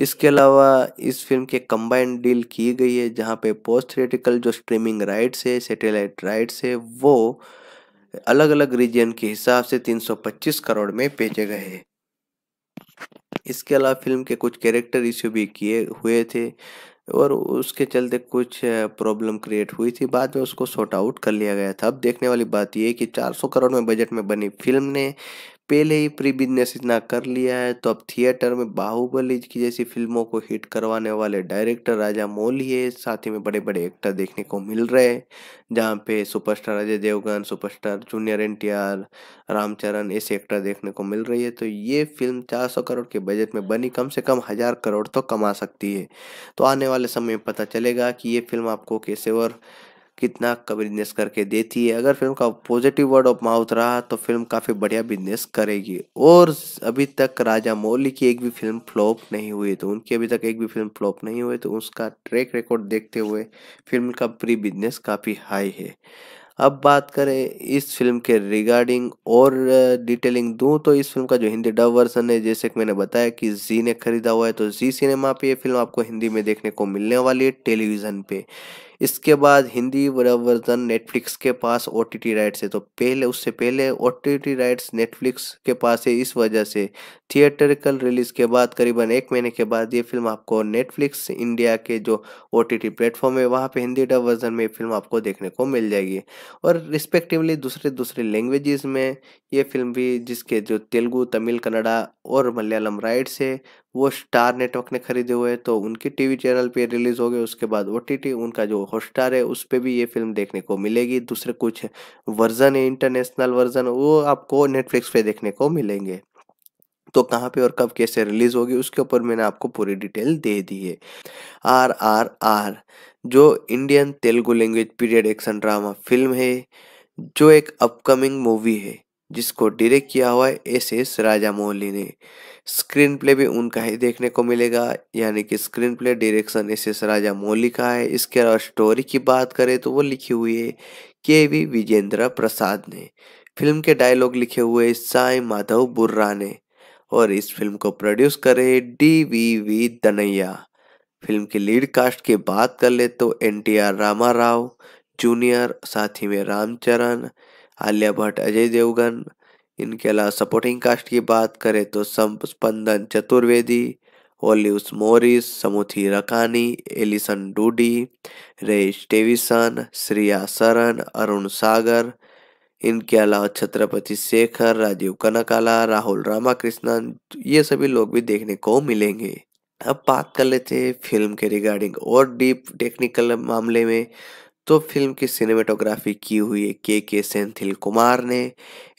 इसके अलावा इस फिल्म के कंबाइंड डील की गई है जहाँ पे पोस्ट थ्रेटिकल जो स्ट्रीमिंग राइट्स है सैटेलाइट राइट्स है वो अलग अलग रीजन के हिसाब से तीन करोड़ में बेचे गए हैं इसके अलावा फिल्म के कुछ कैरेक्टर इश्यू भी किए हुए थे और उसके चलते कुछ प्रॉब्लम क्रिएट हुई थी बाद में उसको शॉर्ट आउट कर लिया गया था अब देखने वाली बात यह है कि 400 करोड़ में बजट में बनी फिल्म ने पहले ही प्री बिजनेस इतना कर लिया है तो अब थिएटर में बाहुबली की जैसी फिल्मों को हिट करवाने वाले डायरेक्टर राजा मौली है साथ ही में बड़े बड़े एक्टर देखने को मिल रहे हैं जहाँ पे superstar Ajay Devgan superstar junior N Ramcharan ऐसे एक्टर देखने को मिल रही है तो ये फिल्म चार करोड़ के बजट में बनी कम से कम हज़ार करोड़ तो कमा सकती है तो आने वाले समय में पता चलेगा कि ये फिल्म आपको कैसे और कितना बिजनेस करके देती है अगर फिल्म का पॉजिटिव वर्ड ऑफ माउथ रहा तो फिल्म काफ़ी बढ़िया बिजनेस करेगी और अभी तक राजा मौली की एक भी फिल्म फ्लॉप नहीं हुई तो उनकी अभी तक एक भी फिल्म फ्लॉप नहीं हुई तो उसका ट्रैक रिकॉर्ड देखते हुए फिल्म का प्री बिजनेस काफ़ी हाई है अब बात करें इस फिल्म के रिगार्डिंग और डिटेलिंग दूं तो इस फिल्म का जो हिंदी डब वर्सन है जैसे कि मैंने बताया कि जी ने खरीदा हुआ है तो जी सिनेमा पे ये फिल्म आपको हिंदी में देखने को मिलने वाली है टेलीविज़न पे इसके बाद हिंदी वर्जन नेटफ्लिक्स के पास ओ टी राइट्स है तो पहले उससे पहले ओ टी राइट्स नेटफ्लिक्स के पास है इस वजह से थिएटरिकल रिलीज के बाद करीबन एक महीने के बाद ये फिल्म आपको नेटफ्लिक्स इंडिया के जो ओ टी प्लेटफॉर्म है वहाँ पे हिंदी डब वर्जन में फिल्म आपको देखने को मिल जाएगी और रिस्पेक्टिवली दूसरे दूसरे लैंग्वेजेस में ये फिल्म भी जिसके जो तेलुगू तमिल कन्नडा और मलयालम राइट्स है वो स्टार नेटवर्क ने खरीदे हुए तो उनके टीवी चैनल पे रिलीज हो गए उसके बाद ओ उनका जो हॉटस्टार है उस पर भी ये फिल्म देखने को मिलेगी दूसरे कुछ वर्जन है इंटरनेशनल वर्जन वो आपको नेटफ्लिक्स पे देखने को मिलेंगे तो कहाँ पे और कब कैसे रिलीज होगी उसके ऊपर मैंने आपको पूरी डिटेल दे दी है आर आर आर जो Indian Telugu language period action drama film है जो एक अपकमिंग मूवी है जिसको डायरेक्ट किया हुआ है एस एस राजा मौली ने स्क्रीन प्ले भी उनका ही देखने को मिलेगा यानी कि screen play direction S S राजा मौली का है इसके अलावा स्टोरी की बात करें तो वो लिखी हुई है के वी विजेंद्र प्रसाद ने फिल्म के डायलॉग लिखे हुए साई माधव बुर्रा ने और इस फिल्म को प्रोड्यूस करे डी वी वी दनैया फिल्म के लीड कास्ट की बात कर ले तो N T R Rama Rao junior साथी में रामचरण आलिया भट्ट अजय देवगन इनके अलावा सपोर्टिंग कास्ट की बात करें तो संपंदन Chaturvedi Olivia Morris Samuthirakani Alison Doody Ray Stevenson Shriya Saran Arun Sagar इनके अलावा छत्रपति शेखर राजीव कनकाला राहुल रामाकृष्णन ये सभी लोग भी देखने को मिलेंगे अब बात कर लेते हैं फिल्म के रिगार्डिंग और डीप टेक्निकल मामले में तो फिल्म की सिनेमेटोग्राफी की हुई है के के सेंथिल कुमार ने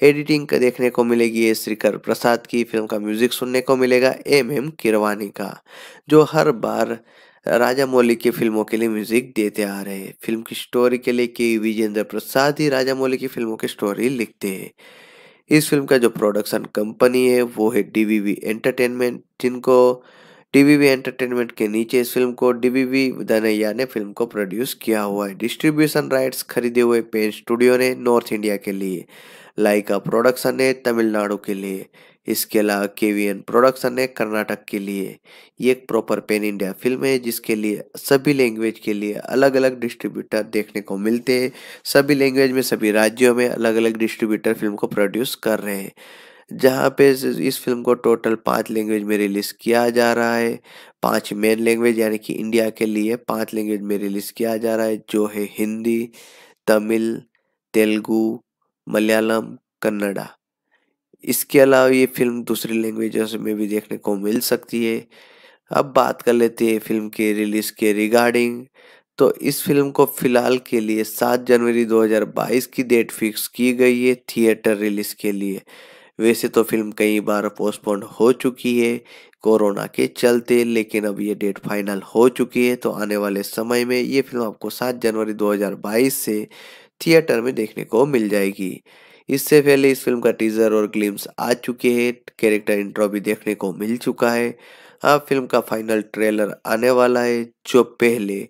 एडिटिंग का देखने को मिलेगी ए श्रीकर प्रसाद की फिल्म का म्यूजिक सुनने को मिलेगा एम एम किरवानी का जो हर बार राजा मौली की फिल्मों के लिए म्यूजिक देते आ रहे हैं फिल्म की स्टोरी के लिए के विजेंद्र प्रसाद ही राजा मौली की फिल्मों की स्टोरी लिखते हैं इस फिल्म का जो प्रोडक्शन कंपनी है वो है डी एंटरटेनमेंट जिनको डीवीवी एंटरटेनमेंट के नीचे इस फिल्म को डीवीवी धनैया ने फिल्म को प्रोड्यूस किया हुआ है डिस्ट्रीब्यूशन राइट्स खरीदे हुए पेन स्टूडियो ने नॉर्थ इंडिया के लिए लाइका प्रोडक्शन ने तमिलनाडु के लिए इसके अलावा केवीएन प्रोडक्शन ने कर्नाटक के लिए ये एक प्रॉपर पेन इंडिया फिल्म है जिसके लिए सभी लैंग्वेज के लिए अलग अलग डिस्ट्रीब्यूटर देखने को मिलते हैं सभी लैंग्वेज में सभी राज्यों में अलग अलग डिस्ट्रीब्यूटर फिल्म को प्रोड्यूस कर रहे हैं जहाँ पे इस फिल्म को टोटल पाँच लैंग्वेज में रिलीज़ किया जा रहा है पांच मेन लैंग्वेज यानी कि इंडिया के लिए पांच लैंग्वेज में रिलीज़ किया जा रहा है जो है हिंदी तमिल तेलुगु मलयालम कन्नड़ा इसके अलावा ये फिल्म दूसरी लैंग्वेजों में भी देखने को मिल सकती है अब बात कर लेते हैं फिल्म के रिलीज़ के रिगार्डिंग तो इस फिल्म को फिलहाल के लिए सात जनवरी 2022 की डेट फिक्स की गई है थिएटर रिलीज़ के लिए वैसे तो फिल्म कई बार पोस्टपोन हो चुकी है कोरोना के चलते लेकिन अब ये डेट फाइनल हो चुकी है तो आने वाले समय में ये फिल्म आपको 7 जनवरी 2022 से थिएटर में देखने को मिल जाएगी इससे पहले इस फिल्म का टीजर और ग्लिम्स आ चुके हैं कैरेक्टर इंट्रो भी देखने को मिल चुका है अब फिल्म का फाइनल ट्रेलर आने वाला है जो पहले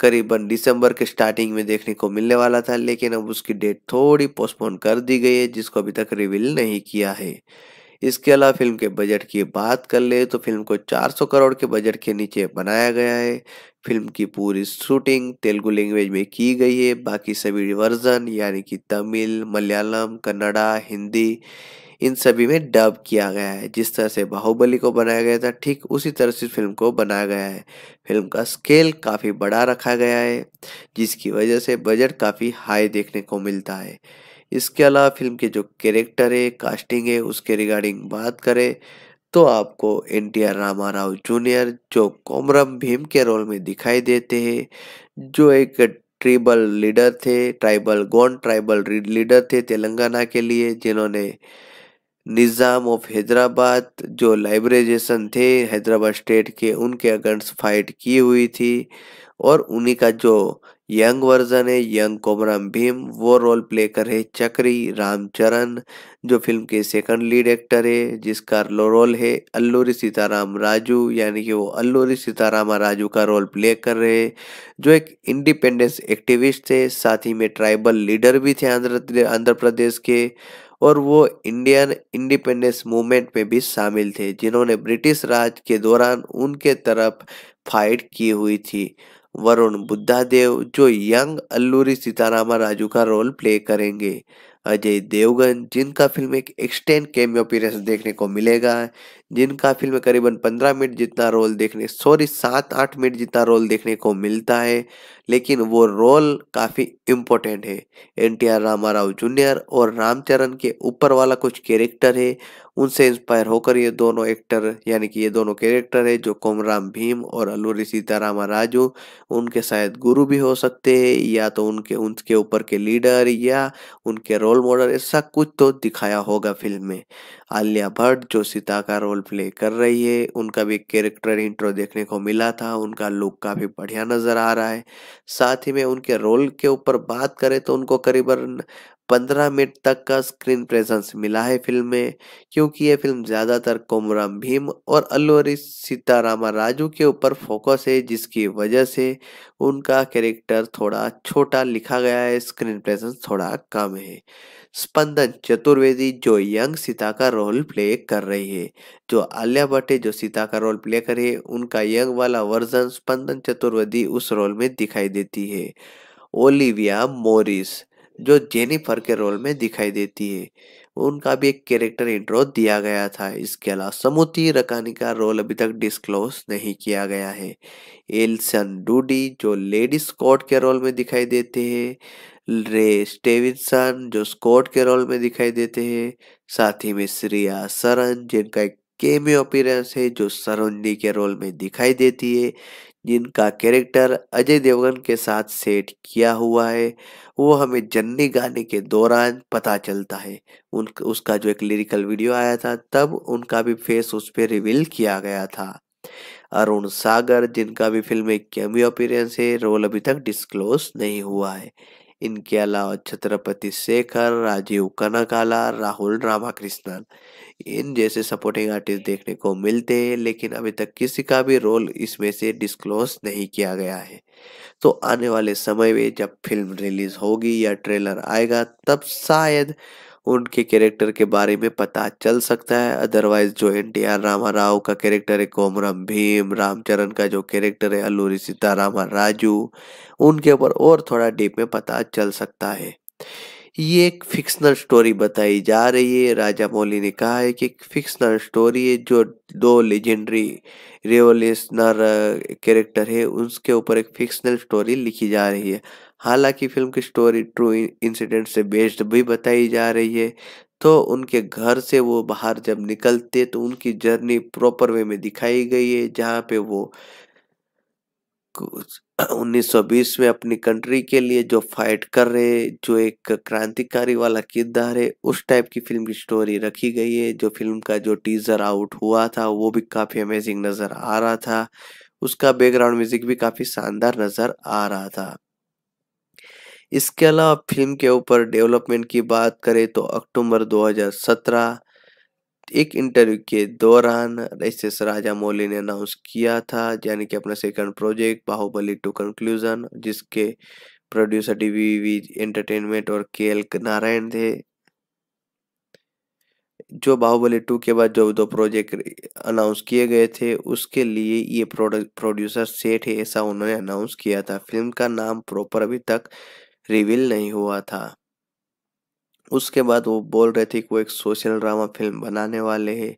करीबन दिसंबर के स्टार्टिंग में देखने को मिलने वाला था लेकिन अब उसकी डेट थोड़ी पोस्टपोन कर दी गई है जिसको अभी तक रिवील नहीं किया है इसके अलावा फिल्म के बजट की बात कर ले तो फिल्म को 400 करोड़ के बजट के नीचे बनाया गया है फिल्म की पूरी शूटिंग तेलुगु लैंग्वेज में की गई है बाकी सभी वर्जन यानी कि तमिल मलयालम कन्नड़ा हिंदी इन सभी में डब किया गया है जिस तरह से बाहुबली को बनाया गया था ठीक उसी तरह से फिल्म को बनाया गया है फिल्म का स्केल काफ़ी बड़ा रखा गया है जिसकी वजह से बजट काफ़ी हाई देखने को मिलता है इसके अलावा फिल्म के जो कैरेक्टर है कास्टिंग है उसके रिगार्डिंग बात करें तो आपको N T R Rama Rao junior जो कोमरम भीम के रोल में दिखाई देते हैं जो एक ट्रिबल लीडर थे ट्राइबल गोंड ट्राइबल लीडर थे तेलंगाना के लिए जिन्होंने निज़ाम ऑफ हैदराबाद जो लाइब्रेजेशन थे हैदराबाद स्टेट के उनके अगेंस्ट फाइट की हुई थी और उन्हीं का जो यंग वर्जन है यंग कोमराम भीम वो रोल प्ले कर रहे चक्री रामचरण जो फिल्म के सेकंड लीड एक्टर है जिसका रोल है अल्लूरी सीताराम राजू यानी कि वो अल्लूरी सीताराम राजू का रोल प्ले कर रहे जो एक इंडिपेंडेंस एक्टिविस्ट थे साथ ही में ट्राइबल लीडर भी थे आंध्र आंध्र प्रदेश के और वो इंडियन इंडिपेंडेंस मूवमेंट में भी शामिल थे जिन्होंने ब्रिटिश राज के दौरान उनके तरफ फाइट की हुई थी वरुण बुद्धादेव जो यंग अल्लूरी सीतारामा राजू का रोल प्ले करेंगे अजय देवगन जिनका फिल्म एक एक्सटेंड कैमियो अपीयरेंस देखने को मिलेगा जिनका फिल्म करीबन पंद्रह मिनट जितना रोल देखने सॉरी सात आठ मिनट जितना रोल देखने को मिलता है लेकिन वो रोल काफ़ी इम्पोर्टेंट है N T R Rama Rao junior और रामचरण के ऊपर वाला कुछ कैरेक्टर है उनसे इंस्पायर होकर ये दोनों एक्टर यानी कि ये दोनों कैरेक्टर है जो कोमराम भीम और अल्लूरी सीतारामा राजू उनके शायद गुरु भी हो सकते हैं या तो उनके उनके ऊपर के लीडर या उनके रोल मॉडल ऐसा कुछ तो दिखाया होगा फिल्म में आलिया भट्ट जो सीता का रोल प्ले कर रही है उनका भी कैरेक्टर इंट्रो देखने को मिला था उनका लुक काफ़ी बढ़िया नज़र आ रहा है साथ ही में उनके रोल के ऊपर बात करें तो उनको करीबन पंद्रह मिनट तक का स्क्रीन प्रेजेंस मिला है फिल्म में क्योंकि ये फिल्म ज़्यादातर कोमराम भीम और अल्लूरी सीतारामा राजू के ऊपर फोकस है जिसकी वजह से उनका कैरेक्टर थोड़ा छोटा लिखा गया है स्क्रीन प्रेजेंस थोड़ा कम है स्पंदन चतुर्वेदी जो यंग सीता का रोल प्ले कर रही है जो आलिया भट्ट जो सीता का रोल प्ले है उनका यंग वाला वर्जन स्पंदन चतुर्वेदी उस रोल में दिखाई देती है ओलिविया मोरिस जो जेनिफर के रोल में दिखाई देती है उनका भी एक कैरेक्टर इंट्रो दिया गया था इसके अलावा समुति रकानी का रोल अभी तक डिस्क्लोज नहीं किया गया है एल्सन डूडी जो लेडी स्कॉट के रोल में दिखाई देते हैं रे स्टेविनसन जो स्कॉट के रोल में दिखाई देते हैं साथ ही में श्रिया सरन जिनका एक केमी अपीरेंस है जो सरोजनी के रोल में दिखाई देती है जिनका कैरेक्टर अजय देवगन के साथ सेट किया हुआ है वो हमें जन्नी गाने के दौरान पता चलता है उन उसका जो एक लिरिकल वीडियो आया था तब उनका भी फेस उस पर रिवील किया गया था अरुण सागर जिनका भी फिल्म में कैमियो अपीरेंस है रोल अभी तक डिस्क्लोज नहीं हुआ है इनके अलावा छत्रपति शेखर राजीव कनकाला राहुल रामाकृष्णन इन जैसे सपोर्टिंग आर्टिस्ट देखने को मिलते हैं लेकिन अभी तक किसी का भी रोल इसमें से डिस्क्लोज नहीं किया गया है तो आने वाले समय में जब फिल्म रिलीज होगी या ट्रेलर आएगा तब शायद उनके कैरेक्टर के बारे में पता चल सकता है अदरवाइज जो N T R Rama Rao का कैरेक्टर है कोमरम भीम रामचरण का जो कैरेक्टर है अल्लूरी सीतारामा राजू उनके ऊपर और थोड़ा डीप में पता चल सकता है ये एक फिक्सनल स्टोरी बताई जा रही है राजा मौली ने कहा है कि एक फिक्सनल स्टोरी है जो दो लेजेंडरी रेवोल्यूशनर कैरेक्टर है उसके ऊपर एक फिक्सनल स्टोरी लिखी जा रही है हालांकि फिल्म की स्टोरी ट्रू इंसिडेंट से बेस्ड भी बताई जा रही है तो उनके घर से वो बाहर जब निकलते तो उनकी जर्नी प्रॉपर वे में दिखाई गई है जहाँ पे वो 1920 में अपनी कंट्री के लिए जो फाइट कर रहे जो एक क्रांतिकारी वाला किरदार है उस टाइप की फिल्म की स्टोरी रखी गई है जो फिल्म का जो टीजर आउट हुआ था वो भी काफ़ी अमेजिंग नज़र आ रहा था उसका बैकग्राउंड म्यूजिक भी काफ़ी शानदार नज़र आ रहा था इसके अलावा फिल्म के ऊपर डेवलपमेंट की बात करें तो अक्टूबर 2017 एक इंटरव्यू के दौरान एस राजा मौली ने अनाउंस किया था यानी कि अपना second project Baahubali two conclusion जिसके प्रोड्यूसर डीवीवी एंटरटेनमेंट और के एल नारायण थे जो बाहुबली टू के बाद जो दो प्रोजेक्ट अनाउंस किए गए थे उसके लिए ये प्रोड्यूसर सेठ है ऐसा उन्होंने अनाउंस किया था फिल्म का नाम प्रॉपर अभी तक रिवील नहीं हुआ था उसके बाद वो बोल रहे थे कि वो एक सोशल ड्रामा फिल्म बनाने वाले हैं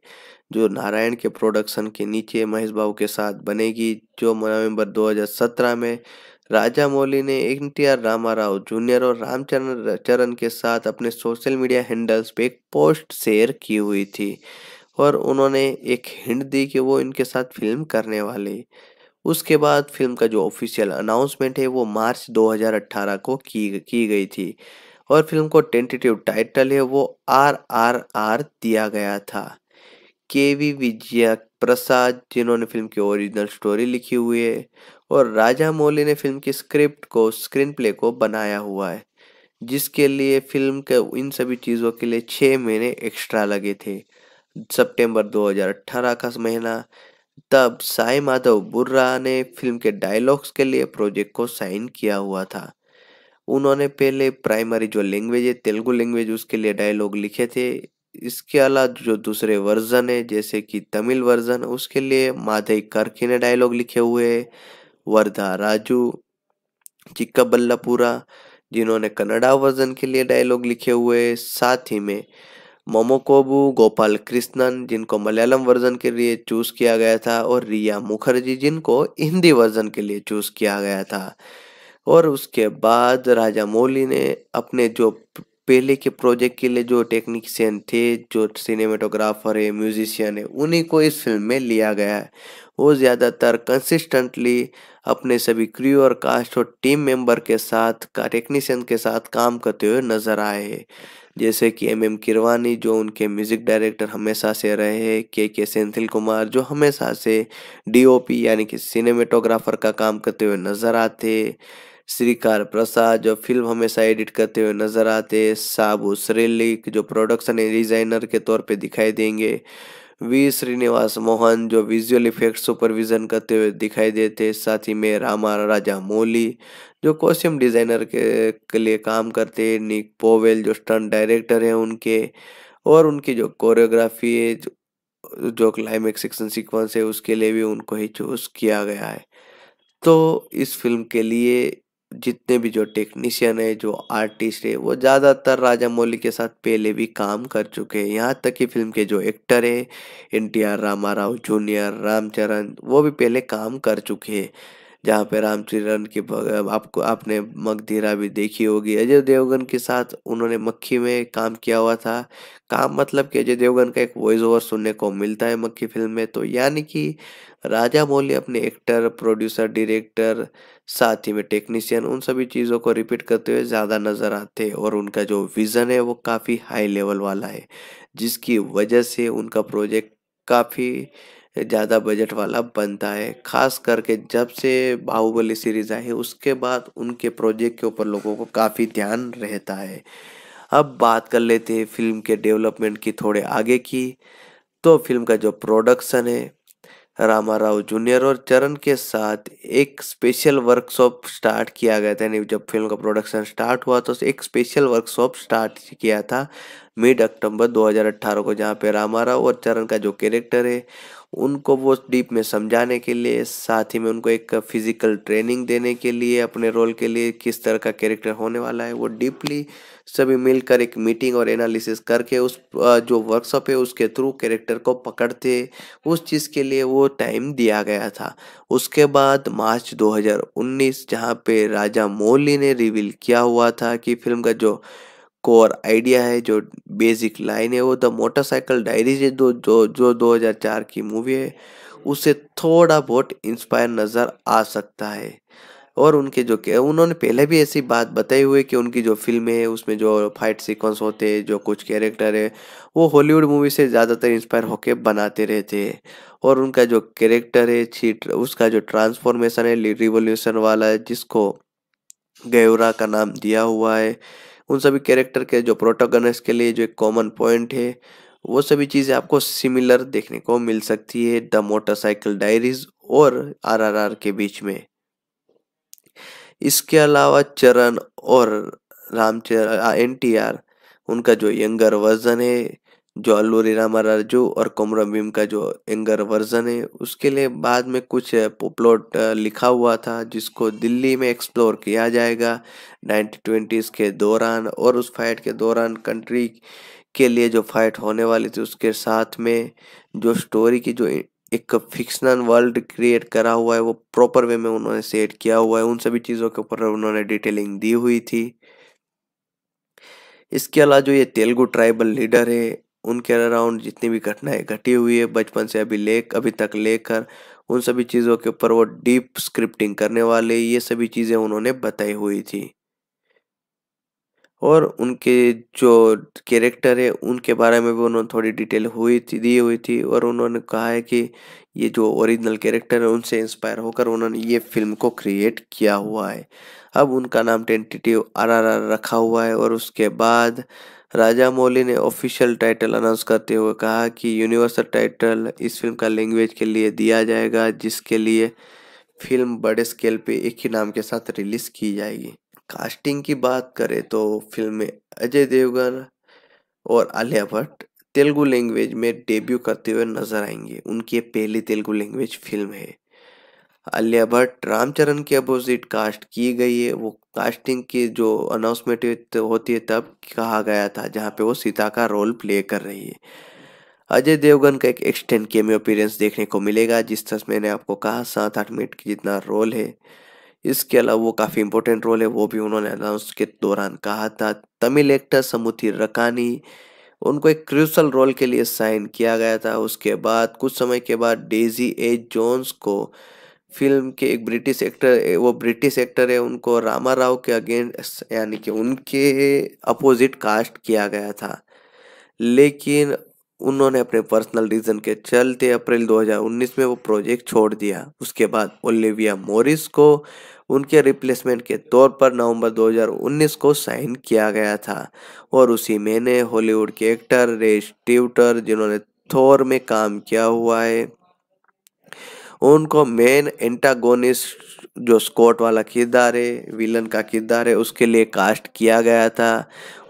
जो नारायण के प्रोडक्शन के नीचे महेश बाबू के साथ बनेगी जो नवंबर 2017 में राजा मौली ने N T R Rama Rao junior और रामचरण चरण के साथ अपने सोशल मीडिया हैंडल्स पे एक पोस्ट शेयर की हुई थी और उन्होंने एक हिंट दी कि वो इनके साथ फिल्म करने वाले उसके बाद फिल्म का जो ऑफिशियल अनाउंसमेंट है वो मार्च 2018 को की की गई थी और फिल्म को टेंटेटिव टाइटल है वो आर आर आर दिया गया था के वी विजया प्रसाद जिन्होंने फिल्म की ओरिजिनल स्टोरी लिखी हुई है और राजा मौली ने फिल्म की स्क्रिप्ट को स्क्रीन प्ले को बनाया हुआ है जिसके लिए फिल्म के इन सभी चीज़ों के लिए छः महीने एक्स्ट्रा लगे थे सितंबर 2018 का महीना तब साई माधव बुर्रा ने फिल्म के डायलॉग्स के लिए प्रोजेक्ट को साइन किया हुआ था उन्होंने पहले प्राइमरी जो लैंग्वेज है तेलुगु लैंग्वेज उसके लिए डायलॉग लिखे थे इसके अलावा जो दूसरे वर्जन है जैसे कि तमिल वर्जन उसके लिए माधव करके ने डायलॉग लिखे हुए है वर्धा राजू चिक्का बल्लापुरा जिन्होंने कन्नड़ा वर्जन के लिए डायलॉग लिखे हुए साथ ही में मोमोकोबू गोपाल कृष्णन जिनको मलयालम वर्जन के लिए चूज किया गया था और रिया मुखर्जी जिनको हिंदी वर्जन के लिए चूज किया गया था और उसके बाद राजा मौली ने अपने जो पहले के प्रोजेक्ट के लिए जो टेक्निशियन थे जो सिनेमेटोग्राफर है म्यूजिशियन है उन्हीं को इस फिल्म में लिया गया है वो ज़्यादातर कंसिस्टेंटली अपने सभी क्रू और कास्ट और टीम मेंबर के साथ का टेक्नीशियन के साथ काम करते हुए नजर आए जैसे कि एम एम किरवानी जो उनके म्यूज़िक डायरेक्टर हमेशा से रहे के के सेंथिल कुमार जो हमेशा से डीओपी यानी कि सिनेमेटोग्राफर का काम करते हुए नज़र आते श्रीकार प्रसाद जो फिल्म हमेशा एडिट करते हुए नज़र आते साबू श्रेलिक जो प्रोडक्शन डिज़ाइनर के तौर पे दिखाई देंगे वी श्रीनिवास मोहन जो विजुअल इफेक्ट सुपरविजन करते हुए दिखाई देते हैं साथ ही में रामा राजा मोली जो कॉस्ट्यूम डिजाइनर के, के लिए काम करते निक पोवेल जो स्टंट डायरेक्टर हैं उनके और उनकी जो कोरियोग्राफी है जो, जो क्लाइमेक्स एक्शन सीक्वेंस है उसके लिए भी उनको ही चूज किया गया है तो इस फिल्म के लिए जितने भी जो टेक्नीशियन है जो आर्टिस्ट है वो ज़्यादातर राजा मौली के साथ पहले भी काम कर चुके हैं यहाँ तक कि फिल्म के जो एक्टर है N T R Rama Rao junior Ramcharan वो भी पहले काम कर चुके हैं जहाँ पे रामचरण के आपको आपने मगधीरा भी देखी होगी अजय देवगन के साथ उन्होंने मक्खी में काम किया हुआ था काम मतलब कि अजय देवगन का एक वॉइस ओवर सुनने को मिलता है मक्खी फिल्म में तो यानी कि राजा मौली अपने एक्टर प्रोड्यूसर डायरेक्टर साथ ही में टेक्नीशियन उन सभी चीज़ों को रिपीट करते हुए ज़्यादा नज़र आते हैं और उनका जो विज़न है वो काफ़ी हाई लेवल वाला है जिसकी वजह से उनका प्रोजेक्ट काफ़ी ज़्यादा बजट वाला बनता है खास करके जब से बाहुबली सीरीज आई है उसके बाद उनके प्रोजेक्ट के ऊपर लोगों को काफ़ी ध्यान रहता है अब बात कर लेते हैं फिल्म के डेवलपमेंट की थोड़े आगे की तो फिल्म का जो प्रोडक्शन है रामा राव जूनियर और चरण के साथ एक स्पेशल वर्कशॉप स्टार्ट किया गया था यानी जब फिल्म का प्रोडक्शन स्टार्ट हुआ तो एक स्पेशल वर्कशॉप स्टार्ट किया था मिड अक्टूबर 2018 को जहाँ पे रामा राव और चरण का जो कैरेक्टर है उनको वो डीप में समझाने के लिए साथ ही में उनको एक फिजिकल ट्रेनिंग देने के लिए अपने रोल के लिए किस तरह का कैरेक्टर होने वाला है वो डीपली सभी मिलकर एक मीटिंग और एनालिसिस करके उस जो वर्कशॉप है उसके थ्रू कैरेक्टर को पकड़ते उस चीज़ के लिए वो टाइम दिया गया था उसके बाद मार्च 2019 जहाँ पे राजा मौली ने रिवील किया हुआ था कि फिल्म का जो कोर आइडिया है जो बेसिक लाइन है वो द मोटरसाइकिल डायरी जो जो जो 2004 की मूवी है उससे थोड़ा बहुत इंस्पायर नज़र आ सकता है और उनके जो उन्होंने पहले भी ऐसी बात बताई हुई कि उनकी जो फिल्म है उसमें जो फाइट सीक्वेंस होते हैं जो कुछ कैरेक्टर है वो हॉलीवुड मूवी से ज़्यादातर इंस्पायर होकर बनाते रहते हैं और उनका जो कैरेक्टर है छीट उसका जो ट्रांसफॉर्मेशन है रिवोल्यूशन वाला है जिसको गयोरा का नाम दिया हुआ है उन सभी कैरेक्टर के जो प्रोटोगनस के लिए जो एक कॉमन पॉइंट है वो सभी चीज़ें आपको सिमिलर देखने को मिल सकती है द मोटरसाइकिल डायरीज और आरआरआर के बीच में इसके अलावा चरण और रामचरण एन टी आर उनका जो यंगर वर्जन है जो अल्लू रीराम राजू और कोमरा भीम का जो एंगर वर्जन है उसके लिए बाद में कुछ प्लॉट लिखा हुआ था जिसको दिल्ली में एक्सप्लोर किया जाएगा नाइनटीन ट्वेंटीज़ के दौरान और उस फाइट के दौरान कंट्री के लिए जो फाइट होने वाली थी उसके साथ में जो स्टोरी की जो एक फिक्शनल वर्ल्ड क्रिएट करा हुआ है वो प्रॉपर वे में उन्होंने सेट किया हुआ है उन सभी चीज़ों के ऊपर उन्होंने डिटेलिंग दी हुई थी इसके अलावा जो ये तेलुगु ट्राइबल लीडर है उनके अराउंड जितनी भी घटनाएं घटी हुई है बचपन से अभी ले अभी तक लेकर उन सभी चीज़ों के ऊपर वो डीप स्क्रिप्टिंग करने वाले ये सभी चीज़ें उन्होंने बताई हुई थी और उनके जो कैरेक्टर है उनके बारे में भी उन्होंने थोड़ी डिटेल हुई थी दी हुई थी और उन्होंने कहा है कि ये जो ओरिजिनल कैरेक्टर है उनसे इंस्पायर होकर उन्होंने ये फिल्म को क्रिएट किया हुआ है अब उनका नाम टेंटेटिव आर रखा हुआ है और उसके बाद राजा मौली ने ऑफिशियल टाइटल अनाउंस करते हुए कहा कि यूनिवर्सल टाइटल इस फिल्म का लैंग्वेज के लिए दिया जाएगा जिसके लिए फिल्म बड़े स्केल पे एक ही नाम के साथ रिलीज की जाएगी कास्टिंग की बात करें तो फिल्म में अजय देवगन और आलिया भट्ट तेलुगु लैंग्वेज में डेब्यू करते हुए नजर आएंगे उनकी पहली तेलुगु लैंग्वेज फिल्म है आलिया भट्ट रामचरण के अपोजिट कास्ट की गई है वो कास्टिंग की जो अनाउंसमेंट होती है तब कहा गया था जहाँ पे वो सीता का रोल प्ले कर रही है अजय देवगन का एक एक्सटेंड केमियो अपीरेंस देखने को मिलेगा जिस तरह मैंने आपको कहा सात आठ मिनट की जितना रोल है इसके अलावा वो काफ़ी इंपॉर्टेंट रोल है वो भी उन्होंने अनाउंस के दौरान कहा था तमिल एक्टर समुथी रकानी उनको एक क्रूसल रोल के लिए साइन किया गया था उसके बाद कुछ समय के बाद डेजी ए जोन्स को फिल्म के एक ब्रिटिश एक्टर वो ब्रिटिश एक्टर है उनको रामा राव के अगेंस्ट यानी कि उनके अपोजिट कास्ट किया गया था लेकिन उन्होंने अपने पर्सनल रीजन के चलते अप्रैल 2019 में वो प्रोजेक्ट छोड़ दिया उसके बाद ओलिविया मोरिस को उनके रिप्लेसमेंट के तौर पर नवंबर 2019 को साइन किया गया था और उसी महीने हॉलीवुड के एक्टर रेस ट्यूटर जिन्होंने थोर में काम किया हुआ है उनको मेन एंटागोनिस्ट जो स्कॉट वाला किरदार है विलन का किरदार है उसके लिए कास्ट किया गया था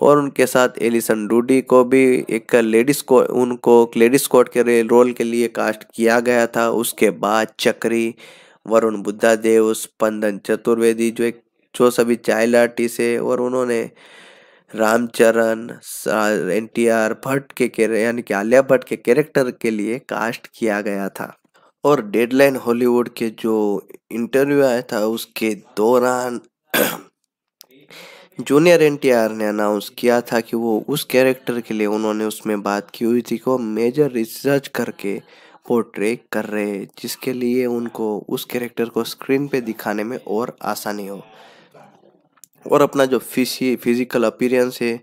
और उनके साथ एलिसन डूडी को भी एक लेडीज को उनको लेडीज स्कॉट के रोल के लिए कास्ट किया गया था उसके बाद चक्री वरुण बुद्धा देव स्पंदन चतुर्वेदी जो एक जो सभी चाइल्ड आर्टिस्ट है और उन्होंने Ramcharan N T R Bhatt के यानी कि आलिया भट्ट के कैरेक्टर के लिए कास्ट किया गया था और डेडलाइन हॉलीवुड के जो इंटरव्यू आया था उसके दौरान जूनियर एन ने अनाउंस किया था कि वो उस कैरेक्टर के लिए उन्होंने उसमें बात की हुई थी को मेजर रिसर्च करके वो कर रहे हैं जिसके लिए उनको उस कैरेक्टर को स्क्रीन पे दिखाने में और आसानी हो और अपना जो फिजी फिजिकल अपीरेंस है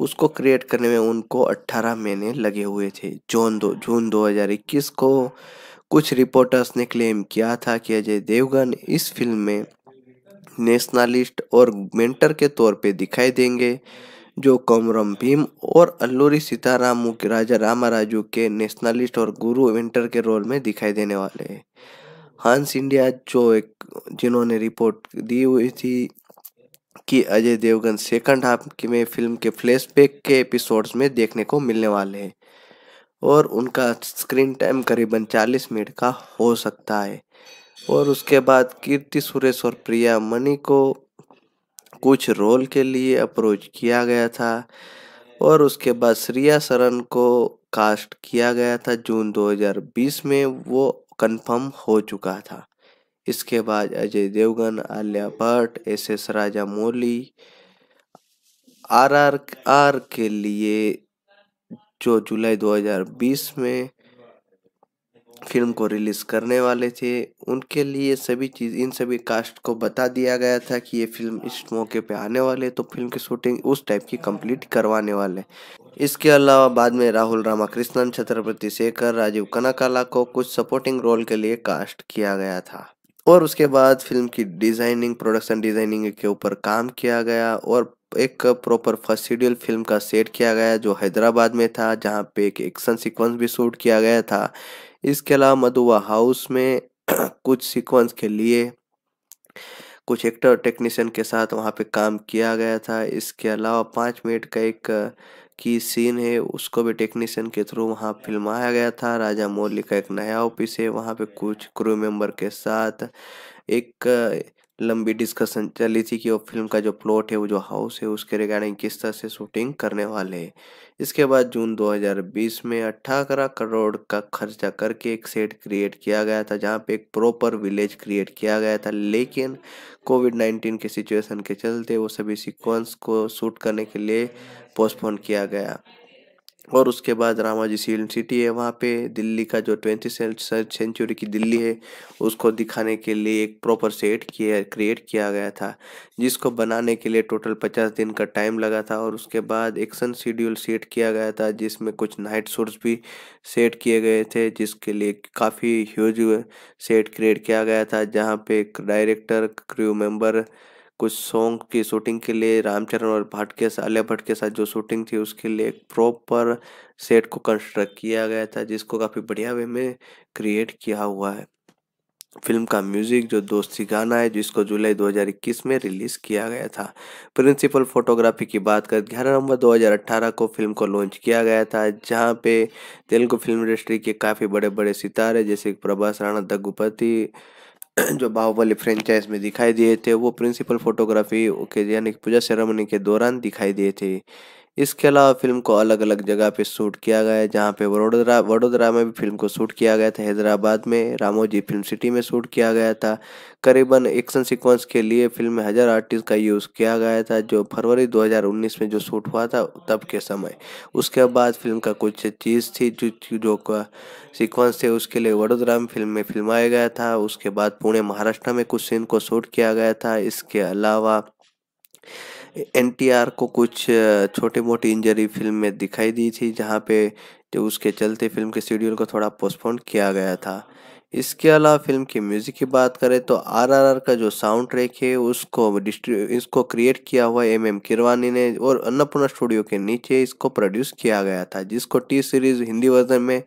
उसको क्रिएट करने में उनको 18 महीने लगे हुए थे जून दो जून 2021 को कुछ रिपोर्टर्स ने क्लेम किया था कि अजय देवगन इस फिल्म में नेशनलिस्ट और मेंटर के तौर पे दिखाई देंगे जो कोमरम भीम और अल्लूरी सीताराम राजा राजू के नेशनलिस्ट और गुरु मेंटर के रोल में दिखाई देने वाले हैं हंस इंडिया जो एक जिन्होंने रिपोर्ट दी हुई थी कि अजय देवगन सेकंड हाफ में फिल्म के फ्लैशबैक के एपिसोड्स में देखने को मिलने वाले हैं और उनका स्क्रीन टाइम करीबन 40 मिनट का हो सकता है और उसके बाद कीर्ति सुरेश और प्रिया मणि को कुछ रोल के लिए अप्रोच किया गया था और उसके बाद श्रिया सरन को कास्ट किया गया था जून 2020 में वो कंफर्म हो चुका था इसके बाद अजय देवगन आलिया भट्ट एस एस राजा मौली आर आर आर के लिए जो जुलाई 2020 में फिल्म को रिलीज़ करने वाले थे उनके लिए सभी चीज़ इन सभी कास्ट को बता दिया गया था कि ये फिल्म इस मौके पे आने वाले तो फिल्म की शूटिंग उस टाइप की कंप्लीट करवाने वाले इसके अलावा बाद में राहुल रामाकृष्णन छत्रपति शेखर राजीव कनाकाला को कुछ सपोर्टिंग रोल के लिए कास्ट किया गया था और उसके बाद फिल्म की डिज़ाइनिंग प्रोडक्शन डिज़ाइनिंग के ऊपर काम किया गया और एक प्रॉपर फर्स्ट शेड्यूल फिल्म का सेट किया गया जो हैदराबाद में था जहाँ पे एक एक्शन सीक्वेंस भी शूट किया गया था इसके अलावा मदुआ हाउस में कुछ सीक्वेंस के लिए कुछ एक्टर टेक्नीशियन के साथ वहाँ पे काम किया गया था इसके अलावा पाँच मिनट का एक की सीन है उसको भी टेक्नीशियन के थ्रू वहाँ फिल्माया गया था राजा मौली का एक नया ऑफिस है वहाँ पे कुछ क्रू मेंबर के साथ एक लंबी डिस्कशन चली थी कि वो फिल्म का जो प्लॉट है वो जो हाउस है उसके रिगार्डिंग किस तरह से शूटिंग करने वाले हैं इसके बाद जून 2020 में अट्ठारह करोड़ का खर्चा करके एक सेट क्रिएट किया गया था जहाँ पे एक प्रॉपर विलेज क्रिएट किया गया था लेकिन कोविड 19 के सिचुएशन के चलते वो सभी सिक्वेंस को शूट करने के लिए पोस्टपोन किया गया और उसके बाद रामाजी फिल्म सिटी है वहाँ पे दिल्ली का जो ट्वेंटी सेंचुरी की दिल्ली है उसको दिखाने के लिए एक प्रॉपर सेट किया क्रिएट किया गया था जिसको बनाने के लिए टोटल पचास दिन का टाइम लगा था और उसके बाद एक्शन शेड्यूल सेट किया गया था जिसमें कुछ नाइट शोर्स भी सेट किए गए थे जिसके लिए काफ़ी ह्यूज सेट क्रिएट किया गया था जहाँ पे डायरेक्टर क्रू मेम्बर कुछ सॉन्ग की शूटिंग के लिए रामचरण और भट्ट के साथ आलिया भट्ट के साथ जो शूटिंग थी उसके लिए एक प्रॉपर सेट को कंस्ट्रक्ट किया गया था जिसको काफ़ी बढ़िया वे में क्रिएट किया हुआ है फिल्म का म्यूजिक जो दोस्ती गाना है जिसको जुलाई 2021 में रिलीज किया गया था प्रिंसिपल फोटोग्राफी की बात कर 11 नवंबर 2018 को फिल्म को लॉन्च किया गया था जहां पे तेलुगु फिल्म इंडस्ट्री के काफ़ी बड़े बड़े सितारे जैसे प्रभास राणा दगुपति जो बाहुबली फ्रेंचाइज में दिखाई दिए थे वो प्रिंसिपल फोटोग्राफी के यानी पूजा सेरेमनी के दौरान दिखाई दिए थे इसके अलावा फिल्म को अलग अलग जगह पे शूट किया गया है जहाँ पे वडोदरा वडोदरा में भी फिल्म को शूट किया गया था हैदराबाद में रामोजी फिल्म सिटी में शूट किया गया था करीबन एक्शन सीक्वेंस के लिए फिल्म में हज़ार आर्टिस्ट का यूज़ किया गया था जो फरवरी 2019 में जो शूट हुआ था तब के समय उसके बाद फिल्म का कुछ चीज़ थी जो जो सिक्वेंस थे उसके लिए वडोदरा में फिल्म में फिल्माया गया था उसके बाद पुणे महाराष्ट्र में कुछ सीन को शूट किया गया था इसके अलावा एनटीआर को कुछ छोटे मोटी इंजरी फिल्म में दिखाई दी थी जहाँ पे जो उसके चलते फिल्म के शेड्यूल को थोड़ा पोस्टपोन किया गया था इसके अलावा फिल्म के म्यूज़िक की बात करें तो आरआरआर का जो साउंड ट्रैक है उसको इसको क्रिएट किया हुआ एम एम किरवानी ने और अन्नपूर्णा स्टूडियो के नीचे इसको प्रोड्यूस किया गया था जिसको टी सीरीज़ हिंदी वर्जन में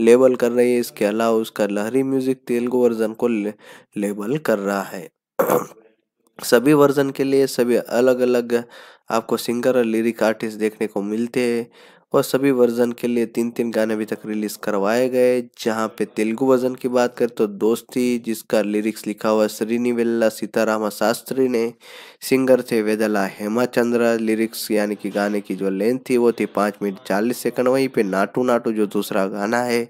लेबल कर रही है इसके अलावा उसका लहरी म्यूज़िक तेलुगु वर्जन को ले, लेबल कर रहा है सभी वर्जन के लिए सभी अलग अलग आपको सिंगर और लिरिक आर्टिस्ट देखने को मिलते हैं और सभी वर्जन के लिए तीन तीन गाने अभी तक रिलीज़ करवाए गए जहाँ पे तेलुगु वर्जन की बात करें तो दोस्ती जिसका लिरिक्स लिखा हुआ श्रीनिवेल्ला सीतारामा शास्त्री ने सिंगर थे वेदला हेमाचंद्रा लिरिक्स यानी कि गाने की जो लेंथ थी वो थी पाँच मिनट चालीस सेकंड वहीं पे नाटू नाटू जो दूसरा गाना है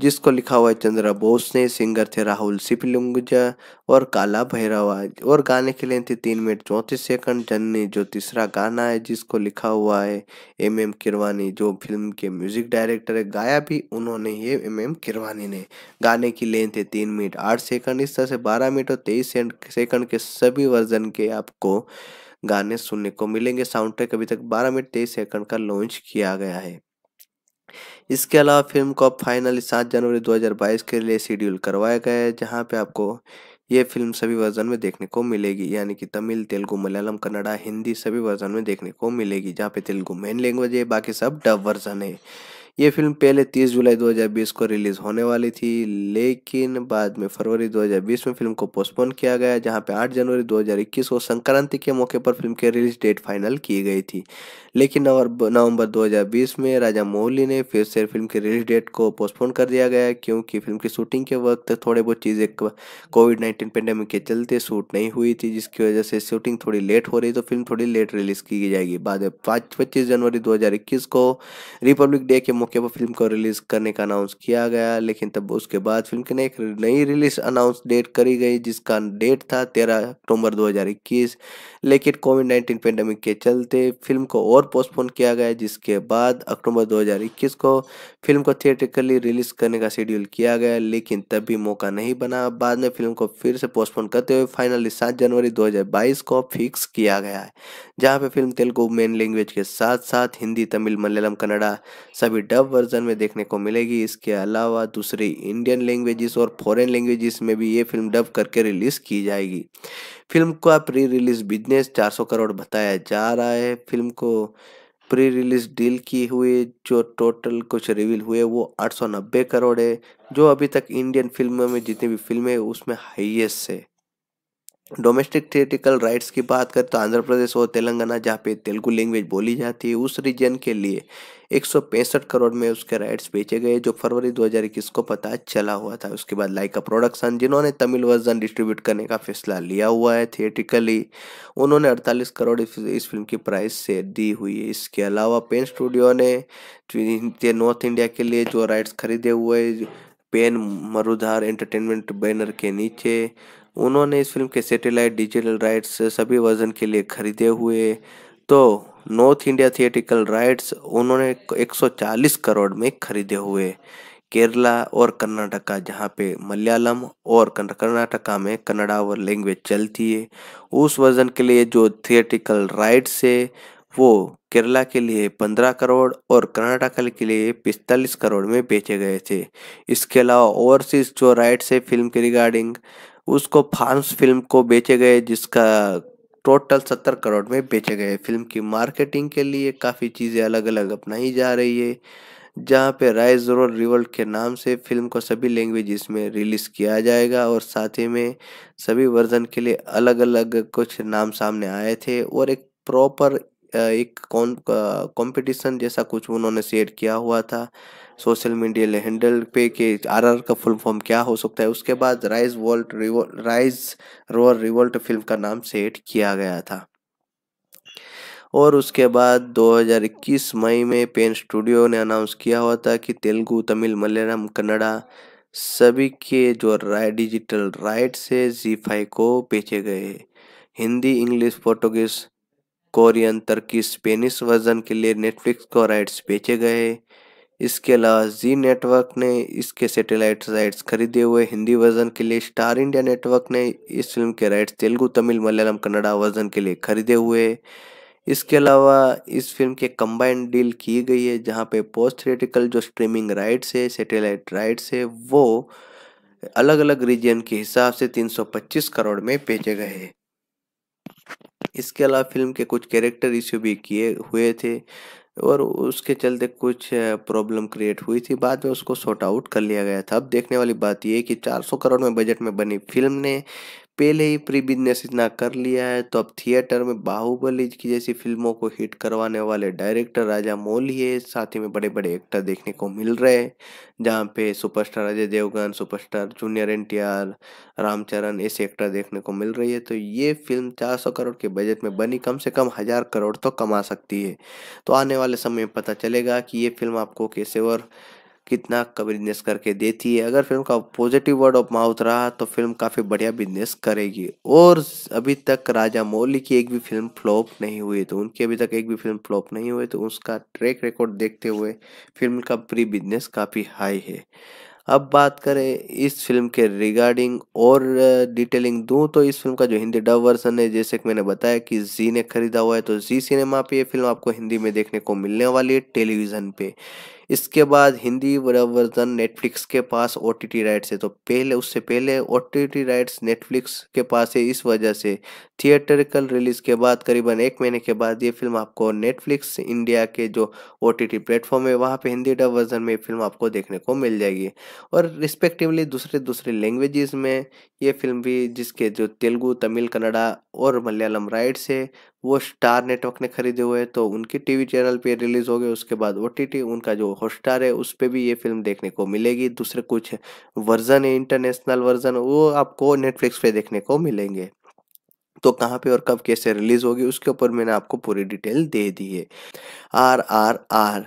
जिसको लिखा हुआ है चंद्रा बोस ने सिंगर थे राहुल सिपलिंगजा और काला भैरवा और गाने के लिए थे तीन मिनट चौंतीस सेकंड जन्नी जो तीसरा गाना है जिसको लिखा हुआ है एम एम किरवानी जो फिल्म के म्यूजिक डायरेक्टर है गाया भी उन्होंने ये एम एम किरवानी ने गाने की लेंथ है तीन मिनट आठ सेकंड इस तरह से बारह मिनट और तेईस सेकंड के सभी वर्जन के आपको गाने सुनने को मिलेंगे साउंड ट्रैक अभी तक बारह मिनट तेईस सेकंड का लॉन्च किया गया है इसके अलावा फिल्म को अब फाइनली सात जनवरी 2022 के लिए शेड्यूल करवाया गया है जहाँ पे आपको ये फिल्म सभी वर्जन में देखने को मिलेगी यानी कि तमिल तेलुगु मलयालम कन्नड़ा हिंदी सभी वर्जन में देखने को मिलेगी जहाँ पे तेलुगु मेन लैंग्वेज है बाकी सब डब वर्जन है ये फिल्म पहले 30 जुलाई 2020 को रिलीज होने वाली थी लेकिन बाद में फरवरी 2020 में फिल्म को पोस्टपोन किया गया जहां पे 8 जनवरी 2021 को संक्रांति के मौके पर फिल्म के रिलीज डेट फाइनल की गई थी लेकिन नवंबर 2020 में राजा मोहली ने फिर से फिल्म के रिलीज डेट को पोस्टपोन कर दिया गया क्योंकि फिल्म की शूटिंग के वक्त थोड़े बहुत चीज़ें कोविड नाइन्टीन पेंडेमिक के चलते शूट नहीं हुई थी जिसकी वजह से शूटिंग थोड़ी लेट हो रही तो फिल्म थोड़ी लेट रिलीज की जाएगी बाद में पाँच पच्चीस जनवरी दो को रिपब्लिक डे के मौके पर फिल्म को रिलीज करने का अनाउंस किया गया लेकिन तब उसके बाद फिल्म की एक नई रिलीज अनाउंस डेट करी गई जिसका डेट था तेरह अक्टूबर 2021 लेकिन कोविड 19 पेंडेमिक के चलते फिल्म को और पोस्टपोन किया गया जिसके बाद अक्टूबर 2021 को फिल्म को थिएटिकली रिलीज करने का शेड्यूल किया गया लेकिन तब भी मौका नहीं बना बाद में फिल्म को फिर से पोस्टपोन करते हुए फाइनली सात जनवरी 2022 को फिक्स किया गया है जहाँ पे फिल्म तेलुगु मेन लैंग्वेज के साथ साथ हिंदी तमिल मलयालम कन्नडा सभी डब डब वर्जन में देखने को मिलेगी इसके अलावा दूसरी इंडियन लैंग्वेजेस और फॉरेन लैंग्वेजेस में भी ये फिल्म डब करके रिलीज की जाएगी फिल्म का प्री रिलीज बिजनेस 400 करोड़ बताया जा रहा है फिल्म को प्री रिलीज डील की हुई जो टोटल कुछ रिवील हुए वो 890 करोड़ है जो अभी तक इंडियन फिल्मों में जितनी भी फिल्में उसमें हाइएस्ट है डोमेस्टिक थिएटिकल राइट्स की बात करें तो आंध्र प्रदेश और तेलंगाना जहाँ पे तेलुगु लैंग्वेज बोली जाती है उस रीजन के लिए एक करोड़ में उसके राइट्स बेचे गए जो फरवरी 2021 को पता चला हुआ था उसके बाद लाइका प्रोडक्शन जिन्होंने तमिल वर्जन डिस्ट्रीब्यूट करने का फैसला लिया हुआ है थिएटिकली उन्होंने 48 करोड़ इस फिल्म की प्राइस से दी हुई है इसके अलावा पेन स्टूडियो ने नॉर्थ इंडिया के लिए जो राइट्स खरीदे हुए पेन मरुधार एंटरटेनमेंट बैनर के नीचे उन्होंने इस फिल्म के सैटेलाइट डिजिटल राइट्स सभी वर्जन के लिए खरीदे हुए तो नॉर्थ इंडिया थिएटिकल राइट्स उन्होंने 140 करोड़ में खरीदे हुए केरला और कर्नाटका जहाँ पे मलयालम और कर्नाटका में कन्नड़ा और लैंग्वेज चलती है उस वर्जन के लिए जो थिएटिकल राइट्स है वो केरला के लिए 15 करोड़ और कर्नाटका के लिए 45 करोड़ में बेचे गए थे इसके अलावा ओवरसीज जो राइट्स है फिल्म के रिगार्डिंग उसको फांस फिल्म को बेचे गए जिसका टोटल सत्तर करोड़ में बेचे गए फिल्म की मार्केटिंग के लिए काफ़ी चीज़ें अलग अलग अपनाई जा रही है जहाँ पे राइज और रिवर्ल्ड के नाम से फिल्म को सभी लैंग्वेजेस में रिलीज़ किया जाएगा और साथ ही में सभी वर्जन के लिए अलग अलग कुछ नाम सामने आए थे और एक प्रॉपर एक कॉम्पिटिशन जैसा कुछ उन्होंने सेट किया हुआ था सोशल मीडिया हैंडल पे के आरआर का फुल फॉर्म क्या हो सकता है उसके बाद rise volt rise roar revolt film का नाम सेट किया गया था और उसके बाद 2021 मई में पेन स्टूडियो ने अनाउंस किया हुआ था कि तेलुगु तमिल मलयालम कन्नड़ा सभी के जो राय डिजिटल राइट से जी फाइव को बेचे गए Hindi English Portuguese Korean तर्की Spanish version के लिए नेटफ्लिक्स को राइट्स बेचे गए इसके अलावा जी नेटवर्क ने इसके सैटेलाइट राइट्स खरीदे हुए हिंदी वर्जन के लिए स्टार इंडिया नेटवर्क ने इस फिल्म के राइट्स तेलुगु तमिल मलयालम कन्नड़ा वर्जन के लिए खरीदे हुए इसके अलावा इस फिल्म के कंबाइंड डील की गई है जहाँ पे पोस्ट थ्रेटिकल जो स्ट्रीमिंग राइट्स है सैटेलाइट राइट्स है वो अलग अलग रीजन के हिसाब से 325 करोड़ में बेचे गए हैं इसके अलावा फिल्म के कुछ कैरेक्टर इश्यू भी किए हुए थे और उसके चलते कुछ प्रॉब्लम क्रिएट हुई थी बाद में उसको शॉर्ट आउट कर लिया गया था अब देखने वाली बात यह कि 400 करोड़ में बजट में बनी फिल्म ने पहले ही प्री बिजनेस इतना कर लिया है तो अब थिएटर में बाहुबली की जैसी फिल्मों को हिट करवाने वाले डायरेक्टर राजा मौली है साथ ही में बड़े बड़े एक्टर देखने को मिल रहे हैं जहाँ पे superstar Ajay Devgan superstar junior N Ramcharan ऐसे एक्टर देखने को मिल रही है तो ये फिल्म चार करोड़ के बजट में बनी कम से कम हज़ार करोड़ तो कमा सकती है तो आने वाले समय में पता चलेगा कि ये फिल्म आपको कैसे और कितना का बिजनेस करके देती है अगर फिल्म का पॉजिटिव वर्ड ऑफ माउथ रहा तो फिल्म काफ़ी बढ़िया बिजनेस करेगी और अभी तक राजा मौली की एक भी फिल्म फ्लॉप नहीं हुई तो उनकी अभी तक एक भी फिल्म फ्लॉप नहीं हुई तो उसका ट्रैक रिकॉर्ड देखते हुए फिल्म का प्री बिजनेस काफ़ी हाई है अब बात करें इस फिल्म के रिगार्डिंग और डिटेलिंग दूं तो इस फिल्म का जो हिंदी डब वर्सन है जैसे कि मैंने बताया कि जी ने खरीदा हुआ है तो जी सिनेमा पे ये फिल्म आपको हिंदी में देखने को मिलने वाली है टेलीविज़न पे इसके बाद हिंदी वर्जन नेटफ्लिक्स के पास ओ टी राइट्स है तो पहले उससे पहले ओ टी राइट्स नेटफ्लिक्स के पास है इस वजह से थिएटरिकल रिलीज के बाद करीबन एक महीने के बाद ये फिल्म आपको नेटफ्लिक्स इंडिया के जो ओ टी प्लेटफॉर्म है वहाँ पे हिंदी डब वर्जन में फिल्म आपको देखने को मिल जाएगी और रिस्पेक्टिवली दूसरे दूसरे लैंग्वेजेस में ये फिल्म भी जिसके जो तेलुगू तमिल कन्नडा और मलयालम राइट्स है वो स्टार नेटवर्क ने खरीदे हुए हैं तो उनके टीवी चैनल पे रिलीज़ हो गए उसके बाद ओ उनका जो हॉटस्टार है उस पर भी ये फिल्म देखने को मिलेगी दूसरे कुछ वर्जन है इंटरनेशनल वर्जन वो आपको नेटफ्लिक्स पे देखने को मिलेंगे तो कहाँ पे और कब कैसे रिलीज होगी उसके ऊपर मैंने आपको पूरी डिटेल दे दी है आर आर आर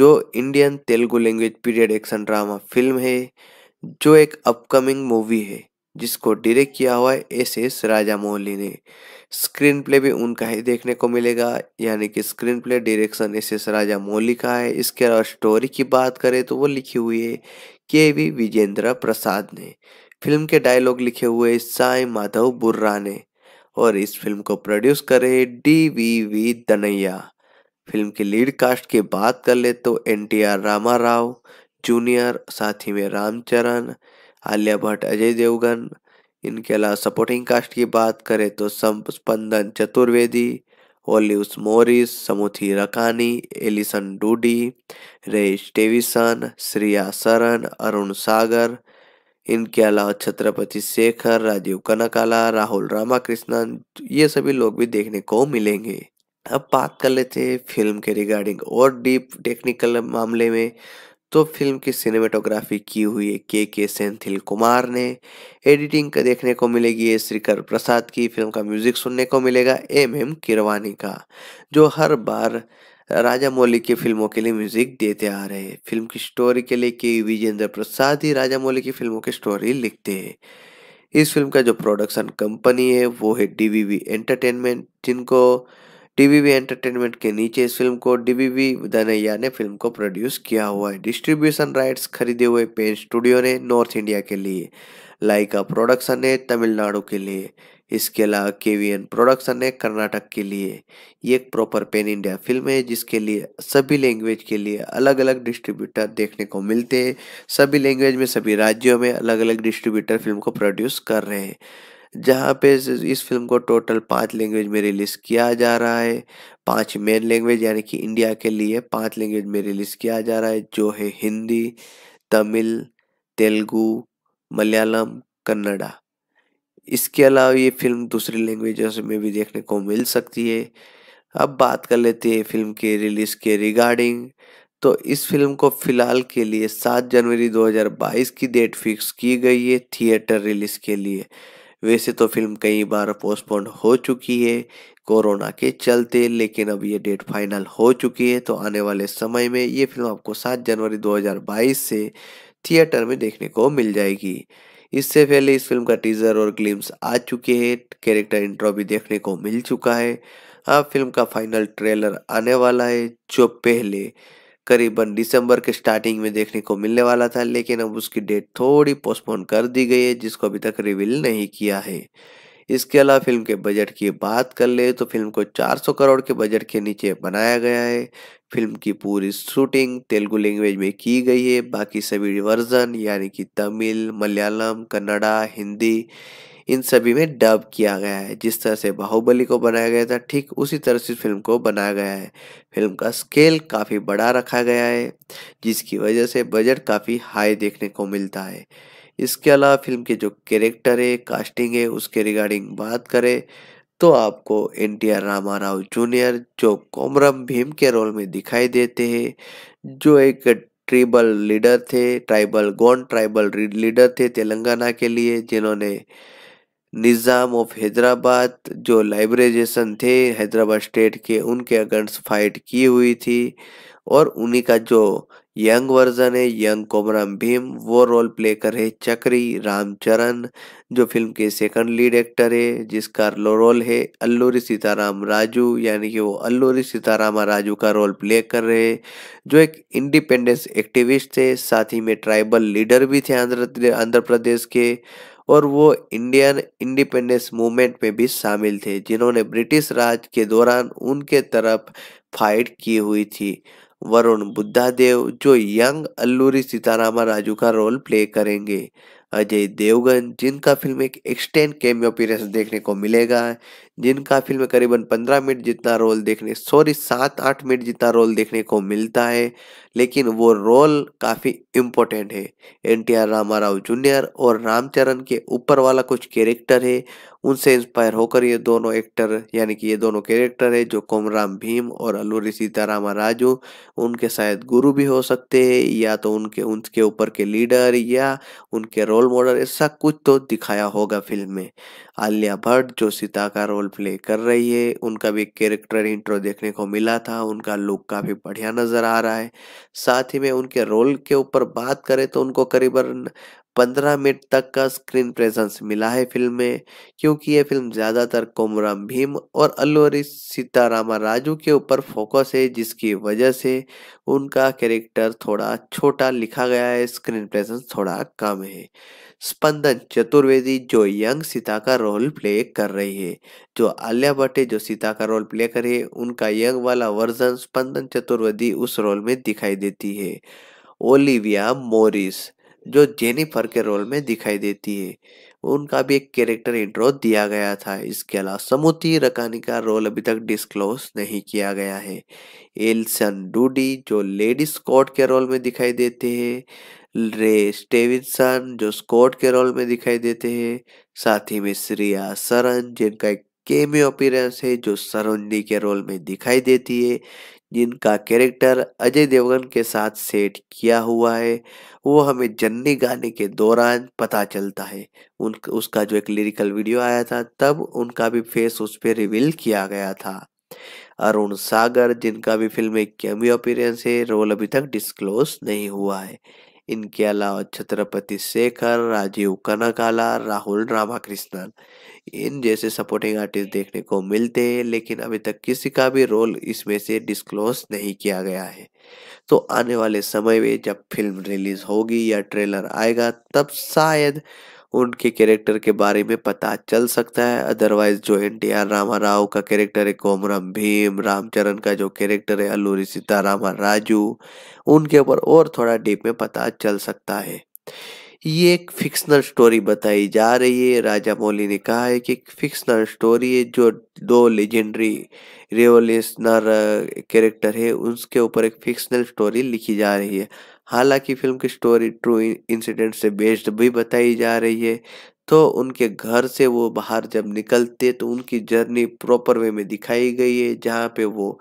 जो Indian Telugu language period action drama film है जो एक अपकमिंग मूवी है जिसको डायरेक्ट किया हुआ है एस एस राजामौली ने स्क्रीन प्ले भी उनका ही देखने को मिलेगा यानी कि screen play direction S S राजा मौली का है इसके अलावा स्टोरी की बात करें तो वो लिखी हुई है के वी विजेंद्र प्रसाद ने फिल्म के डायलॉग लिखे हुए साई माधव बुर्रा ने और इस फिल्म को प्रोड्यूस करे डी वी वी दनैया फिल्म के लीड कास्ट की बात कर ले तो N T R Rama Rao junior साथी में रामचरण आलिया भट्ट अजय देवगन इनके अलावा सपोर्टिंग कास्ट की बात करें तो Spandan Chaturvedi Olivia Morris Samuthirakani Alison Doody Ray Stevenson Shriya Saran Arun Sagar इनके अलावा छत्रपति शेखर राजीव कनकाला राहुल रामाकृष्णन ये सभी लोग भी देखने को मिलेंगे अब बात कर लेते हैं फिल्म के रिगार्डिंग और डीप टेक्निकल मामले में तो फिल्म की सिनेमेटोग्राफी की हुई है के के सेंथिल कुमार ने एडिटिंग का देखने को मिलेगी ये श्रीकर प्रसाद की फिल्म का म्यूजिक सुनने को मिलेगा एम एम किरवानी का जो हर बार राजा मौली की फिल्मों के लिए म्यूजिक देते आ रहे हैं फिल्म की स्टोरी के लिए के विजेंद्र प्रसाद ही राजा मौली की फिल्मों की स्टोरी लिखते हैं इस फिल्म का जो प्रोडक्शन कंपनी है वो है डी एंटरटेनमेंट जिनको डीवीवी एंटरटेनमेंट के नीचे इस फिल्म को डीवीवी धनैया ने फिल्म को प्रोड्यूस किया हुआ है डिस्ट्रीब्यूशन राइट्स खरीदे हुए पेन स्टूडियो ने नॉर्थ इंडिया के लिए लाइका प्रोडक्शन ने तमिलनाडु के लिए इसके अलावा केवीएन प्रोडक्शन ने कर्नाटक के लिए ये एक प्रॉपर पेन इंडिया फिल्म है जिसके लिए सभी लैंग्वेज के लिए अलग अलग डिस्ट्रीब्यूटर देखने को मिलते हैं सभी लैंग्वेज में सभी राज्यों में अलग अलग डिस्ट्रीब्यूटर फिल्म को प्रोड्यूस कर रहे हैं जहाँ पे इस फिल्म को टोटल पाँच लैंग्वेज में रिलीज़ किया जा रहा है पांच मेन लैंग्वेज यानी कि इंडिया के लिए पांच लैंग्वेज में रिलीज़ किया जा रहा है जो है हिंदी तमिल तेलुगु मलयालम कन्नड़ा इसके अलावा ये फिल्म दूसरी लैंग्वेज में भी देखने को मिल सकती है अब बात कर लेते हैं फिल्म के रिलीज़ के रिगार्डिंग तो इस फिल्म को फिलहाल के लिए सात जनवरी 2022 की डेट फिक्स की गई है थिएटर रिलीज़ के लिए वैसे तो फिल्म कई बार पोस्टपोन हो चुकी है कोरोना के चलते लेकिन अब ये डेट फाइनल हो चुकी है तो आने वाले समय में ये फिल्म आपको 7 जनवरी 2022 से थिएटर में देखने को मिल जाएगी इससे पहले इस फिल्म का टीजर और ग्लिम्स आ चुके हैं कैरेक्टर इंट्रो भी देखने को मिल चुका है अब फिल्म का फाइनल ट्रेलर आने वाला है जो पहले करीबन दिसंबर के स्टार्टिंग में देखने को मिलने वाला था लेकिन अब उसकी डेट थोड़ी पोस्टपोन कर दी गई है जिसको अभी तक रिवील नहीं किया है इसके अलावा फिल्म के बजट की बात कर ले तो फिल्म को 400 करोड़ के बजट के नीचे बनाया गया है फिल्म की पूरी शूटिंग तेलुगु लैंग्वेज में की गई है बाकी सभी वर्जन यानी कि तमिल मलयालम कन्नड़ा हिंदी इन सभी में डब किया गया है जिस तरह से बाहुबली को बनाया गया था ठीक उसी तरह से फिल्म को बनाया गया है फिल्म का स्केल काफ़ी बड़ा रखा गया है जिसकी वजह से बजट काफ़ी हाई देखने को मिलता है इसके अलावा फिल्म के जो कैरेक्टर है कास्टिंग है उसके रिगार्डिंग बात करें तो आपको N T R Rama Rao junior जो कोमरम भीम के रोल में दिखाई देते हैं जो एक ट्रिबल लीडर थे ट्राइबल गॉन ट्राइबल लीडर थे तेलंगाना के लिए जिन्होंने निज़ाम ऑफ हैदराबाद जो लाइब्रेजेशन थे हैदराबाद स्टेट के उनके अगेंस्ट फाइट की हुई थी और उन्हीं का जो यंग वर्जन है यंग कोमराम भीम वो रोल प्ले कर रहे चक्री रामचरण जो फिल्म के सेकंड लीड एक्टर है जिसका रोल है अल्लूरी सीताराम राजू यानी कि वो अल्लूरी सीताराम राजू का रोल प्ले कर रहे जो एक इंडिपेंडेंस एक्टिविस्ट थे साथ ही में ट्राइबल लीडर भी थे आंध्र आंध्र प्रदेश के और वो इंडियन इंडिपेंडेंस मूवमेंट में भी शामिल थे जिन्होंने ब्रिटिश राज के दौरान उनके तरफ फाइट की हुई थी वरुण बुद्धादेव जो यंग अल्लूरी सीतारामा राजू का रोल प्ले करेंगे अजय देवगन जिनका फिल्म एक एक्सटेंड कैमियो देखने को मिलेगा जिनका फिल्म करीबन पंद्रह मिनट जितना रोल देखने सॉरी सात आठ मिनट जितना रोल देखने को मिलता है लेकिन वो रोल काफ़ी इम्पोर्टेंट है N T R Ramarao junior और रामचरण के ऊपर वाला कुछ कैरेक्टर है उनसे इंस्पायर होकर ये दोनों एक्टर यानी कि ये दोनों कैरेक्टर है जो कोमराम भीम और अल्लूरी सीतारामा राजू उनके शायद गुरु भी हो सकते हैं या तो उनके उनके ऊपर के लीडर या उनके रोल मॉडल ऐसा कुछ तो दिखाया होगा फिल्म में आलिया भट्ट जो सीता का रोल रोल प्ले कर रही है उनका भी कैरेक्टर इंट्रो देखने को मिला था उनका लुक काफ़ी बढ़िया नज़र आ रहा है साथ ही में उनके रोल के ऊपर बात करें तो उनको करीबन पंद्रह मिनट तक का स्क्रीन प्रेजेंस मिला है फिल्म में क्योंकि ये फिल्म ज़्यादातर कोमराम भीम और अल्लूरी सीतारामा राजू के ऊपर फोकस है जिसकी वजह से उनका कैरेक्टर थोड़ा छोटा लिखा गया है स्क्रीन प्रेजेंस थोड़ा कम है स्पंदन चतुर्वेदी जो यंग सीता का रोल प्ले कर रही है जो आलिया भट्ट जो सीता का रोल प्ले कर रही है उनका यंग वाला वर्जन स्पंदन चतुर्वेदी उस रोल में दिखाई देती है ओलिविया मोरिस जो जेनिफर के रोल में दिखाई देती है उनका भी एक कैरेक्टर इंट्रो दिया गया था इसके अलावा समुति रकानी का रोल अभी तक डिस्क्लोज नहीं किया गया है एल्सन डूडी जो लेडी स्कॉट के रोल में दिखाई देते हैं रे स्टेविनसन जो स्कॉट के रोल में दिखाई देते हैं साथ ही में श्रेया सरन जिनका एक केमियो अपीरेंस है जो सरोजनी के रोल में दिखाई देती है जिनका कैरेक्टर अजय देवगन के साथ सेट किया हुआ है वो हमें जन्नी गाने के दौरान पता चलता है उन उसका जो एक लिरिकल वीडियो आया था तब उनका भी फेस उस पर रिवील किया गया था अरुण सागर जिनका भी फिल्म में कैमियो अपीरेंस है रोल अभी तक डिस्क्लोज नहीं हुआ है इनके अलावा छत्रपति शेखर राजीव कनकाला राहुल रामाकृष्णन इन जैसे सपोर्टिंग आर्टिस्ट देखने को मिलते हैं लेकिन अभी तक किसी का भी रोल इसमें से डिस्क्लोज नहीं किया गया है तो आने वाले समय में जब फिल्म रिलीज होगी या ट्रेलर आएगा तब शायद उनके कैरेक्टर के बारे में पता चल सकता है अदरवाइज जो N T R Rama Rao का कैरेक्टर है कोमरम भीम रामचरण का जो कैरेक्टर है अल्लूरी सीतारामा राजू उनके ऊपर और थोड़ा डीप में पता चल सकता है ये एक फिक्सनल स्टोरी बताई जा रही है राजा मौली ने कहा है कि फिक्शनल फिक्सनल स्टोरी है जो दो लेजेंडरी रेवोल्यूशनर कैरेक्टर है उसके ऊपर एक फिक्सनल स्टोरी लिखी जा रही है हालांकि फिल्म की स्टोरी ट्रू इंसिडेंट से बेस्ड भी बताई जा रही है तो उनके घर से वो बाहर जब निकलते तो उनकी जर्नी प्रॉपर वे में दिखाई गई है जहाँ पे वो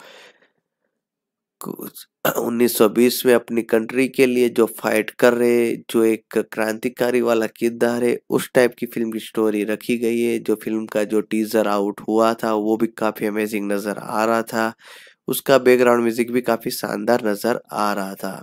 1920 में अपनी कंट्री के लिए जो फाइट कर रहे जो एक क्रांतिकारी वाला किरदार है उस टाइप की फिल्म की स्टोरी रखी गई है जो फिल्म का जो टीजर आउट हुआ था वो भी काफ़ी अमेजिंग नज़र आ रहा था उसका बैकग्राउंड म्यूजिक भी काफ़ी शानदार नज़र आ रहा था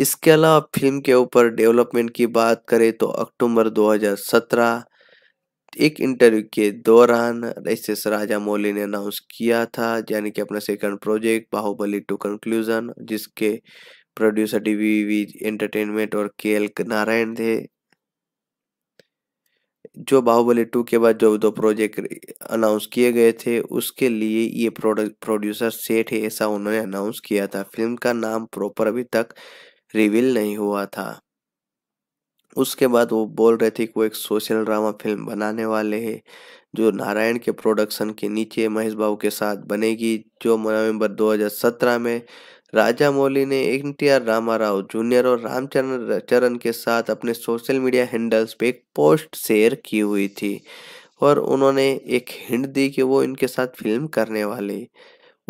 इसके अलावा फिल्म के ऊपर डेवलपमेंट की बात करें तो अक्टूबर 2017 एक इंटरव्यू के दौरान एस राजा मौली ने अनाउंस किया था यानी कि अपना second project Baahubali two conclusion जिसके प्रोड्यूसर डीवीवी एंटरटेनमेंट और के एल नारायण थे जो बाहुबली टू के बाद जो दो प्रोजेक्ट अनाउंस किए गए थे उसके लिए ये प्रोड्यूसर सेठ है ऐसा उन्होंने अनाउंस किया था फिल्म का नाम प्रॉपर अभी तक रिवील नहीं हुआ था उसके बाद वो बोल रहे थे कि वो एक सोशल ड्रामा फिल्म बनाने वाले हैं जो नारायण के प्रोडक्शन के नीचे महेश बाबू के साथ बनेगी जो नवंबर 2017 में राजा मौली ने N T R Rama Rao junior और रामचरण चरण के साथ अपने सोशल मीडिया हैंडल्स पे एक पोस्ट शेयर की हुई थी और उन्होंने एक हिंट दी कि वो इनके साथ फिल्म करने वाले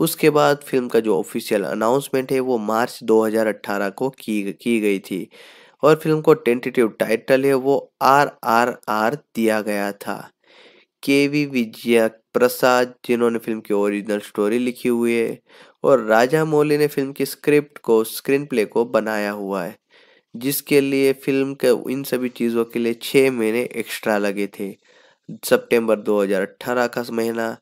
उसके बाद फिल्म का जो ऑफिशियल अनाउंसमेंट है वो मार्च 2018 को की की गई थी और फिल्म को टेंटेटिव टाइटल है वो आर आर आर दिया गया था के वी विजया प्रसाद जिन्होंने फिल्म की ओरिजिनल स्टोरी लिखी हुई है और राजा मौली ने फिल्म की स्क्रिप्ट को स्क्रीन प्ले को बनाया हुआ है जिसके लिए फिल्म के इन सभी चीज़ों के लिए छः महीने एक्स्ट्रा लगे थे सितंबर 2018 का महीना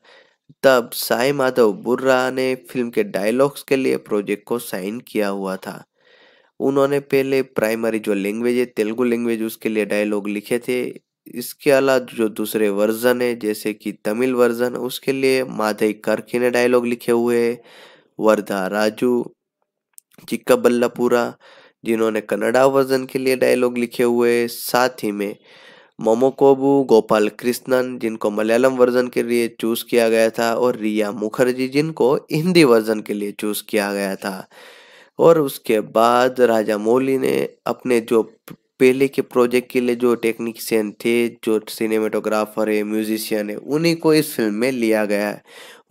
तब साई माधव बुर्रा ने फिल्म के डायलॉग्स के लिए प्रोजेक्ट को साइन किया हुआ था उन्होंने पहले प्राइमरी जो लैंग्वेज है तेलुगु लैंग्वेज उसके लिए डायलॉग लिखे थे इसके अलावा जो दूसरे वर्जन है जैसे कि तमिल वर्जन उसके लिए माधव करकी ने डायलॉग लिखे हुए वर्धा राजू चिक्का बल्लापुरा जिन्होंने कन्नड़ा वर्जन के लिए डायलॉग लिखे हुए साथ ही में मोमोकोबू गोपाल कृष्णन जिनको मलयालम वर्जन के लिए चूज किया गया था और रिया मुखर्जी जिनको हिंदी वर्जन के लिए चूज किया गया था और उसके बाद राजा मौली ने अपने जो पहले के प्रोजेक्ट के लिए जो टेक्निशियन थे जो सिनेमेटोग्राफर है म्यूजिशियन है उन्हीं को इस फिल्म में लिया गया है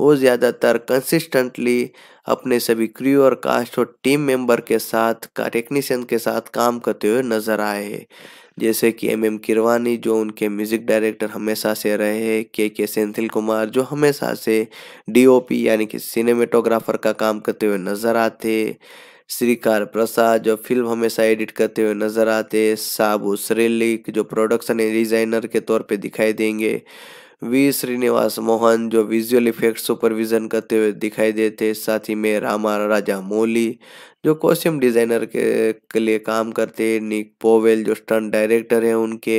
वो ज़्यादातर कंसिस्टेंटली अपने सभी क्रू और कास्ट और टीम मेंबर के साथ का टेक्नीशियन के साथ काम करते हुए नजर आए हैं जैसे कि एम एम किरवानी जो उनके म्यूज़िक डायरेक्टर हमेशा से रहे के के सेंथिल कुमार जो हमेशा से डीओपी यानी कि सिनेमेटोग्राफर का काम करते हुए नज़र आते श्रीकार प्रसाद जो फिल्म हमेशा एडिट करते हुए नज़र आते साबु श्रेलिक जो प्रोडक्शन डिज़ाइनर के तौर पे दिखाई देंगे वी श्रीनिवास मोहन जो विजुअल इफेक्ट सुपरविजन करते हुए दिखाई देते साथ ही में रामा राजा मोली जो कॉस्ट्यूम डिज़ाइनर के, के लिए काम करते हैं निक पोवेल जो स्टंट डायरेक्टर हैं उनके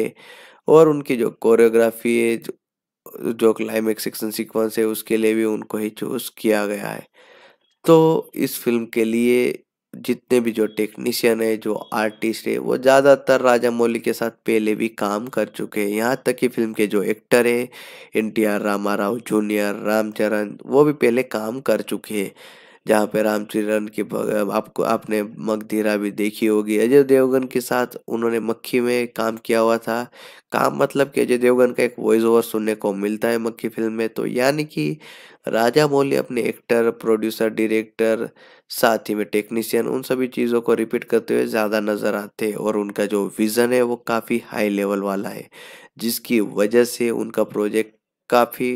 और उनकी जो कोरियोग्राफी है जो जो क्लाइमेक्स एक्शन सीक्वेंस है उसके लिए भी उनको ही चूज़ किया गया है तो इस फिल्म के लिए जितने भी जो टेक्नीशियन है जो आर्टिस्ट है वो ज़्यादातर राजा मौली के साथ पहले भी काम कर चुके हैं यहाँ तक कि फिल्म के जो एक्टर है N T R Rama Rao junior Ramcharan वो भी पहले काम कर चुके हैं जहाँ पे रामचरण के आपको आपने मगधीरा भी देखी होगी अजय देवगन के साथ उन्होंने मक्खी में काम किया हुआ था काम मतलब कि अजय देवगन का एक वॉइस ओवर सुनने को मिलता है मक्खी फिल्म में तो यानी कि राजा मौली अपने एक्टर प्रोड्यूसर डायरेक्टर साथ ही में टेक्नीशियन उन सभी चीज़ों को रिपीट करते हुए ज़्यादा नज़र आते हैं और उनका जो विज़न है वो काफ़ी हाई लेवल वाला है जिसकी वजह से उनका प्रोजेक्ट काफ़ी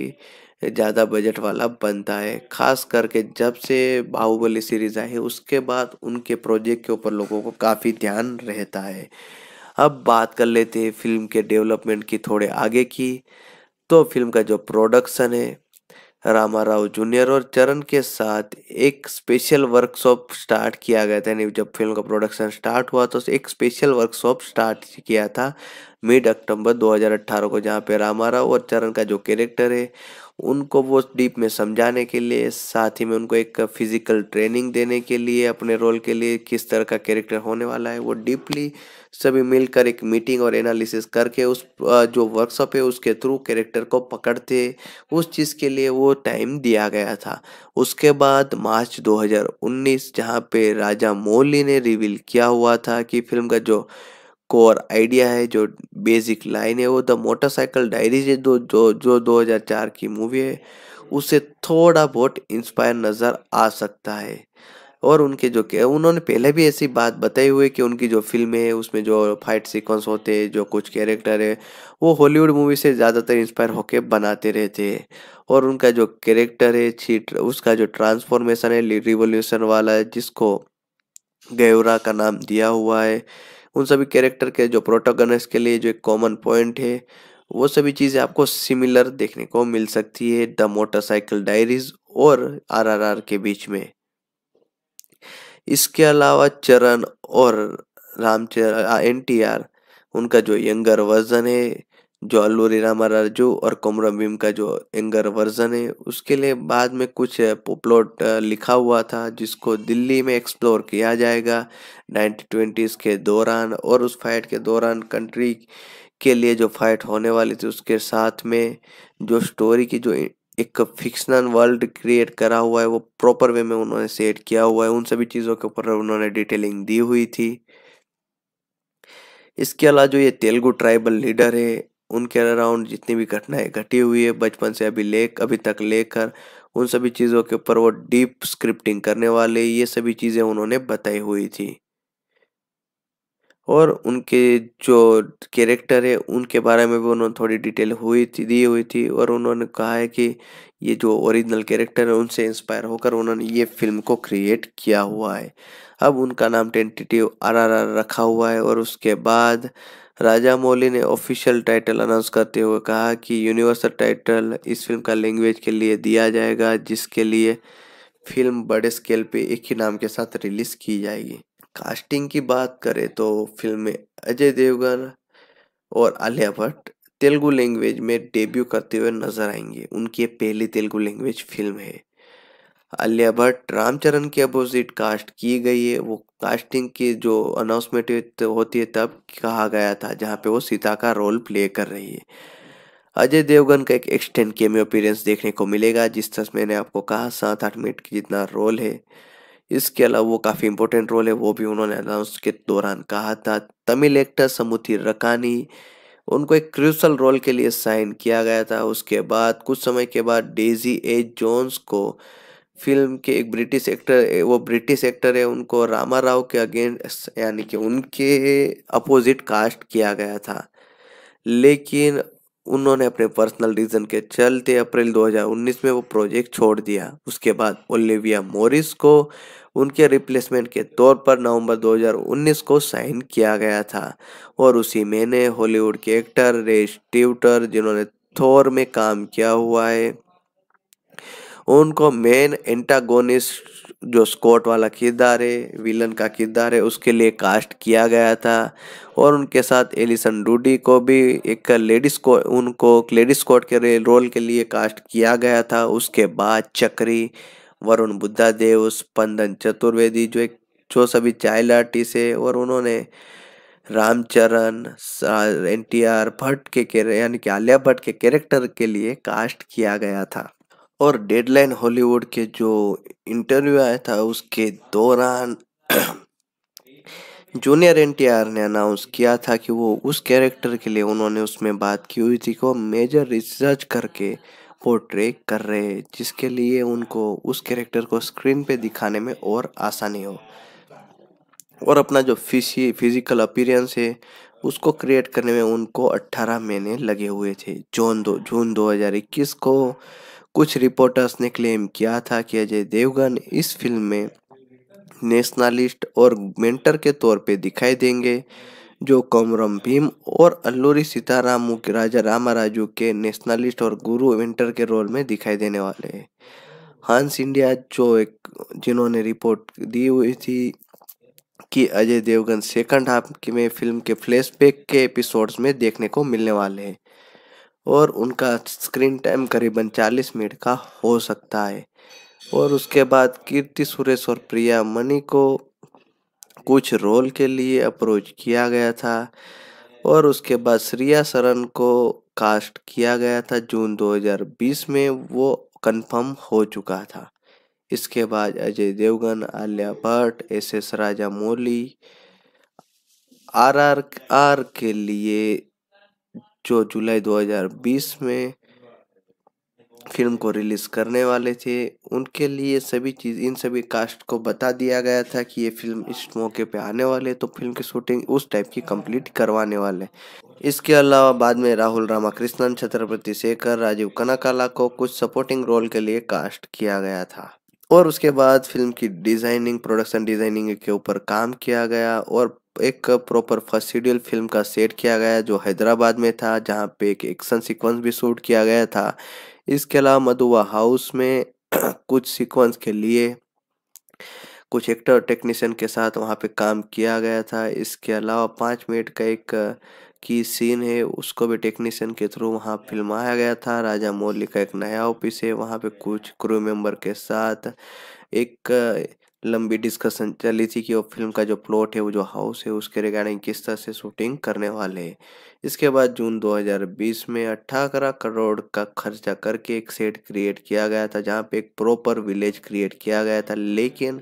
ज़्यादा बजट वाला बनता है खास करके जब से बाहुबली सीरीज आई है उसके बाद उनके प्रोजेक्ट के ऊपर लोगों को काफ़ी ध्यान रहता है अब बात कर लेते हैं फिल्म के डेवलपमेंट की थोड़े आगे की तो फिल्म का जो प्रोडक्शन है रामा राव जूनियर और चरण के साथ एक स्पेशल वर्कशॉप स्टार्ट किया गया था यानी जब फिल्म का प्रोडक्शन स्टार्ट हुआ तो एक स्पेशल वर्कशॉप स्टार्ट किया था मिड अक्टूबर 2018 को जहाँ पे रामा राव और चरण का जो कैरेक्टर है उनको वो डीप में समझाने के लिए साथ ही में उनको एक फिजिकल ट्रेनिंग देने के लिए अपने रोल के लिए किस तरह का कैरेक्टर होने वाला है वो डीपली सभी मिलकर एक मीटिंग और एनालिसिस करके उस जो वर्कशॉप है उसके थ्रू कैरेक्टर को पकड़ते उस चीज़ के लिए वो टाइम दिया गया था उसके बाद मार्च 2019 जहाँ पे राजा मौली ने रिवील किया हुआ था कि फिल्म का जो कोर आइडिया है जो बेसिक लाइन है वो द मोटरसाइकिल डायरीज है जो जो दो हज़ार चार की मूवी है उससे थोड़ा बहुत इंस्पायर नज़र आ सकता है और उनके जो के उन्होंने पहले भी ऐसी बात बताई हुई कि उनकी जो फिल्में है उसमें जो फाइट सीक्वेंस होते हैं जो कुछ कैरेक्टर है वो हॉलीवुड मूवी से ज़्यादातर इंस्पायर होकर बनाते रहते हैं और उनका जो कैरेक्टर है छीट उसका जो ट्रांसफॉर्मेशन है रिवोल्यूशन वाला है जिसको गेवरा का नाम दिया हुआ है उन सभी कैरेक्टर के जो प्रोटोगनस के लिए जो एक कॉमन पॉइंट है वो सभी चीज़ें आपको सिमिलर देखने को मिल सकती है द मोटरसाइकिल डायरीज और आरआरआर के बीच में इसके अलावा चरण और रामचरण एन टी आर उनका जो यंगर वर्जन है जो अल्लू रीराम राजू और कोमरम भीम का जो एंगर वर्जन है उसके लिए बाद में कुछ प्लॉट लिखा हुआ था जिसको दिल्ली में एक्सप्लोर किया जाएगा नाइनटीन ट्वेंटीज़ के दौरान और उस फाइट के दौरान कंट्री के लिए जो फाइट होने वाली थी उसके साथ में जो स्टोरी की जो एक फिक्शनल वर्ल्ड क्रिएट करा हुआ है वो प्रॉपर वे में उन्होंने सेट किया हुआ है उन सभी चीज़ों के ऊपर उन्होंने डिटेलिंग दी हुई थी इसके अलावा जो ये तेलुगु ट्राइबल लीडर है उनके अराउंड जितनी भी घटनाएं घटी हुई है बचपन से अभी ले अभी तक लेकर उन सभी चीज़ों के ऊपर वो डीप स्क्रिप्टिंग करने वाले ये सभी चीज़ें उन्होंने बताई हुई थी और उनके जो कैरेक्टर है उनके बारे में भी उन्होंने थोड़ी डिटेल हुई थी दी हुई थी और उन्होंने कहा है कि ये जो ओरिजिनल कैरेक्टर है उनसे इंस्पायर होकर उन्होंने ये फिल्म को क्रिएट किया हुआ है अब उनका नाम टेंटेटिव आर रखा हुआ है और उसके बाद राजा मौली ने ऑफिशियल टाइटल अनाउंस करते हुए कहा कि यूनिवर्सल टाइटल इस फिल्म का लैंग्वेज के लिए दिया जाएगा जिसके लिए फिल्म बड़े स्केल पे एक ही नाम के साथ रिलीज की जाएगी कास्टिंग की बात करें तो फिल्म में अजय देवगन और आलिया भट्ट तेलुगु लैंग्वेज में डेब्यू करते हुए नजर आएंगे उनकी पहली तेलुगु लैंग्वेज फिल्म है आलिया भट्ट रामचरण के अपोजिट कास्ट की गई है वो कास्टिंग की जो अनाउंसमेंट होती है तब कहा गया था जहाँ पे वो सीता का रोल प्ले कर रही है अजय देवगन का एक एक्सटेंड केमियो अपीरेंस देखने को मिलेगा जिस तरह मैंने आपको कहा सात आठ मिनट की जितना रोल है इसके अलावा वो काफ़ी इंपॉर्टेंट रोल है वो भी उन्होंने अनाउंस के दौरान कहा था तमिल एक्टर समुथी रकानी उनको एक क्रूसल रोल के लिए साइन किया गया था उसके बाद कुछ समय के बाद डेजी ए जोन्स को फ़िल्म के एक ब्रिटिश एक्टर वो ब्रिटिश एक्टर है उनको रामा राव के अगेंस्ट यानी कि उनके अपोजिट कास्ट किया गया था लेकिन उन्होंने अपने पर्सनल रीज़न के चलते अप्रैल 2019 में वो प्रोजेक्ट छोड़ दिया उसके बाद ओलिविया मोरिस को उनके रिप्लेसमेंट के तौर पर नवंबर 2019 को साइन किया गया था और उसी महीने हॉलीवुड के एक्टर रेस ट्यूटर जिन्होंने थोर में काम किया हुआ है उनको मेन एंटागोनिस्ट जो स्कॉट वाला किरदार है विलन का किरदार है उसके लिए कास्ट किया गया था और उनके साथ एलिसन डूडी को भी एक लेडीज को उनको लेडीज स्कॉट के रोल के लिए कास्ट किया गया था उसके बाद चक्री वरुण बुद्धा देव स्पंदन चतुर्वेदी जो एक जो सभी चाइल्ड आर्टिस्ट है और उन्होंने Ramcharan N T R Bhatt के यानी कि आलिया भट्ट के कैरेक्टर के लिए कास्ट किया गया था और डेडलाइन हॉलीवुड के जो इंटरव्यू आया था उसके दौरान जूनियर एन ने अनाउंस किया था कि वो उस कैरेक्टर के लिए उन्होंने उसमें बात की हुई थी को मेजर रिसर्च करके पोर्ट्रे कर रहे हैं जिसके लिए उनको उस कैरेक्टर को स्क्रीन पे दिखाने में और आसानी हो और अपना जो फिजी फिजिकल अपीरेंस है उसको क्रिएट करने में उनको 18 महीने लगे हुए थे जून दो जून 2021 को कुछ रिपोर्टर्स ने क्लेम किया था कि अजय देवगन इस फिल्म में नेशनलिस्ट और मेंटर के तौर पे दिखाई देंगे जो कोमरम भीम और अल्लूरी सीताराम राजा राजू के नेशनलिस्ट और गुरु मेंटर के रोल में दिखाई देने वाले हैं हंस इंडिया जो एक जिन्होंने रिपोर्ट दी हुई थी कि अजय देवगन सेकंड हाफ में फिल्म के फ्लैशबैक के एपिसोड्स में देखने को मिलने वाले हैं और उनका स्क्रीन टाइम करीबन 40 मिनट का हो सकता है और उसके बाद कीर्ति सुरेश और प्रिया मणि को कुछ रोल के लिए अप्रोच किया गया था और उसके बाद श्रिया सरन को कास्ट किया गया था जून 2020 में वो कंफर्म हो चुका था इसके बाद अजय देवगन आलिया भट्ट एस एस राजा मौली आर आर आर के लिए जो जुलाई 2020 में फिल्म को रिलीज़ करने वाले थे उनके लिए सभी चीज़ इन सभी कास्ट को बता दिया गया था कि ये फिल्म इस मौके पे आने वाले तो फिल्म की शूटिंग उस टाइप की कंप्लीट करवाने वाले इसके अलावा बाद में राहुल रामाकृष्णन छत्रपति शेखर राजीव कनकाला को कुछ सपोर्टिंग रोल के लिए कास्ट किया गया था और उसके बाद फिल्म की डिज़ाइनिंग प्रोडक्शन डिज़ाइनिंग के ऊपर काम किया गया और एक प्रॉपर फर्स्ट शेड्यूल फिल्म का सेट किया गया जो हैदराबाद में था जहाँ पे एक एक्शन सीक्वेंस भी शूट किया गया था इसके अलावा मदुआ हाउस में कुछ सीक्वेंस के लिए कुछ एक्टर टेक्नीशियन के साथ वहाँ पे काम किया गया था इसके अलावा पाँच मिनट का एक की सीन है उसको भी टेक्नीशियन के थ्रू वहाँ फिल्माया गया था राजा मौली का एक नया ऑफिस है वहाँ पे कुछ क्रू मेंबर के साथ एक लंबी डिस्कशन चली थी कि वो फिल्म का जो प्लॉट है वो जो हाउस है उसके रिगार्डिंग किस तरह से शूटिंग करने वाले हैं इसके बाद जून 2020 में अट्ठारह करोड़ का खर्चा करके एक सेट क्रिएट किया गया था जहाँ पे एक प्रॉपर विलेज क्रिएट किया गया था लेकिन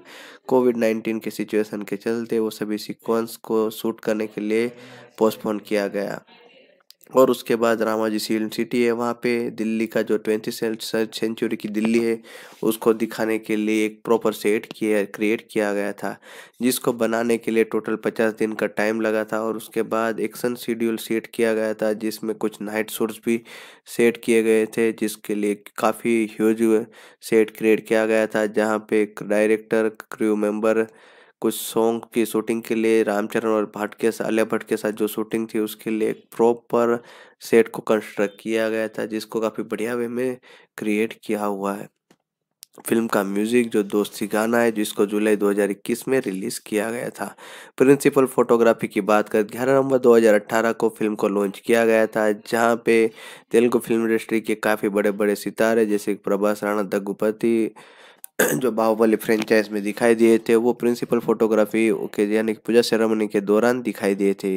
कोविड 19 के सिचुएशन के चलते वो सभी सिक्वेंस को शूट करने के लिए पोस्टपोन किया गया और उसके बाद रामाजी सील सिटी है वहाँ पे दिल्ली का जो ट्वेंटी सेंचुरी की दिल्ली है उसको दिखाने के लिए एक प्रॉपर सेट किया क्रिएट किया गया था जिसको बनाने के लिए टोटल पचास दिन का टाइम लगा था और उसके बाद एक्शन शेड्यूल सेट किया गया था जिसमें कुछ नाइट शोर्स भी सेट किए गए थे जिसके लिए काफ़ी ह्यूज सेट क्रिएट किया गया था जहाँ पे डायरेक्टर क्रू मेम्बर कुछ सॉन्ग की शूटिंग के लिए रामचरण और भट्ट के साथ आलिया भट्ट के साथ जो शूटिंग थी उसके लिए एक प्रॉपर सेट को कंस्ट्रक्ट किया गया था जिसको काफ़ी बढ़िया वे में क्रिएट किया हुआ है फिल्म का म्यूजिक जो दोस्ती गाना है जिसको जुलाई 2021 में रिलीज किया गया था प्रिंसिपल फोटोग्राफी की बात करें ग्यारह नवंबर 2018 को फिल्म को लॉन्च किया गया था जहां पे तेलुगु फिल्म इंडस्ट्री के काफ़ी बड़े बड़े सितारे जैसे प्रभास राणा दगुपति जो बाहुबली फ्रेंचाइज में दिखाई दिए थे वो प्रिंसिपल फोटोग्राफी के यानी पूजा सेरेमनी के दौरान दिखाई दिए थे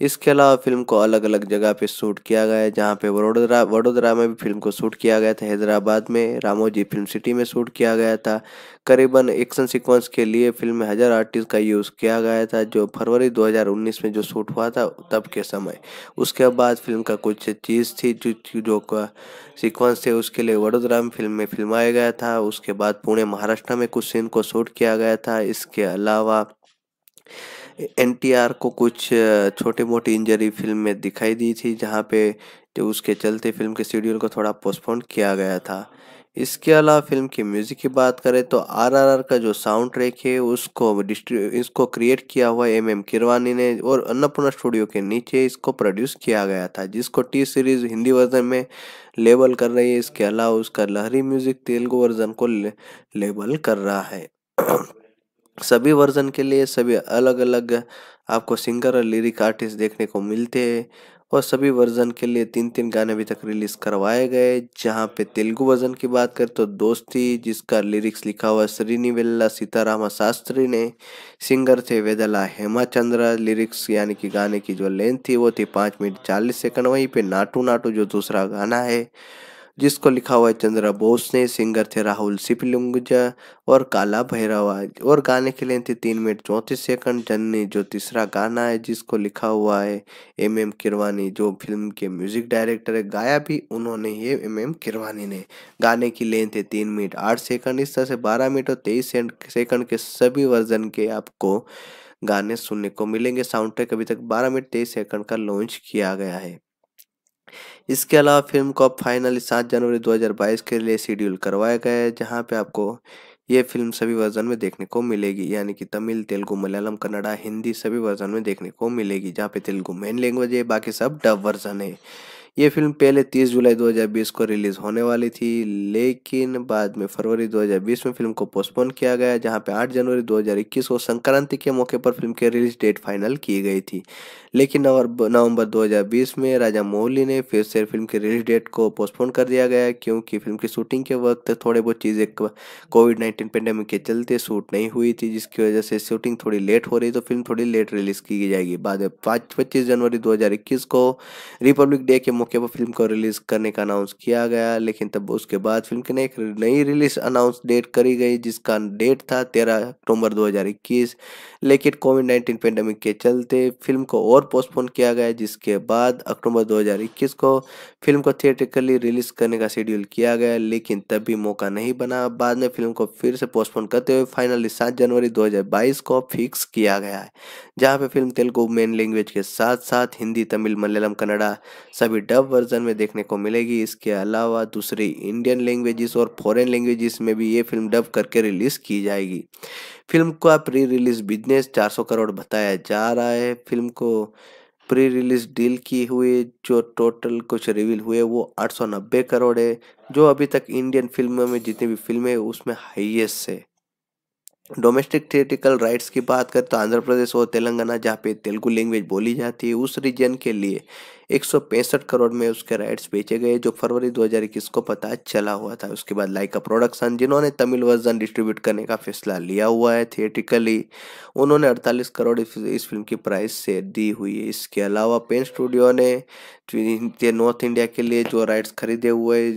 इसके अलावा फिल्म को अलग अलग जगह पे शूट किया गया है जहाँ पे वडोदरा वडोदरा में भी फिल्म को शूट किया गया था हैदराबाद में रामोजी फिल्म सिटी में शूट किया गया था करीबन एक्शन सीक्वेंस के लिए फिल्म में हज़ार आर्टिस्ट का यूज़ किया गया था जो फरवरी 2019 में जो शूट हुआ था तब के समय उसके बाद फिल्म का कुछ चीज़ थी जो जो सीक्वेंस थे उसके लिए वडोदरा में फिल्म में फिल्माया गया था उसके बाद पुणे महाराष्ट्र में कुछ सीन को शूट किया गया था इसके अलावा एनटीआर को कुछ छोटी मोटी इंजरी फिल्म में दिखाई दी थी जहाँ पे जो उसके चलते फिल्म के शेड्यूल को थोड़ा पोस्टपोन किया गया था इसके अलावा फिल्म की म्यूज़िक की बात करें तो आरआरआर का जो साउंड ट्रैक है उसको इसको क्रिएट किया हुआ एम एम किरवानी ने और अन्नपूर्णा स्टूडियो के नीचे इसको प्रोड्यूस किया गया था जिसको टी सीरीज़ हिंदी वर्जन में लेबल कर रही है इसके अलावा उसका लहरी म्यूज़िक तेलुगु वर्जन को ले, लेबल कर रहा है सभी वर्जन के लिए सभी अलग अलग आपको सिंगर और लिरिक आर्टिस्ट देखने को मिलते हैं और सभी वर्जन के लिए तीन तीन गाने अभी तक रिलीज करवाए गए जहाँ पे तेलुगु वर्जन की बात करें तो दोस्ती जिसका लिरिक्स लिखा हुआ श्रीनिवेल्ला सीतारामा शास्त्री ने सिंगर थे वेदला हेमाचंद्रा लिरिक्स यानी कि गाने की जो लेंथ थी वो थी पाँच मिनट चालीस सेकंड वहीं पे नाटू नाटू जो दूसरा गाना है जिसको लिखा हुआ है चंद्रा बोस ने सिंगर थे राहुल सिपलुंगजा और काला भैरवा और गाने के लिए थे तीन मिनट चौंतीस सेकंड जन्नी जो तीसरा गाना है जिसको लिखा हुआ है एम एम किरवानी जो फिल्म के म्यूजिक डायरेक्टर है गाया भी उन्होंने ही एम एम किरवानी ने गाने की लेंथ है तीन मिनट आठ सेकंड इस तरह से बारह मिनट और तेईस सेकंड के सभी वर्जन के आपको गाने सुनने को मिलेंगे साउंड ट्रैक अभी तक बारह मिनट तेईस सेकंड का लॉन्च किया गया है इसके अलावा फिल्म को अब फाइनली सात जनवरी 2022 के लिए शेड्यूल करवाया गया है जहां पे आपको ये फिल्म सभी वर्जन में देखने को मिलेगी यानी कि तमिल तेलुगु मलयालम कन्नड़ा हिंदी सभी वर्जन में देखने को मिलेगी जहाँ पे तेलुगु मेन लैंग्वेज है बाकी सब डब वर्जन है ये फिल्म पहले 30 जुलाई 2020 को रिलीज होने वाली थी लेकिन बाद में फरवरी 2020 में फिल्म को पोस्टपोन किया गया जहां पे 8 जनवरी 2021 को संक्रांति के मौके पर फिल्म की रिलीज डेट फाइनल की गई थी लेकिन नवंबर 2020 में राजा मौली ने फिर से फिल्म की रिलीज डेट को पोस्टपोन कर दिया गया क्योंकि फिल्म की शूटिंग के वक्त थोड़े बहुत चीज़ें कोविड नाइन्टीन पेंडेमिक के चलते शूट नहीं हुई थी जिसकी वजह से शूटिंग थोड़ी लेट हो रही तो फिल्म थोड़ी लेट रिलीज़ की जाएगी बाद में पाँच पच्चीस जनवरी दो को रिपब्लिक डे के मौके पर फिल्म को रिलीज़ करने का अनाउंस किया गया लेकिन तब उसके बाद फिल्म की एक नई रिलीज अनाउंस डेट करी गई जिसका डेट था तेरह अक्टूबर दो लेकिन कोविड नाइन्टीन पेंडेमिक के चलते फिल्म को और और पोस्टपोन किया गया जिसके बाद अक्टूबर 2021 को फिल्म को थिएटिकली रिलीज करने का शेड्यूल किया गया लेकिन तब भी मौका नहीं बना बाद में फिल्म को फिर से पोस्टपोन करते हुए फाइनली सात जनवरी 2022 को फिक्स किया गया है जहाँ पे फिल्म तेलुगु मेन लैंग्वेज के साथ साथ हिंदी तमिल मलयालम कन्नडा सभी डब वर्जन में देखने को मिलेगी इसके अलावा दूसरी इंडियन लैंग्वेजेस और फॉरेन लैंग्वेजेस में भी ये फिल्म डब करके रिलीज की जाएगी फिल्म का प्री रिलीज बिजनेस 400 करोड़ बताया जा रहा है फिल्म को प्री रिलीज डील की हुई जो टोटल कुछ रिवील हुए वो 890 करोड़ है जो अभी तक इंडियन फिल्मों में जितनी भी फिल्में उसमें हाईएस्ट है डोमेस्टिक थिएटिकल राइट्स की बात करें तो आंध्र प्रदेश और तेलंगाना जहाँ पे तेलुगु लैंग्वेज बोली जाती है उस रीजन के लिए एक करोड़ में उसके राइट्स बेचे गए जो फरवरी 2021 को पता चला हुआ था उसके बाद लाइका प्रोडक्शन जिन्होंने तमिल वर्जन डिस्ट्रीब्यूट करने का फैसला लिया हुआ है थिएटिकली उन्होंने 48 करोड़ इस फिल्म की प्राइस से दी हुई है इसके अलावा पेन स्टूडियो ने नॉर्थ इंडिया के लिए जो राइट्स खरीदे हुए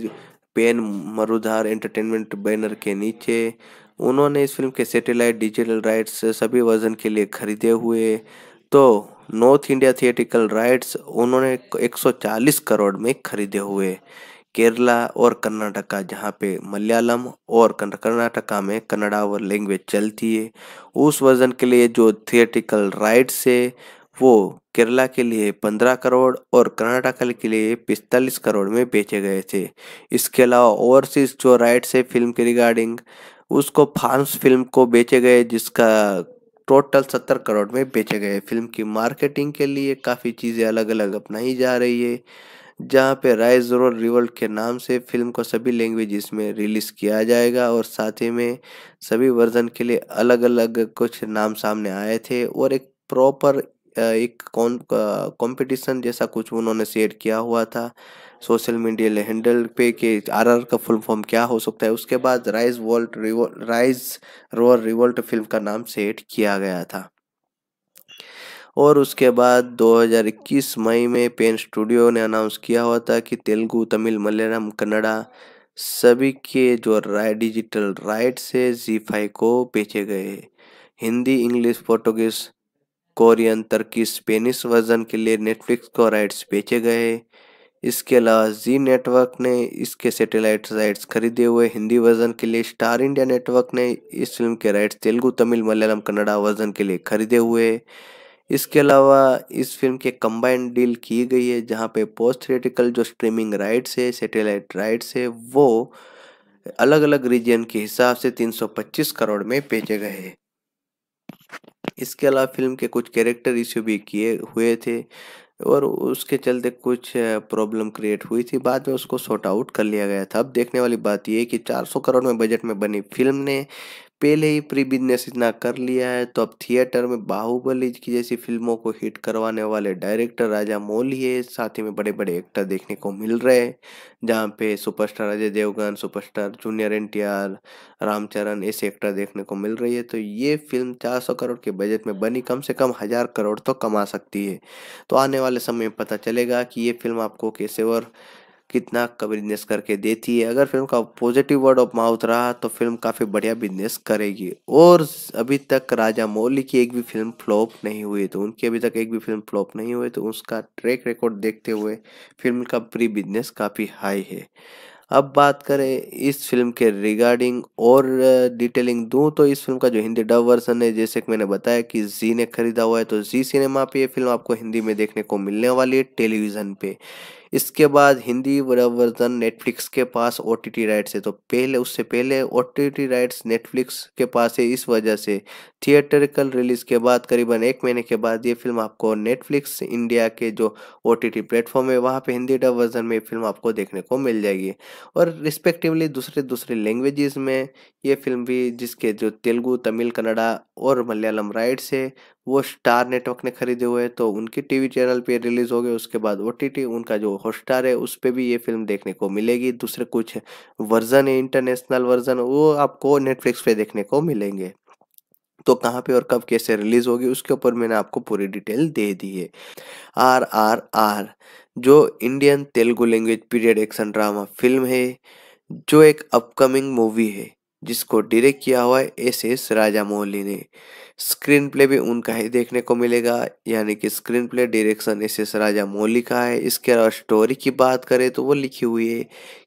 पेन मरुधार एंटरटेनमेंट बैनर के नीचे उन्होंने इस फिल्म के सैटेलाइट डिजिटल राइट्स सभी वर्जन के लिए खरीदे हुए तो नॉर्थ इंडिया थिएटिकल राइट्स उन्होंने 140 करोड़ में खरीदे हुए केरला और कर्नाटका जहाँ पे मलयालम और कर्नाटका में कन्नड़ा और लैंग्वेज चलती है उस वर्जन के लिए जो थिएटिकल राइट्स है वो केरला के लिए पंद्रह करोड़ और कर्नाटका के लिए पिस्तालीस करोड़ में बेचे गए थे इसके अलावा ओवरसीज जो राइट्स है फिल्म के रिगार्डिंग उसको फ्रांस फिल्म को बेचे गए जिसका टोटल सत्तर करोड़ में बेचे गए फिल्म की मार्केटिंग के लिए काफ़ी चीज़ें अलग अलग अपनाई जा रही है जहाँ पे राइज और रिवल्ट के नाम से फिल्म को सभी लैंग्वेजेस में रिलीज़ किया जाएगा और साथ ही में सभी वर्जन के लिए अलग अलग कुछ नाम सामने आए थे और एक प्रॉपर एक कॉम्पिटिशन जैसा कुछ उन्होंने सेट किया हुआ था सोशल मीडिया हैंडल पे के आरआर का फुल फॉर्म क्या हो सकता है उसके बाद rise volt rise roar revolt film का नाम सेट किया गया था और उसके बाद 2021 मई में पेन स्टूडियो ने अनाउंस किया हुआ था कि तेलुगु तमिल मलयालम कन्नड़ा सभी के जो राय डिजिटल राइट से जी फाइव को बेचे गए Hindi English Portuguese Korean तर्की Spanish version के लिए नेटफ्लिक्स को राइट्स बेचे गए इसके अलावा जी नेटवर्क ने इसके सैटेलाइट राइट्स खरीदे हुए हिंदी वर्जन के लिए स्टार इंडिया नेटवर्क ने इस फिल्म के राइट्स तेलुगु तमिल मलयालम कन्नड़ा वर्जन के लिए खरीदे हुए इसके अलावा इस फिल्म के कंबाइंड डील की गई है जहाँ पे पोस्ट थ्रेटिकल जो स्ट्रीमिंग राइट्स है सेटेलाइट राइट्स है वो अलग अलग रीजन के हिसाब से 325 करोड़ में बेचे गए हैं इसके अलावा फिल्म के कुछ कैरेक्टर इश्यू भी किए हुए थे और उसके चलते कुछ प्रॉब्लम क्रिएट हुई थी बाद में उसको शॉर्ट आउट कर लिया गया था अब देखने वाली बात यह है कि 400 करोड़ में बजट में बनी फिल्म ने पहले ही प्री बिजनेस इतना कर लिया है तो अब थिएटर में बाहुबली की जैसी फिल्मों को हिट करवाने वाले डायरेक्टर राजा मौली है साथ ही में बड़े बड़े एक्टर देखने को मिल रहे हैं जहाँ पे superstar Ajay Devgan superstar junior N Ramcharan ऐसे एक्टर देखने को मिल रही है तो ये फिल्म चार करोड़ के बजट में बनी कम से कम हज़ार करोड़ तो कमा सकती है तो आने वाले समय में पता चलेगा कि ये फिल्म आपको कैसे और कितना का बिजनेस करके देती है अगर फिल्म का पॉजिटिव वर्ड ऑफ माउथ रहा तो फिल्म काफ़ी बढ़िया बिजनेस करेगी और अभी तक राजा मौली की एक भी फिल्म फ्लॉप नहीं हुई तो उनकी अभी तक एक भी फिल्म फ्लॉप नहीं हुई तो उसका ट्रैक रिकॉर्ड देखते हुए फिल्म का प्री बिजनेस काफ़ी हाई है अब बात करें इस फिल्म के रिगार्डिंग और डिटेलिंग दूं तो इस फिल्म का जो हिंदी डब वर्सन है जैसे कि मैंने बताया कि जी ने खरीदा हुआ है तो जी सिनेमा पे ये फिल्म आपको हिंदी में देखने को मिलने वाली है टेलीविज़न पे इसके बाद हिंदी वर्जन नेटफ्लिक्स के पास ओ टी टी राइट्स है तो पहले उससे पहले O T T rights Netflix के पास है इस वजह से थिएटरिकल रिलीज के बाद करीबन एक महीने के बाद ये फिल्म आपको नेटफ्लिक्स इंडिया के जो ओ टी टी प्लेटफॉर्म है वहाँ पे हिंदी डब वर्जन में फिल्म आपको देखने को मिल जाएगी और रिस्पेक्टिवली दूसरे दूसरे लैंग्वेजेस में ये फिल्म भी जिसके जो तेलुगू तमिल कन्नडा और मलयालम राइट्स है वो स्टार नेटवर्क ने खरीदे हुए तो उनके टीवी चैनल पे रिलीज हो गए उसके बाद ओ उनका जो हॉटस्टार है उस पर भी ये फिल्म देखने को मिलेगी दूसरे कुछ वर्जन है इंटरनेशनल वर्जन वो आपको नेटफ्लिक्स पे देखने को मिलेंगे तो कहाँ पे और कब कैसे रिलीज होगी उसके ऊपर मैंने आपको पूरी डिटेल दे दी है आर आर आर जो Indian Telugu language period action drama film है जो एक अपकमिंग मूवी है जिसको डायरेक्ट किया हुआ है एस एस राजामौली ने स्क्रीन प्ले भी उनका ही देखने को मिलेगा यानी कि screen play direction S S राजा मौली का है इसके अलावा स्टोरी की बात करें तो वो लिखी हुई है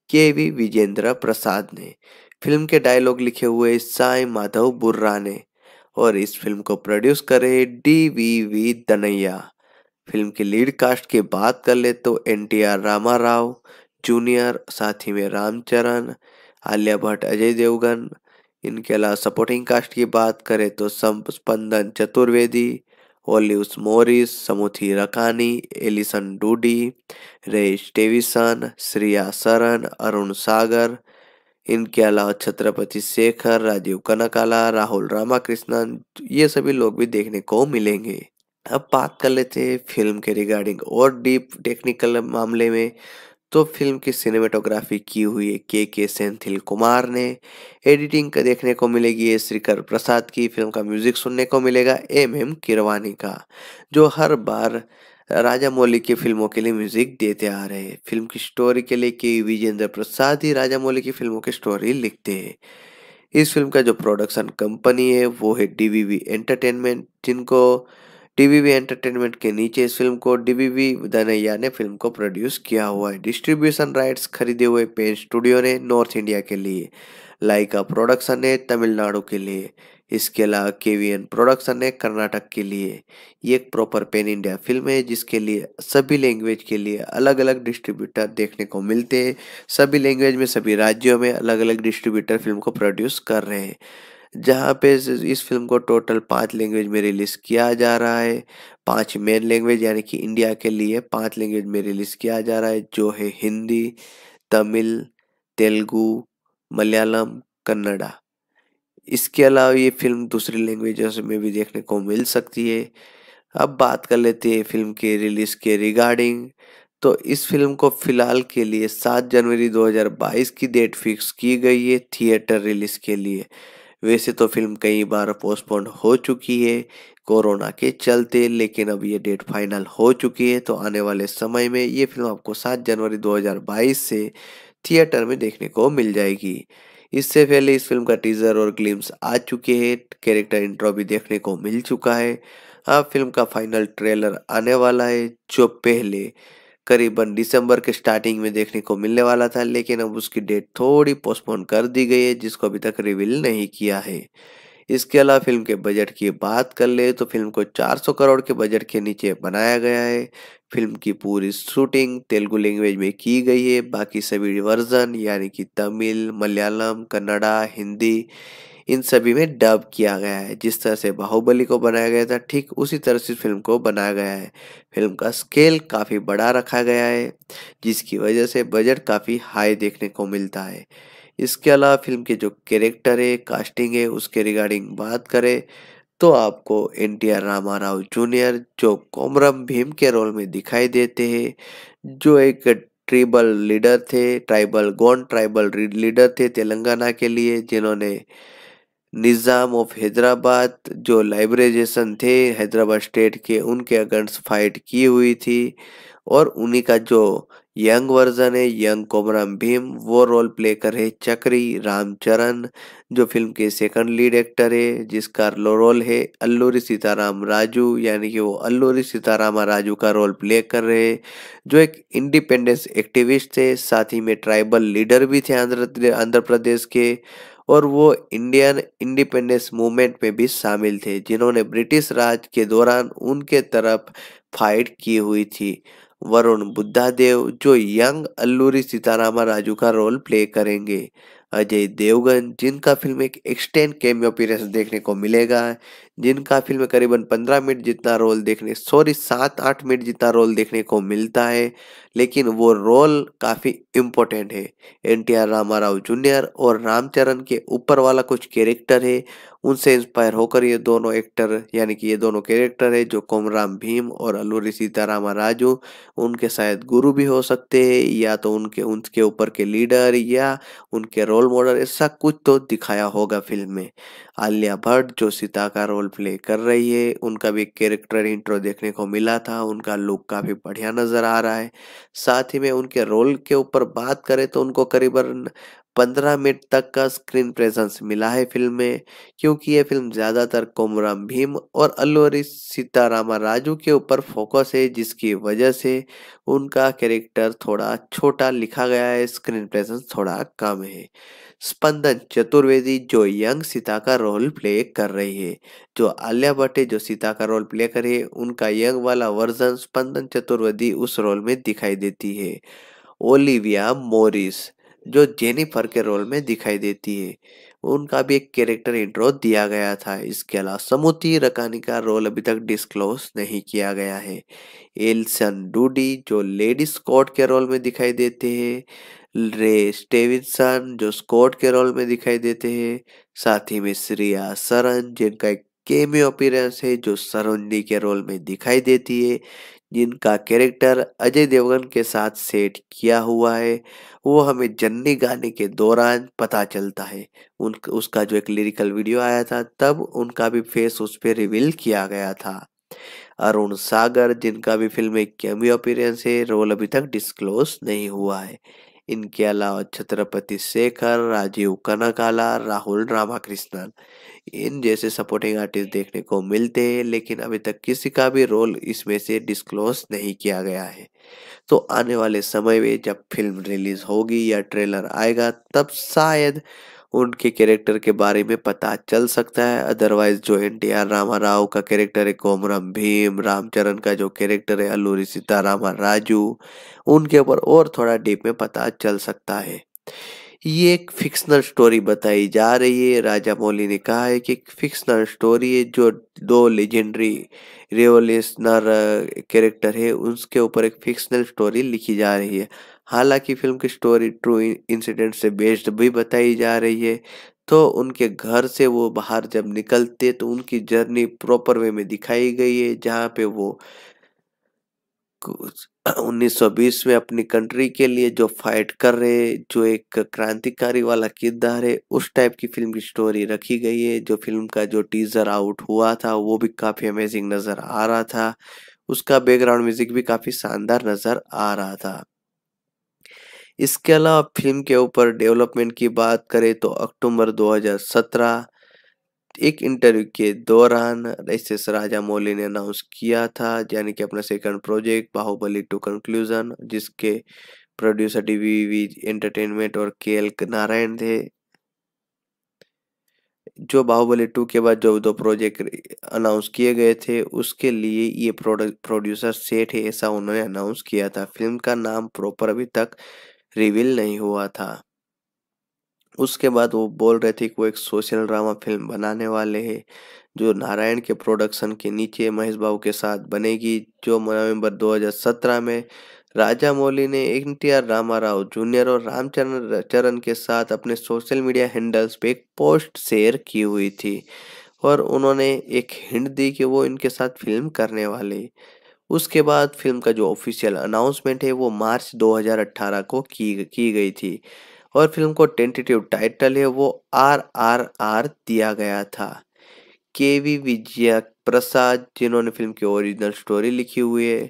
के वी विजेंद्र प्रसाद ने फिल्म के डायलॉग लिखे हुए साई माधव बुर्रा ने और इस फिल्म को प्रोड्यूस करे डी वी वी दनैया फिल्म के लीड कास्ट की बात कर ले तो N T R Rama Rao junior साथ ही में रामचरण आलिया भट्ट अजय देवगन इनके अलावा सपोर्टिंग कास्ट की बात करें तो Spandan Chaturvedi Olivia Morris Samuthirakani Alison Doody Ray Stevenson Shriya Saran Arun Sagar इनके अलावा छत्रपति शेखर राजीव कनकाला राहुल रामाकृष्णन ये सभी लोग भी देखने को मिलेंगे अब बात कर लेते हैं फिल्म के रिगार्डिंग और डीप टेक्निकल मामले में तो फिल्म की सिनेमेटोग्राफी की हुई है के के सेंथिल कुमार ने एडिटिंग का देखने को मिलेगी श्रीकर प्रसाद की फिल्म का म्यूजिक सुनने को मिलेगा एम एम किरवानी का जो हर बार राजा मौली की फिल्मों के लिए म्यूजिक देते आ रहे हैं फिल्म की स्टोरी के लिए के विजेंद्र प्रसाद ही राजा मौली की फिल्मों की स्टोरी लिखते हैं इस फिल्म का जो प्रोडक्शन कंपनी है वो है डी एंटरटेनमेंट जिनको टीवीवी एंटरटेनमेंट के नीचे इस फिल्म को डीवीवी दनैया ने फिल्म को प्रोड्यूस किया हुआ है डिस्ट्रीब्यूशन राइट्स खरीदे हुए पेन स्टूडियो ने नॉर्थ इंडिया के लिए लाइका प्रोडक्शन ने तमिलनाडु के लिए इसके अलावा के एन प्रोडक्शन ने कर्नाटक के लिए ये एक प्रॉपर पेन इंडिया फिल्म है जिसके लिए सभी लैंग्वेज के लिए अलग अलग डिस्ट्रीब्यूटर देखने को मिलते हैं सभी लैंग्वेज में सभी राज्यों में अलग अलग डिस्ट्रीब्यूटर फिल्म को प्रोड्यूस कर रहे हैं जहाँ पे इस फिल्म को टोटल पाँच लैंग्वेज में रिलीज़ किया जा रहा है पांच मेन लैंग्वेज यानी कि इंडिया के लिए पांच लैंग्वेज में रिलीज़ किया जा रहा है जो है हिंदी तमिल तेलुगु मलयालम कन्नड़ा इसके अलावा ये फिल्म दूसरी लैंग्वेज में भी देखने को मिल सकती है अब बात कर लेते हैं फिल्म के रिलीज़ के रिगार्डिंग तो इस फिल्म को फिलहाल के लिए सात जनवरी 2022 की डेट फिक्स की गई है थिएटर रिलीज़ के लिए वैसे तो फिल्म कई बार पोस्टपोन हो चुकी है कोरोना के चलते लेकिन अब ये डेट फाइनल हो चुकी है तो आने वाले समय में ये फिल्म आपको 7 जनवरी 2022 से थिएटर में देखने को मिल जाएगी इससे पहले इस फिल्म का टीजर और ग्लिम्स आ चुके हैं कैरेक्टर इंट्रो भी देखने को मिल चुका है अब फिल्म का फाइनल ट्रेलर आने वाला है जो पहले करीबन दिसंबर के स्टार्टिंग में देखने को मिलने वाला था लेकिन अब उसकी डेट थोड़ी पोस्टपोन कर दी गई है जिसको अभी तक रिवील नहीं किया है इसके अलावा फिल्म के बजट की बात कर ले तो फिल्म को 400 करोड़ के बजट के नीचे बनाया गया है फिल्म की पूरी शूटिंग तेलुगु लैंग्वेज में की गई है बाकी सभी वर्जन यानी कि तमिल मलयालम कन्नड़ा हिंदी इन सभी में डब किया गया है जिस तरह से बाहुबली को बनाया गया था ठीक उसी तरह से फिल्म को बनाया गया है फिल्म का स्केल काफ़ी बड़ा रखा गया है जिसकी वजह से बजट काफ़ी हाई देखने को मिलता है इसके अलावा फिल्म के जो कैरेक्टर है कास्टिंग है उसके रिगार्डिंग बात करें तो आपको N T R Rama Rao junior जो कोमरम भीम के रोल में दिखाई देते हैं जो एक ट्रिबल लीडर थे ट्राइबल गोंड ट्राइबल लीडर थे तेलंगाना के लिए जिन्होंने निज़ाम ऑफ हैदराबाद जो लाइब्रेजेशन थे हैदराबाद स्टेट के उनके अगेंस्ट फाइट की हुई थी और उन्हीं का जो यंग वर्जन है यंग कोमराम भीम वो रोल प्ले कर रहे चक्री रामचरण जो फिल्म के सेकंड लीड एक्टर है जिसका रोल है अल्लूरी सीताराम राजू यानी कि वो अल्लूरी सीताराम राजू का रोल प्ले कर रहे जो एक इंडिपेंडेंस एक्टिविस्ट थे साथ ही में ट्राइबल लीडर भी थे आंध्र आंध्र प्रदेश के और वो इंडियन इंडिपेंडेंस मूवमेंट में भी शामिल थे जिन्होंने ब्रिटिश राज के दौरान उनके तरफ फाइट की हुई थी वरुण बुद्धादेव जो यंग अल्लूरी सीतारामा राजू का रोल प्ले करेंगे अजय देवगन जिनका फिल्म एक एक्सटेंड कैमियो देखने को मिलेगा जिनका फिल्म करीबन पंद्रह मिनट जितना रोल देखने सॉरी सात आठ मिनट जितना रोल देखने को मिलता है लेकिन वो रोल काफ़ी इम्पोर्टेंट है N T R Ramarao junior और रामचरण के ऊपर वाला कुछ कैरेक्टर है उनसे इंस्पायर होकर ये दोनों एक्टर यानी कि ये दोनों कैरेक्टर है जो कोमराम भीम और अल्लूरी सीतारामा राजू उनके शायद गुरु भी हो सकते हैं या तो उनके उनके ऊपर के लीडर या उनके रोल मॉडल ऐसा कुछ तो दिखाया होगा फिल्म में आलिया भट्ट जो सीता का रोल प्ले कर रही है उनका भी कैरेक्टर इंट्रो देखने को मिला था उनका लुक काफ़ी बढ़िया नज़र आ रहा है साथ ही में उनके रोल के ऊपर बात करें तो उनको करीबन पंद्रह मिनट तक का स्क्रीन प्रेजेंस मिला है फिल्म में क्योंकि ये फिल्म ज़्यादातर कोमराम भीम और अल्लूरी सीतारामा राजू के ऊपर फोकस है जिसकी वजह से उनका कैरेक्टर थोड़ा छोटा लिखा गया है स्क्रीन प्रेजेंस थोड़ा कम है स्पंदन चतुर्वेदी जो यंग सीता का रोल प्ले कर रही है जो आलिया भट्ट जो सीता का रोल प्ले करे उनका यंग वाला वर्जन स्पंदन चतुर्वेदी उस रोल में दिखाई देती है ओलिविया मोरिस जो जेनिफर के रोल में दिखाई देती है उनका भी एक कैरेक्टर इंट्रो दिया गया था इसके अलावा समुति रकानी का रोल अभी तक डिस्क्लोज नहीं किया गया है एल्सन डूडी जो लेडी स्कॉट के रोल में दिखाई देते हैं रे स्टेविनसन जो स्कॉट के रोल में दिखाई देते हैं साथ ही में श्रिया सरन जिनका एक केमी अपीयरेंस है जो सरोजनी के रोल में दिखाई देती है जिनका कैरेक्टर अजय देवगन के साथ सेट किया हुआ है वो हमें जन्नी गाने के दौरान पता चलता है उन उसका जो एक लिरिकल वीडियो आया था तब उनका भी फेस उस पर रिवील किया गया था अरुण सागर जिनका भी फिल्म में कैमियो अपीरेंस है रोल अभी तक डिस्क्लोज नहीं हुआ है इनके अलावा छत्रपति शेखर राजीव कनकाला राहुल रामाकृष्णन इन जैसे सपोर्टिंग आर्टिस्ट देखने को मिलते हैं लेकिन अभी तक किसी का भी रोल इसमें से डिस्क्लोज नहीं किया गया है तो आने वाले समय में जब फिल्म रिलीज होगी या ट्रेलर आएगा तब शायद उनके कैरेक्टर के बारे में पता चल सकता है अदरवाइज जो N T R Rama Rao का कैरेक्टर है कोमरम भीम रामचरण का जो कैरेक्टर है अल्लूरी सीतारामा राजू उनके ऊपर और थोड़ा डीप में पता चल सकता है ये एक फिक्शनल स्टोरी बताई जा रही है राजा मौली ने कहा है कि एक फिक्शनल स्टोरी है जो दो लेजेंडरी रेवोल्यूशनर कैरेक्टर है उसके ऊपर एक फिक्शनल स्टोरी लिखी जा रही है हालांकि फिल्म की स्टोरी ट्रू इंसिडेंट से बेस्ड भी बताई जा रही है तो उनके घर से वो बाहर जब निकलते तो उनकी जर्नी प्रॉपर वे में दिखाई गई है जहाँ पे वो 1920 में अपनी कंट्री के लिए जो फाइट कर रहे जो एक क्रांतिकारी वाला किरदार है उस टाइप की फिल्म की स्टोरी रखी गई है जो फिल्म का जो टीजर आउट हुआ था वो भी काफ़ी अमेजिंग नज़र आ रहा था उसका बैकग्राउंड म्यूजिक भी काफ़ी शानदार नज़र आ रहा था इसके अलावा फिल्म के ऊपर डेवलपमेंट की बात करें तो अक्टूबर 2017 एक इंटरव्यू के दौरान रईसेस राजा मौली ने अनाउंस किया था यानी कि अपना second project Baahubali two conclusion जिसके प्रोड्यूसर डीवीवी एंटरटेनमेंट और के एल नारायण थे जो बाहुबली टू के बाद जो दो प्रोजेक्ट अनाउंस किए गए थे उसके लिए ये प्रोड्यूसर सेठ है ऐसा उन्होंने अनाउंस किया था फिल्म का नाम प्रॉपर अभी तक रिवील नहीं हुआ था उसके बाद वो बोल रहे थे कि वो एक सोशल ड्रामा फिल्म बनाने वाले हैं जो नारायण के प्रोडक्शन के नीचे महेश बाबू के साथ बनेगी जो नवंबर 2017 में राजा मौली ने N T R Rama Rao junior और रामचरण चरण के साथ अपने सोशल मीडिया हैंडल्स पे एक पोस्ट शेयर की हुई थी और उन्होंने एक हिंट दी कि वो इनके साथ फिल्म करने वाले उसके बाद फिल्म का जो ऑफिशियल अनाउंसमेंट है वो मार्च 2018 को की की गई थी और फिल्म को टेंटेटिव टाइटल है वो आर आर आर दिया गया था के वी विजय प्रसाद जिन्होंने फिल्म की ओरिजिनल स्टोरी लिखी हुई है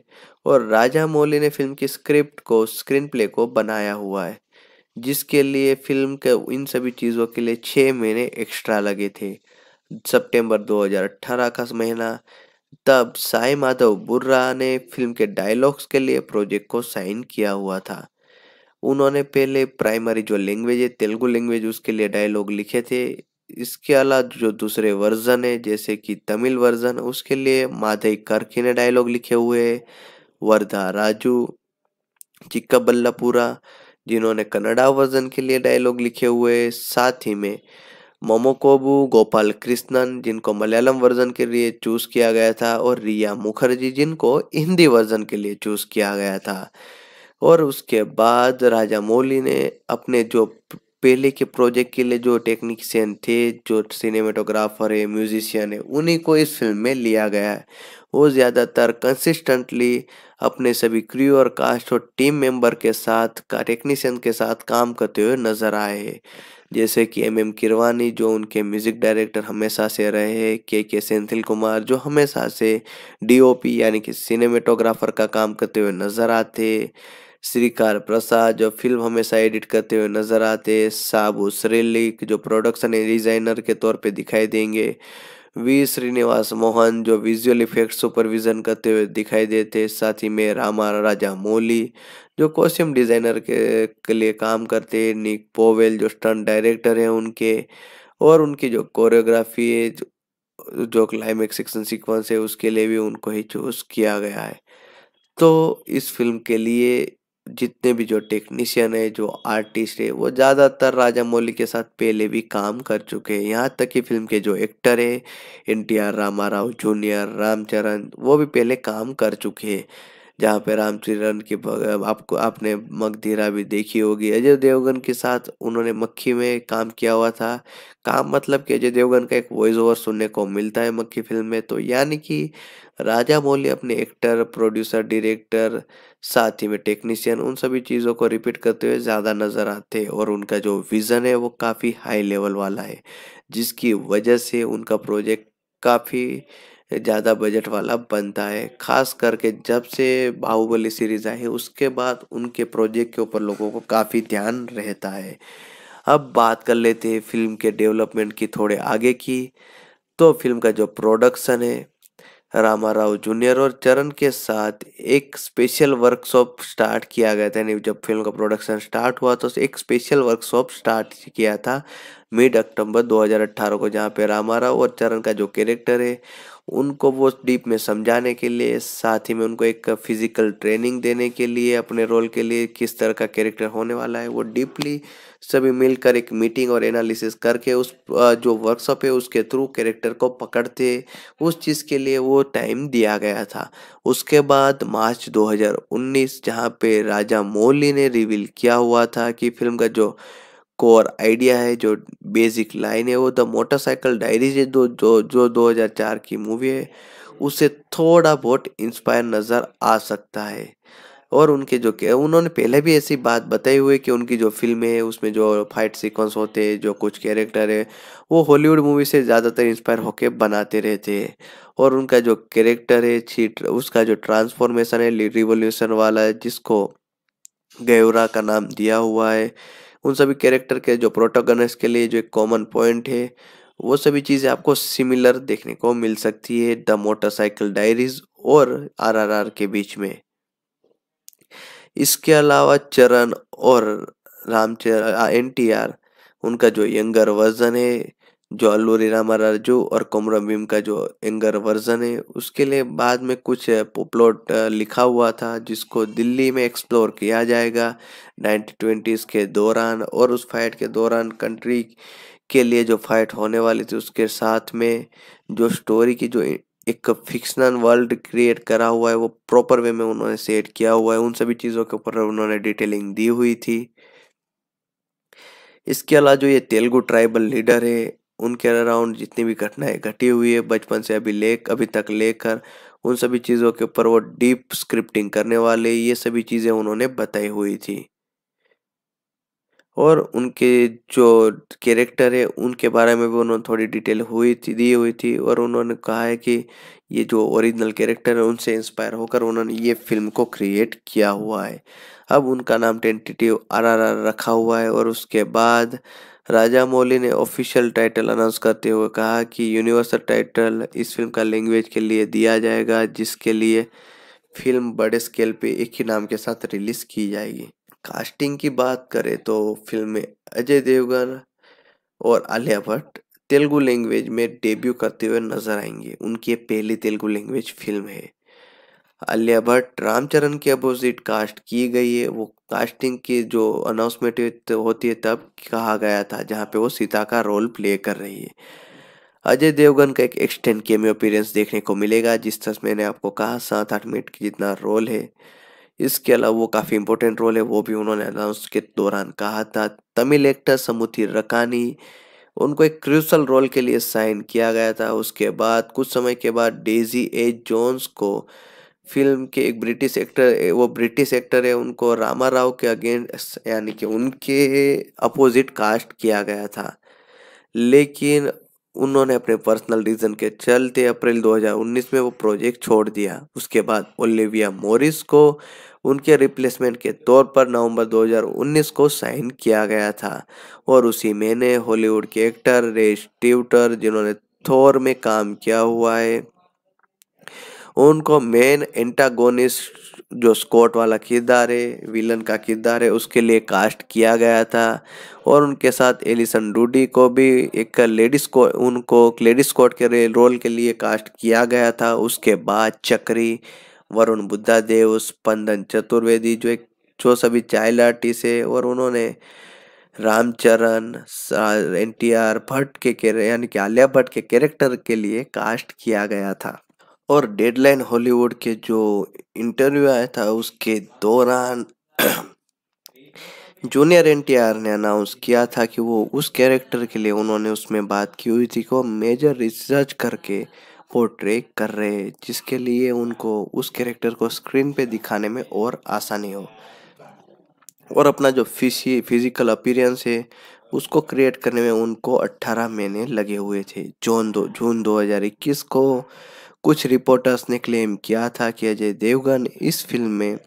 और राजा मौली ने फिल्म की स्क्रिप्ट को स्क्रीन प्ले को बनाया हुआ है जिसके लिए फिल्म के इन सभी चीज़ों के लिए छः महीने एक्स्ट्रा लगे थे सितंबर 2018 का महीना तब साई माधव बुर्रा ने फिल्म के डायलॉग्स के लिए प्रोजेक्ट को साइन किया हुआ था उन्होंने पहले प्राइमरी जो लैंग्वेज है तेलुगु लैंग्वेज उसके लिए डायलॉग लिखे थे इसके अलावा जो दूसरे वर्जन है जैसे कि तमिल वर्जन उसके लिए माधव करखी ने डायलॉग लिखे हुए वर्धा राजू चिक्का बल्लापुरा जिन्होंने कन्नड़ा वर्जन के लिए डायलॉग लिखे हुए साथ ही में मोमोकोबू गोपाल कृष्णन जिनको मलयालम वर्जन के लिए चूज किया गया था और रिया मुखर्जी जिनको हिंदी वर्जन के लिए चूज किया गया था और उसके बाद राजा मौली ने अपने जो पहले के प्रोजेक्ट के लिए जो टेक्निशियन थे जो सिनेमेटोग्राफर है म्यूजिशियन है उन्हीं को इस फिल्म में लिया गया है वो ज़्यादातर कंसिस्टेंटली अपने सभी क्रू और कास्ट और टीम मेंबर के साथ का टेक्नीशियन के साथ काम करते हुए नजर आए जैसे कि एम एम किरवानी जो उनके म्यूज़िक डायरेक्टर हमेशा से रहे हैं के के सेंथिल कुमार जो हमेशा से डीओपी यानी कि सिनेमेटोग्राफर का काम करते हुए नज़र आते श्रीकार प्रसाद जो फिल्म हमेशा एडिट करते हुए नजर आते साबु श्रेलिक जो प्रोडक्शन डिजाइनर के तौर पर दिखाई देंगे वी श्रीनिवास मोहन जो विजुअल इफेक्ट सुपरविजन करते हुए दिखाई देते साथ ही में रामा राजा मोली जो कॉस्ट्यूम डिजाइनर के, के लिए काम करते निक पोवेल जो स्टंट डायरेक्टर हैं उनके और उनकी जो कोरियोग्राफी है जो, जो क्लाइमेक्स एक्शन सीक्वेंस है उसके लिए भी उनको ही चूज किया गया है तो इस फिल्म के लिए जितने भी जो टेक्नीशियन है जो आर्टिस्ट है वो ज़्यादातर राजा मौली के साथ पहले भी काम कर चुके हैं यहाँ तक कि फिल्म के जो एक्टर है N T R Rama Rao junior Ramcharan वो भी पहले काम कर चुके हैं जहाँ पे रामचरण की आपको आपने मगधीरा भी देखी होगी। अजय देवगन के साथ उन्होंने मक्खी में काम किया हुआ था। काम मतलब कि अजय देवगन का एक वॉइस ओवर सुनने को मिलता है मक्खी फ़िल्म में तो यानी कि राजा मौली अपने एक्टर, प्रोड्यूसर, डायरेक्टर साथ ही में टेक्नीशियन उन सभी चीज़ों को रिपीट करते हुए ज़्यादा नज़र आते हैं और उनका जो विज़न है वो काफ़ी हाई लेवल वाला है। जिसकी वजह से उनका प्रोजेक्ट काफ़ी ज़्यादा बजट वाला बनता है खास करके जब से बाहुबली सीरीज आई है उसके बाद उनके प्रोजेक्ट के ऊपर लोगों को काफ़ी ध्यान रहता है अब बात कर लेते हैं फिल्म के डेवलपमेंट की थोड़े आगे की तो फिल्म का जो प्रोडक्शन है रामा राव जूनियर और चरण के साथ एक स्पेशल वर्कशॉप स्टार्ट किया गया था यानी जब फिल्म का प्रोडक्शन स्टार्ट हुआ तो एक स्पेशल वर्कशॉप स्टार्ट किया था मिड अक्टूबर 2018 को जहाँ पे रामा राव और चरण का जो कैरेक्टर है उनको वो डीप में समझाने के लिए साथ ही में उनको एक फिजिकल ट्रेनिंग देने के लिए अपने रोल के लिए किस तरह का कैरेक्टर होने वाला है वो डीपली सभी मिलकर एक मीटिंग और एनालिसिस करके उस जो वर्कशॉप है उसके थ्रू कैरेक्टर को पकड़ते उस चीज़ के लिए वो टाइम दिया गया था उसके बाद मार्च 2019 जहाँ पे राजा मौली ने रिवील किया हुआ था कि फिल्म का जो कोर आइडिया है जो बेसिक लाइन है वो द मोटरसाइकिल डायरीज दो जो जो 2004 की मूवी है उससे थोड़ा बहुत इंस्पायर नज़र आ सकता है और उनके जो उन्होंने पहले भी ऐसी बात बताई हुई कि उनकी जो फिल्में है उसमें जो फाइट सीक्वेंस होते हैं जो कुछ कैरेक्टर है वो हॉलीवुड मूवी से ज़्यादातर इंस्पायर होकर बनाते रहते हैं और उनका जो कैरेक्टर है छीट उसका जो ट्रांसफॉर्मेशन है रिवोल्यूशन वाला है जिसको गेवरा का नाम दिया हुआ है उन सभी कैरेक्टर के जो प्रोटोगनस के लिए जो एक कॉमन पॉइंट है वो सभी चीज़ें आपको सिमिलर देखने को मिल सकती है द मोटरसाइकिल डायरीज और आरआरआर के बीच में इसके अलावा चरण और रामचरण एन टी आर उनका जो यंगर वर्जन है जो अल्लू रीना राजू और कोमरम भीम का जो एंगर वर्जन है उसके लिए बाद में कुछ पोप्लॉट लिखा हुआ था जिसको दिल्ली में एक्सप्लोर किया जाएगा नाइनटीन ट्वेंटीज़ के दौरान और उस फाइट के दौरान कंट्री के लिए जो फाइट होने वाली थी उसके साथ में जो स्टोरी की जो एक फिक्शनल वर्ल्ड क्रिएट करा हुआ है वो प्रॉपर वे में उन्होंने सेट किया हुआ है उन सभी चीज़ों के ऊपर उन्होंने डिटेलिंग दी हुई थी इसके अलावा जो ये तेलुगु ट्राइबल लीडर है उनके अराउंड जितनी भी घटनाएं घटी हुई है बचपन से अभी ले अभी तक लेकर उन सभी चीज़ों के ऊपर वो डीप स्क्रिप्टिंग करने वाले ये सभी चीज़ें उन्होंने बताई हुई थी और उनके जो कैरेक्टर है उनके बारे में भी उन्होंने थोड़ी डिटेल हुई थी दी हुई थी और उन्होंने कहा है कि ये जो ओरिजिनल कैरेक्टर है उनसे इंस्पायर होकर उन्होंने ये फिल्म को क्रिएट किया हुआ है अब उनका नाम टेंटेटिव आर रखा हुआ है और उसके बाद राजा मौली ने ऑफिशियल टाइटल अनाउंस करते हुए कहा कि यूनिवर्सल टाइटल इस फिल्म का लैंग्वेज के लिए दिया जाएगा जिसके लिए फिल्म बड़े स्केल पे एक ही नाम के साथ रिलीज की जाएगी कास्टिंग की बात करें तो फिल्म में अजय देवगन और आलिया भट्ट तेलुगु लैंग्वेज में डेब्यू करते हुए नजर आएंगे उनकी पहली तेलुगु लैंग्वेज फिल्म है आलिया भट्ट रामचरण के अपोजिट कास्ट की गई है वो कास्टिंग की जो अनाउंसमेंट होती है तब कहा गया था जहाँ पे वो सीता का रोल प्ले कर रही है अजय देवगन का एक एक्सटेंड केमियो अपीरेंस देखने को मिलेगा जिस तरह मैंने आपको कहा सात आठ मिनट की जितना रोल है इसके अलावा वो काफ़ी इंपॉर्टेंट रोल है वो भी उन्होंने अनाउंस के दौरान कहा था तमिल एक्टर समुथी रकानी उनको एक क्रूसल रोल के लिए साइन किया गया था उसके बाद कुछ समय के बाद डेजी ए जोन्स को फिल्म के एक ब्रिटिश एक्टर वो ब्रिटिश एक्टर है उनको रामा राव के अगेंस्ट यानी कि उनके अपोजिट कास्ट किया गया था लेकिन उन्होंने अपने पर्सनल रीजन के चलते अप्रैल 2019 में वो प्रोजेक्ट छोड़ दिया उसके बाद ओलिविया मोरिस को उनके रिप्लेसमेंट के तौर पर नवंबर 2019 को साइन किया गया था और उसी महीने हॉलीवुड के एक्टर रेस ट्यूटर जिन्होंने थोर में काम किया हुआ है उनको मेन एंटागोनिस्ट जो स्कॉट वाला किरदार है विलन का किरदार है उसके लिए कास्ट किया गया था और उनके साथ एलिसन डूडी को भी एक लेडीज को उनको लेडीज स्कॉट के रोल के लिए कास्ट किया गया था उसके बाद चक्री वरुण बुद्धा देव स्पंदन चतुर्वेदी जो एक जो सभी चाइल्ड आर्टिस्ट है और उन्होंने Ramcharan N T R Bhatt के यानी कि आलिया भट्ट के कैरेक्टर के लिए कास्ट किया गया था और डेडलाइन हॉलीवुड के जो इंटरव्यू आया था उसके दौरान जूनियर एन ने अनाउंस किया था कि वो उस कैरेक्टर के लिए उन्होंने उसमें बात की हुई थी को मेजर रिसर्च करके पोर्ट्रे कर रहे जिसके लिए उनको उस कैरेक्टर को स्क्रीन पे दिखाने में और आसानी हो और अपना जो फिसी फिजिकल अपीरेंस है उसको क्रिएट करने में उनको 18 महीने लगे हुए थे जून दो जून 2021 को कुछ रिपोर्टर्स ने क्लेम किया था कि अजय देवगन इस फिल्म में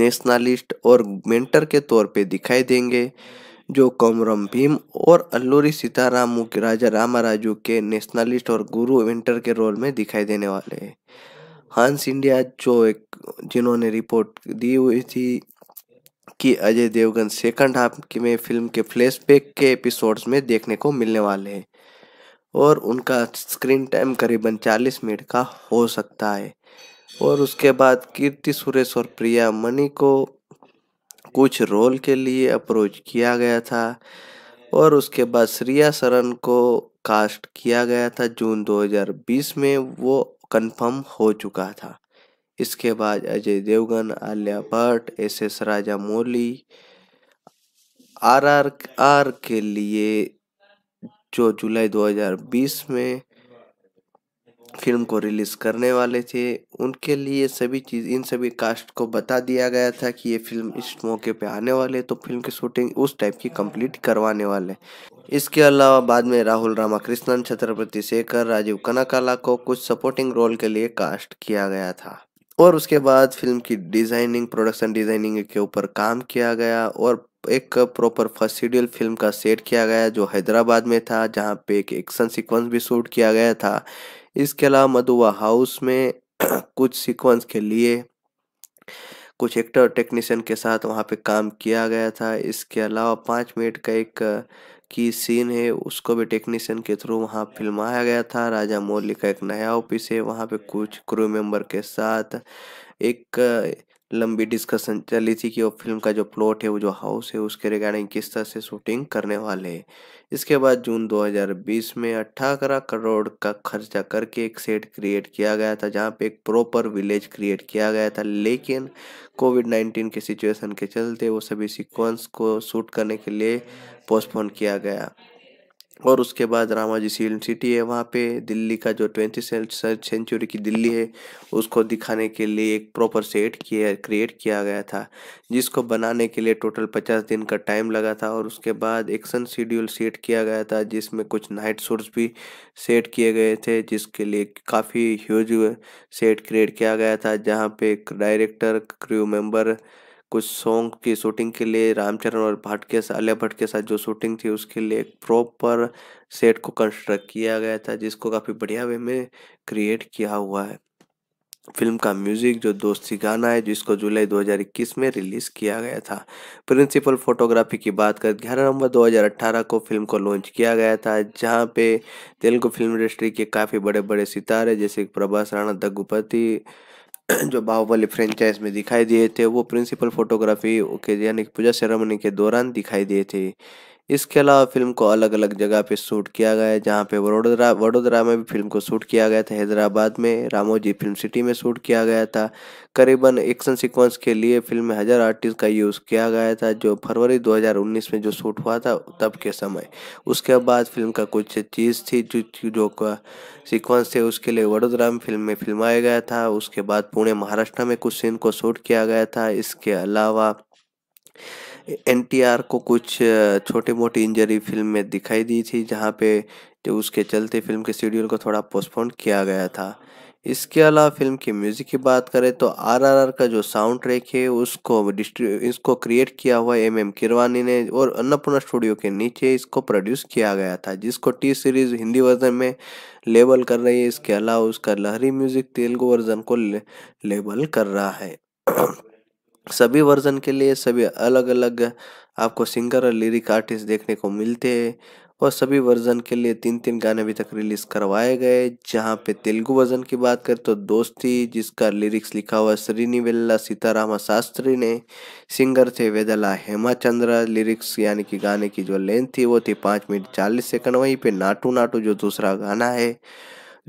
नेशनलिस्ट और मेंटर के तौर पे दिखाई देंगे जो कौमरम भीम और अल्लूरी सीताराम राजा राजू के नेशनलिस्ट और गुरु मेंटर के रोल में दिखाई देने वाले हैं हंस इंडिया जो एक जिन्होंने रिपोर्ट दी हुई थी कि अजय देवगन सेकंड हाफ में फिल्म के फ्लैशबैक के एपिसोड्स में देखने को मिलने वाले हैं और उनका स्क्रीन टाइम करीबन 40 मिनट का हो सकता है और उसके बाद कीर्ति सुरेश और प्रिया मणि को कुछ रोल के लिए अप्रोच किया गया था और उसके बाद श्रिया सरन को कास्ट किया गया था जून 2020 में वो कंफर्म हो चुका था इसके बाद अजय देवगन आलिया भट्ट एस एस राजा मौली आर आर आर के लिए जो जुलाई 2020 में फिल्म को रिलीज करने वाले थे उनके लिए सभी चीज़ इन सभी कास्ट को बता दिया गया था कि ये फिल्म इस मौके पे आने वाले तो फिल्म की शूटिंग उस टाइप की कंप्लीट करवाने वाले इसके अलावा बाद में राहुल रामाकृष्णन छत्रपति शेखर राजीव कनाकाला को कुछ सपोर्टिंग रोल के लिए कास्ट किया गया था और उसके बाद फिल्म की डिज़ाइनिंग प्रोडक्शन डिज़ाइनिंग के ऊपर काम किया गया और एक प्रॉपर फर्स्ट शेड्यूल फिल्म का सेट किया गया जो हैदराबाद में था जहाँ पे एक एक्शन सीक्वेंस भी शूट किया गया था इसके अलावा मधुआ हाउस में कुछ सीक्वेंस के लिए कुछ एक्टर टेक्नीशियन के साथ वहाँ पे काम किया गया था इसके अलावा पाँच मिनट का एक की uh, सीन है उसको भी टेक्नीशियन के थ्रू वहाँ फिल्माया गया था राजा मौली का एक नया ऑफिस है वहाँ पे कुछ क्रू मेंबर के साथ एक uh, लंबी डिस्कशन चली थी कि वो फिल्म का जो प्लॉट है वो जो हाउस है उसके रिगार्डिंग किस तरह से शूटिंग करने वाले हैं इसके बाद जून 2020 में अट्ठारह करोड़ का खर्चा करके एक सेट क्रिएट किया गया था जहाँ पे एक प्रॉपर विलेज क्रिएट किया गया था लेकिन कोविड 19 के सिचुएशन के चलते वो सभी सिक्वेंस को शूट करने के लिए पोस्टपोन किया गया और उसके बाद रामाजी फिल्म सिटी है वहाँ पे दिल्ली का जो ट्वेंटी सेंचुरी की दिल्ली है उसको दिखाने के लिए एक प्रॉपर सेट किया क्रिएट किया गया था जिसको बनाने के लिए टोटल पचास दिन का टाइम लगा था और उसके बाद एक्शन शेड्यूल सेट किया गया था जिसमें कुछ नाइट शूट्स भी सेट किए गए थे जिसके लिए काफ़ी ह्यूज सेट क्रिएट किया गया था जहाँ पे डायरेक्टर क्रू मेम्बर कुछ सॉन्ग की शूटिंग के लिए रामचरण और भट्ट के साथ आलिया भट्ट के साथ जो शूटिंग थी उसके लिए एक प्रॉपर सेट को कंस्ट्रक्ट किया गया था जिसको काफ़ी बढ़िया वे में क्रिएट किया हुआ है फिल्म का म्यूजिक जो दोस्ती गाना है जिसको जुलाई 2021 में रिलीज किया गया था प्रिंसिपल फोटोग्राफी की बात कर ग्यारह नवंबर 2018 को फिल्म को लॉन्च किया गया था जहां पे तेलुगु फिल्म इंडस्ट्री के काफ़ी बड़े बड़े सितारे जैसे प्रभास राणा दग्गुपति जो बाहुबली फ्रेंचाइज में दिखाई दिए थे वो प्रिंसिपल फोटोग्राफी के यानी पूजा सेरेमनी के दौरान दिखाई दिए थे इसके अलावा फिल्म को अलग अलग जगह पे शूट किया गया है जहाँ पे वडोदरा वडोदरा में भी फिल्म को शूट किया गया था हैदराबाद में रामोजी फिल्म सिटी में शूट किया गया था करीबन एक्शन सीक्वेंस के लिए फिल्म में हज़ार आर्टिस्ट का यूज़ किया गया था जो फरवरी 2019 में जो शूट हुआ था तब के समय उसके बाद फिल्म का कुछ चीज़ थी जो जो सिक्वेंस थे उसके लिए वडोदरा में फिल्म में फिल्माया गया था उसके बाद पुणे महाराष्ट्र में कुछ सीन को शूट किया गया था इसके अलावा एनटीआर को कुछ छोटी मोटी इंजरी फिल्म में दिखाई दी थी जहाँ पे जो उसके चलते फिल्म के शेड्यूल को थोड़ा पोस्टपोन किया गया था इसके अलावा फिल्म के म्यूज़िक की बात करें तो आरआरआर का जो साउंड ट्रैक है उसको इसको क्रिएट किया हुआ एम एम किरवानी ने और अन्नपूर्णा स्टूडियो के नीचे इसको प्रोड्यूस किया गया था जिसको टी सीरीज़ हिंदी वर्जन में लेबल कर रही है इसके अलावा उसका लहरी म्यूज़िक तेलुगु वर्जन को ले, लेबल कर रहा है सभी वर्जन के लिए सभी अलग अलग आपको सिंगर और लिरिक आर्टिस्ट देखने को मिलते हैं और सभी वर्जन के लिए तीन तीन गाने अभी तक रिलीज करवाए गए जहाँ पे तेलुगु वर्जन की बात करें तो दोस्ती जिसका लिरिक्स लिखा हुआ श्रीनिवेल्ला सीतारामा शास्त्री ने सिंगर थे वेदला हेमाचंद्र लिरिक्स यानी कि गाने की जो लेंथ थी वो थी पाँच मिनट चालीस सेकंड वहीं पे नाटू नाटू जो दूसरा गाना है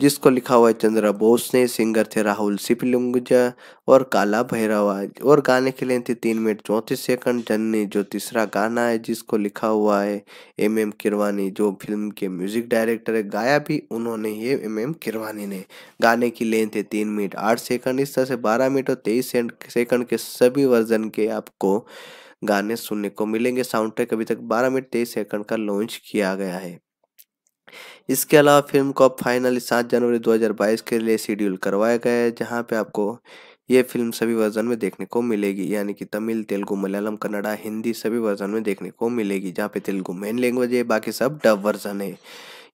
जिसको लिखा हुआ है चंद्रा बोस ने सिंगर थे राहुल सिपलिंगजा और काला भैरवा और गाने के लिए थे तीन मिनट चौंतीस सेकंड जन्नी जो तीसरा गाना है जिसको लिखा हुआ है एम एम किरवानी जो फिल्म के म्यूजिक डायरेक्टर है गाया भी उन्होंने ही एम एम किरवानी ने गाने की लेंथ है तीन मिनट आठ सेकंड इस तरह से बारह मिनट और तेईस सेकंड के सभी वर्जन के आपको गाने सुनने को मिलेंगे साउंड ट्रैक अभी तक बारह मिनट तेईस सेकंड का लॉन्च किया गया है इसके अलावा फिल्म को अब फाइनल सात जनवरी 2022 के लिए शेड्यूल करवाया गया है जहां पे आपको ये फिल्म सभी वर्जन में देखने को मिलेगी यानी कि तमिल तेलुगु मलयालम कन्नड़ा हिंदी सभी वर्जन में देखने को मिलेगी जहाँ पे तेलुगु मेन लैंग्वेज है बाकी सब डब वर्जन है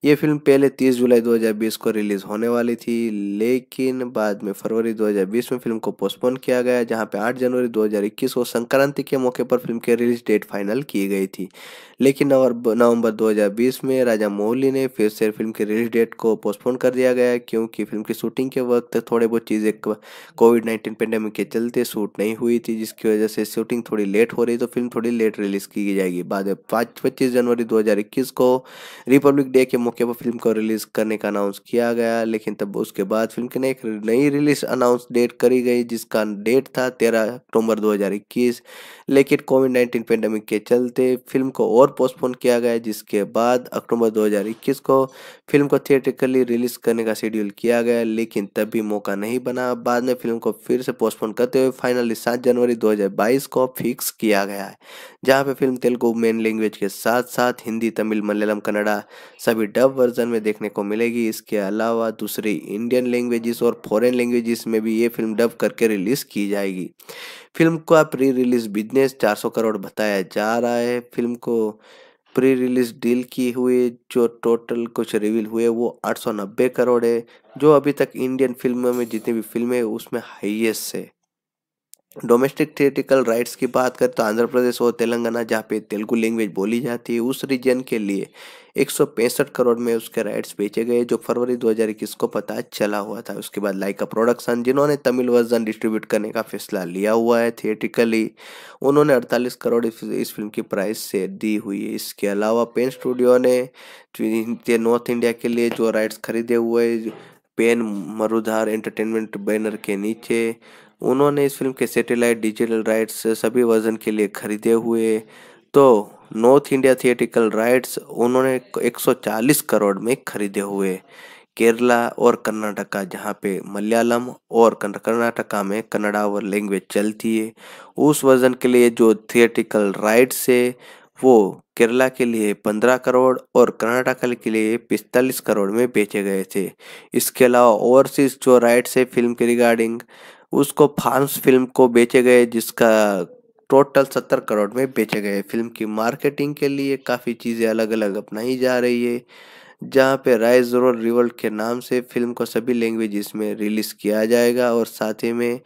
ये फिल्म पहले 30 जुलाई 2020 को रिलीज होने वाली थी लेकिन बाद में फरवरी 2020 में फिल्म को पोस्टपोन किया गया जहां पे 8 जनवरी 2021 को संक्रांति के मौके पर फिल्म की रिलीज डेट फाइनल की गई थी लेकिन नवंबर 2020 में राजा मौली ने फिर से फिल्म की रिलीज डेट को पोस्टपोन कर दिया गया क्योंकि फिल्म की शूटिंग के वक्त थोड़े बहुत चीज़ें कोविड नाइन्टीन पेंडेमिक के चलते शूट नहीं हुई थी जिसकी वजह से शूटिंग थोड़ी लेट हो रही तो फिल्म थोड़ी लेट रिलीज़ की जाएगी बाद में पाँच पच्चीस जनवरी दो को रिपब्लिक डे के मौके पर फिल्म को रिलीज़ करने का अनाउंस किया गया लेकिन तब उसके बाद फिल्म की एक नई रिलीज अनाउंस डेट करी गई जिसका डेट था तेरह अक्टूबर दो लेकिन कोविड नाइन्टीन पेंडेमिक के चलते फिल्म को और और पोस्टपोन किया गया जिसके बाद अक्टूबर 2021 को फिल्म को थिएटिकली रिलीज करने का शेड्यूल किया गया लेकिन तब भी मौका नहीं बना बाद में फिल्म को फिर से पोस्टपोन करते हुए फाइनली सात जनवरी 2022 को फिक्स किया गया है जहाँ पे फिल्म तेलुगु मेन लैंग्वेज के साथ साथ हिंदी तमिल मलयालम कन्नड़ा सभी डब वर्जन में देखने को मिलेगी इसके अलावा दूसरी इंडियन लैंग्वेजेस और फॉरेन लैंग्वेजेस में भी ये फिल्म डब करके रिलीज की जाएगी फिल्म का प्री रिलीज बिजनेस 400 करोड़ बताया जा रहा है फिल्म को प्री रिलीज डील की हुई जो टोटल कुछ रिवील हुए वो आठ करोड़ है जो अभी तक इंडियन फिल्म में जितनी भी फिल्में उसमें हाइएस्ट है डोमेस्टिक थिएटिकल राइट्स की बात करें तो आंध्र प्रदेश और तेलंगाना जहाँ पे तेलुगु लैंग्वेज बोली जाती है उस रीजन के लिए एक करोड़ में उसके राइट्स बेचे गए जो फरवरी 2021 को पता चला हुआ था उसके बाद लाइका प्रोडक्शन जिन्होंने तमिल वर्जन डिस्ट्रीब्यूट करने का फैसला लिया हुआ है थिएटिकली उन्होंने 48 करोड़ इस फिल्म की प्राइस से दी हुई है इसके अलावा पेन स्टूडियो ने नॉर्थ इंडिया के लिए जो राइट्स खरीदे हुए पेन मरुधार एंटरटेनमेंट बैनर के नीचे उन्होंने इस फिल्म के सैटेलाइट डिजिटल राइट्स सभी वर्जन के लिए खरीदे हुए तो नॉर्थ इंडिया थिएटिकल राइट्स उन्होंने 140 करोड़ में खरीदे हुए केरला और कर्नाटका जहाँ पे मलयालम और कर्नाटका में कन्नड़ा और लैंग्वेज चलती है उस वर्जन के लिए जो थिएटिकल राइट्स है वो केरला के लिए 15 करोड़ और कर्नाटका के लिए 45 करोड़ में बेचे गए थे इसके अलावा ओवरसीज जो राइट्स है फिल्म के रिगार्डिंग उसको फ्रांस फिल्म को बेचे गए जिसका टोटल सत्तर करोड़ में बेचे गए फिल्म की मार्केटिंग के लिए काफ़ी चीज़ें अलग अलग अपनाई जा रही है जहाँ पे राइज और रिवल्ट के नाम से फिल्म को सभी लैंग्वेजेस में रिलीज़ किया जाएगा और साथ ही में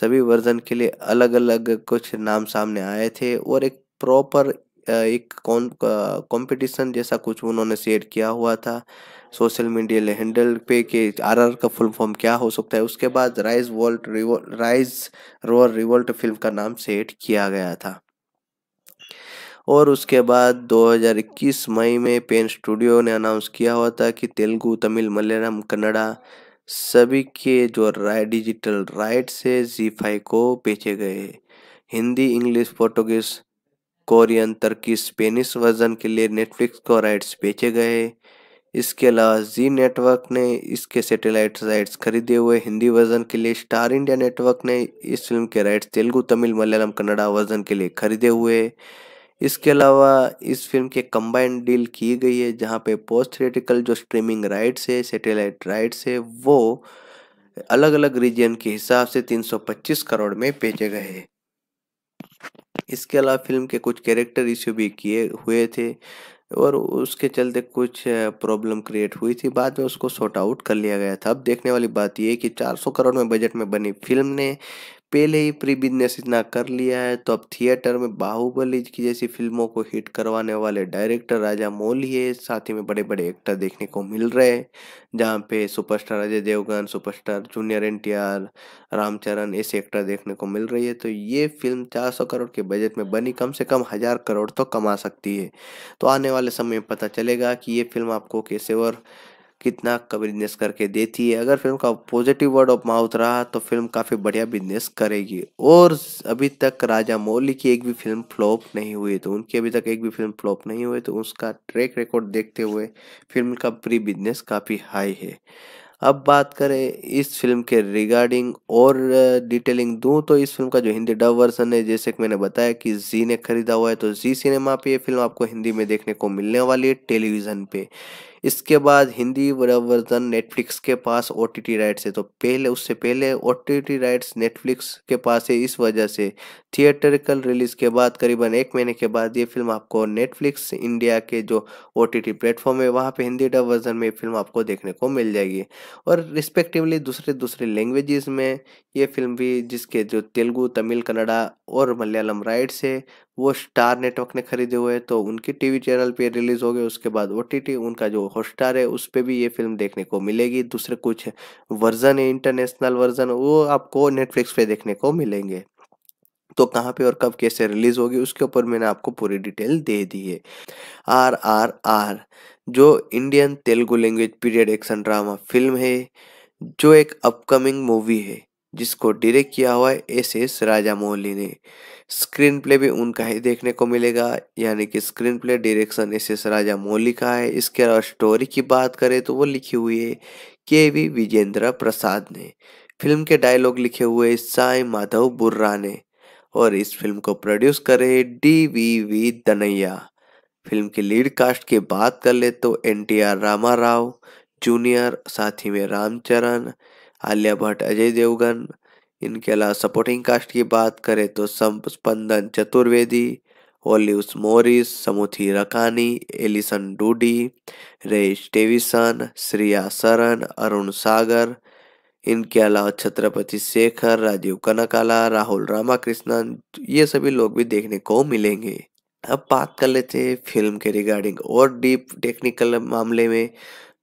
सभी वर्जन के लिए अलग अलग कुछ नाम सामने आए थे और एक प्रॉपर एक कॉम्पिटिशन जैसा कुछ उन्होंने सेट किया हुआ था सोशल मीडिया हैंडल पे के आरआर का फुल फॉर्म क्या हो सकता है उसके बाद rise volt rise roar revolt film का नाम सेट किया गया था और उसके बाद 2021 मई में पेन स्टूडियो ने अनाउंस किया हुआ था कि तेलुगु तमिल मलयालम कन्नड़ा सभी के जो राय डिजिटल राइट से जी फाइव को बेचे गए Hindi English Portuguese Korean तर्की Spanish version के लिए नेटफ्लिक्स को राइट्स बेचे गए इसके अलावा जी नेटवर्क ने इसके सैटेलाइट राइट्स खरीदे हुए हिंदी वर्जन के लिए स्टार इंडिया नेटवर्क ने इस फिल्म के राइट्स तेलुगु तमिल मलयालम कन्नड़ा वर्जन के लिए खरीदे हुए इसके अलावा इस फिल्म के कंबाइंड डील की गई है जहाँ पे पोस्ट थ्रेटिकल जो स्ट्रीमिंग राइट्स है सैटेलाइट राइट्स है वो अलग अलग रीजन के हिसाब से 325 करोड़ में बेचे गए इसके अलावा फिल्म के कुछ कैरेक्टर इश्यू भी किए हुए थे और उसके चलते कुछ प्रॉब्लम क्रिएट हुई थी बाद में उसको शॉर्ट आउट कर लिया गया था अब देखने वाली बात यह है कि 400 करोड़ में बजट में बनी फिल्म ने पहले ही प्री बिजनेस इतना कर लिया है तो अब थिएटर में बाहुबली की जैसी फिल्मों को हिट करवाने वाले डायरेक्टर राजा मौली है साथ ही में बड़े बड़े एक्टर देखने को मिल रहे हैं जहाँ पे superstar Ajay Devgan superstar junior N Ramcharan ऐसे एक्टर देखने को मिल रही है तो ये फिल्म चार करोड़ के बजट में बनी कम से कम हज़ार करोड़ तो कमा सकती है तो आने वाले समय में पता चलेगा कि ये फिल्म आपको कैसे और कितना का बिजनेस करके देती है अगर फिल्म का पॉजिटिव वर्ड ऑफ माउथ रहा तो फिल्म काफ़ी बढ़िया बिजनेस करेगी और अभी तक राजा मौली की एक भी फिल्म फ्लॉप नहीं हुई तो उनकी अभी तक एक भी फिल्म फ्लॉप नहीं हुई तो उसका ट्रैक रिकॉर्ड देखते हुए फिल्म का प्री बिजनेस काफ़ी हाई है अब बात करें इस फिल्म के रिगार्डिंग और डिटेलिंग दूं तो इस फिल्म का जो हिंदी डब वर्जन है जैसे कि मैंने बताया कि जी ने खरीदा हुआ है तो जी सिनेमा पे ये फिल्म आपको हिंदी में देखने को मिलने वाली है टेलीविज़न पे इसके बाद हिंदी वर्जन नेटफ्लिक्स के पास ओ टी टी राइट्स है तो पहले उससे पहले O T T rights Netflix के पास है इस वजह से थिएटरिकल रिलीज के बाद करीबन एक महीने के बाद ये फिल्म आपको नेटफ्लिक्स इंडिया के जो ओ टी टी प्लेटफॉर्म है वहाँ पर हिंदी डब वर्जन में फिल्म आपको देखने को मिल जाएगी और रिस्पेक्टिवली दूसरे दूसरे लैंग्वेजेस में ये फिल्म भी जिसके जो तेलुगू तमिल कन्नडा और मलयालम राइट्स है वो स्टार नेटवर्क ने खरीदे हुए तो उनके टीवी चैनल पे रिलीज हो गए उसके बाद ओ उनका जो हॉटस्टार है उस पर भी ये फिल्म देखने को मिलेगी दूसरे कुछ वर्जन है इंटरनेशनल वर्जन वो आपको नेटफ्लिक्स पे देखने को मिलेंगे तो कहाँ पे और कब कैसे रिलीज होगी उसके ऊपर मैंने आपको पूरी डिटेल दे दी है आर आर आर जो Indian Telugu language period action drama film है जो एक अपकमिंग मूवी है जिसको डायरेक्ट किया हुआ है एस एस राजा मोहली ने स्क्रीन प्ले भी उनका ही देखने को मिलेगा यानी कि screen play direction S S राजा मौली का है इसके अलावा स्टोरी की बात करें तो वो लिखी हुई है के वी विजेंद्र प्रसाद ने फिल्म के डायलॉग लिखे हुए साई माधव बुर्रा ने और इस फिल्म को प्रोड्यूस करे डी वी वी दनैया फिल्म के लीड कास्ट की बात कर ले तो N T R Rama Rao junior साथी में रामचरण आलिया भट्ट अजय देवगन इनके अलावा सपोर्टिंग कास्ट की बात करें तो संपंदन Chaturvedi Olivia Morris Samuthirakani Alison Doody Ray Stevenson Shriya Saran Arun Sagar इनके अलावा छत्रपति शेखर राजीव कनकाला राहुल रामाकृष्णन ये सभी लोग भी देखने को मिलेंगे अब बात कर लेते हैं फिल्म के रिगार्डिंग और डीप टेक्निकल मामले में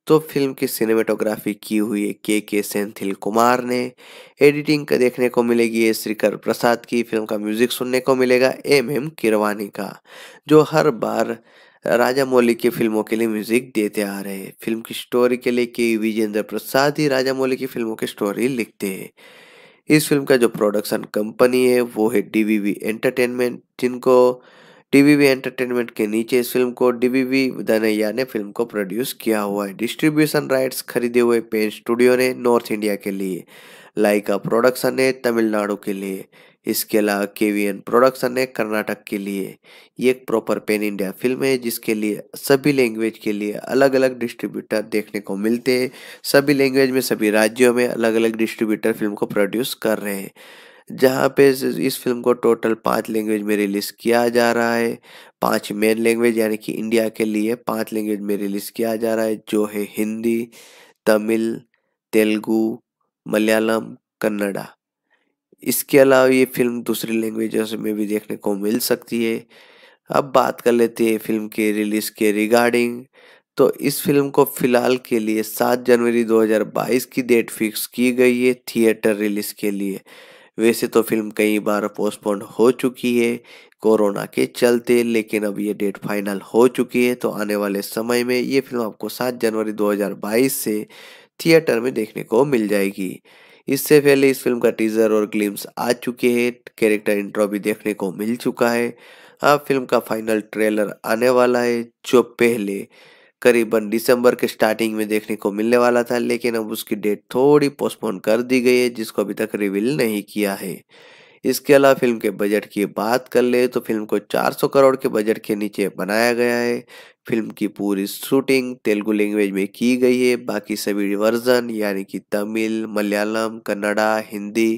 तो फिल्म की सिनेमेटोग्राफी की हुई है के के सेंथिल कुमार ने एडिटिंग का देखने को मिलेगी श्रीकर प्रसाद की फिल्म का म्यूजिक सुनने को मिलेगा एम एम किरवानी का जो हर बार राजा मौली की फिल्मों के लिए म्यूजिक देते आ रहे हैं फिल्म की स्टोरी के लिए के विजेंद्र प्रसाद ही राजा मौली की फिल्मों की स्टोरी लिखते हैं इस फिल्म का जो प्रोडक्शन कंपनी है वो है डी एंटरटेनमेंट जिनको टीवीवी एंटरटेनमेंट के नीचे इस फिल्म को डीवीवी दनैया ने फिल्म को प्रोड्यूस किया हुआ है डिस्ट्रीब्यूशन राइट्स खरीदे हुए पेन स्टूडियो ने नॉर्थ इंडिया के लिए लाइका प्रोडक्शन ने तमिलनाडु के लिए इसके अलावा केवीएन प्रोडक्शन ने कर्नाटक के लिए ये एक प्रॉपर पेन इंडिया फिल्म है जिसके लिए सभी लैंग्वेज के लिए अलग अलग डिस्ट्रीब्यूटर देखने को मिलते हैं सभी लैंग्वेज में सभी राज्यों में अलग अलग डिस्ट्रीब्यूटर फिल्म को प्रोड्यूस कर रहे हैं जहाँ पे इस फिल्म को टोटल पाँच लैंग्वेज में रिलीज़ किया जा रहा है पांच मेन लैंग्वेज यानी कि इंडिया के लिए पांच लैंग्वेज में रिलीज़ किया जा रहा है जो है हिंदी तमिल तेलुगु मलयालम कन्नड़ा इसके अलावा ये फिल्म दूसरी लैंग्वेज में भी देखने को मिल सकती है अब बात कर लेते हैं फिल्म के रिलीज़ के रिगार्डिंग तो इस फिल्म को फिलहाल के लिए सात जनवरी 2022 की डेट फिक्स की गई है थिएटर रिलीज़ के लिए वैसे तो फिल्म कई बार पोस्टपोन हो चुकी है कोरोना के चलते लेकिन अब ये डेट फाइनल हो चुकी है तो आने वाले समय में ये फिल्म आपको 7 जनवरी 2022 से थिएटर में देखने को मिल जाएगी इससे पहले इस फिल्म का टीजर और ग्लिम्स आ चुके हैं कैरेक्टर इंट्रो भी देखने को मिल चुका है अब फिल्म का फाइनल ट्रेलर आने वाला है जो पहले करीबन दिसंबर के स्टार्टिंग में देखने को मिलने वाला था लेकिन अब उसकी डेट थोड़ी पोस्टपोन कर दी गई है जिसको अभी तक रिवील नहीं किया है इसके अलावा फिल्म के बजट की बात कर ले तो फिल्म को 400 करोड़ के बजट के नीचे बनाया गया है फिल्म की पूरी शूटिंग तेलुगु लैंग्वेज में की गई है बाकी सभी वर्जन यानी कि तमिल मलयालम कन्नड़ा हिंदी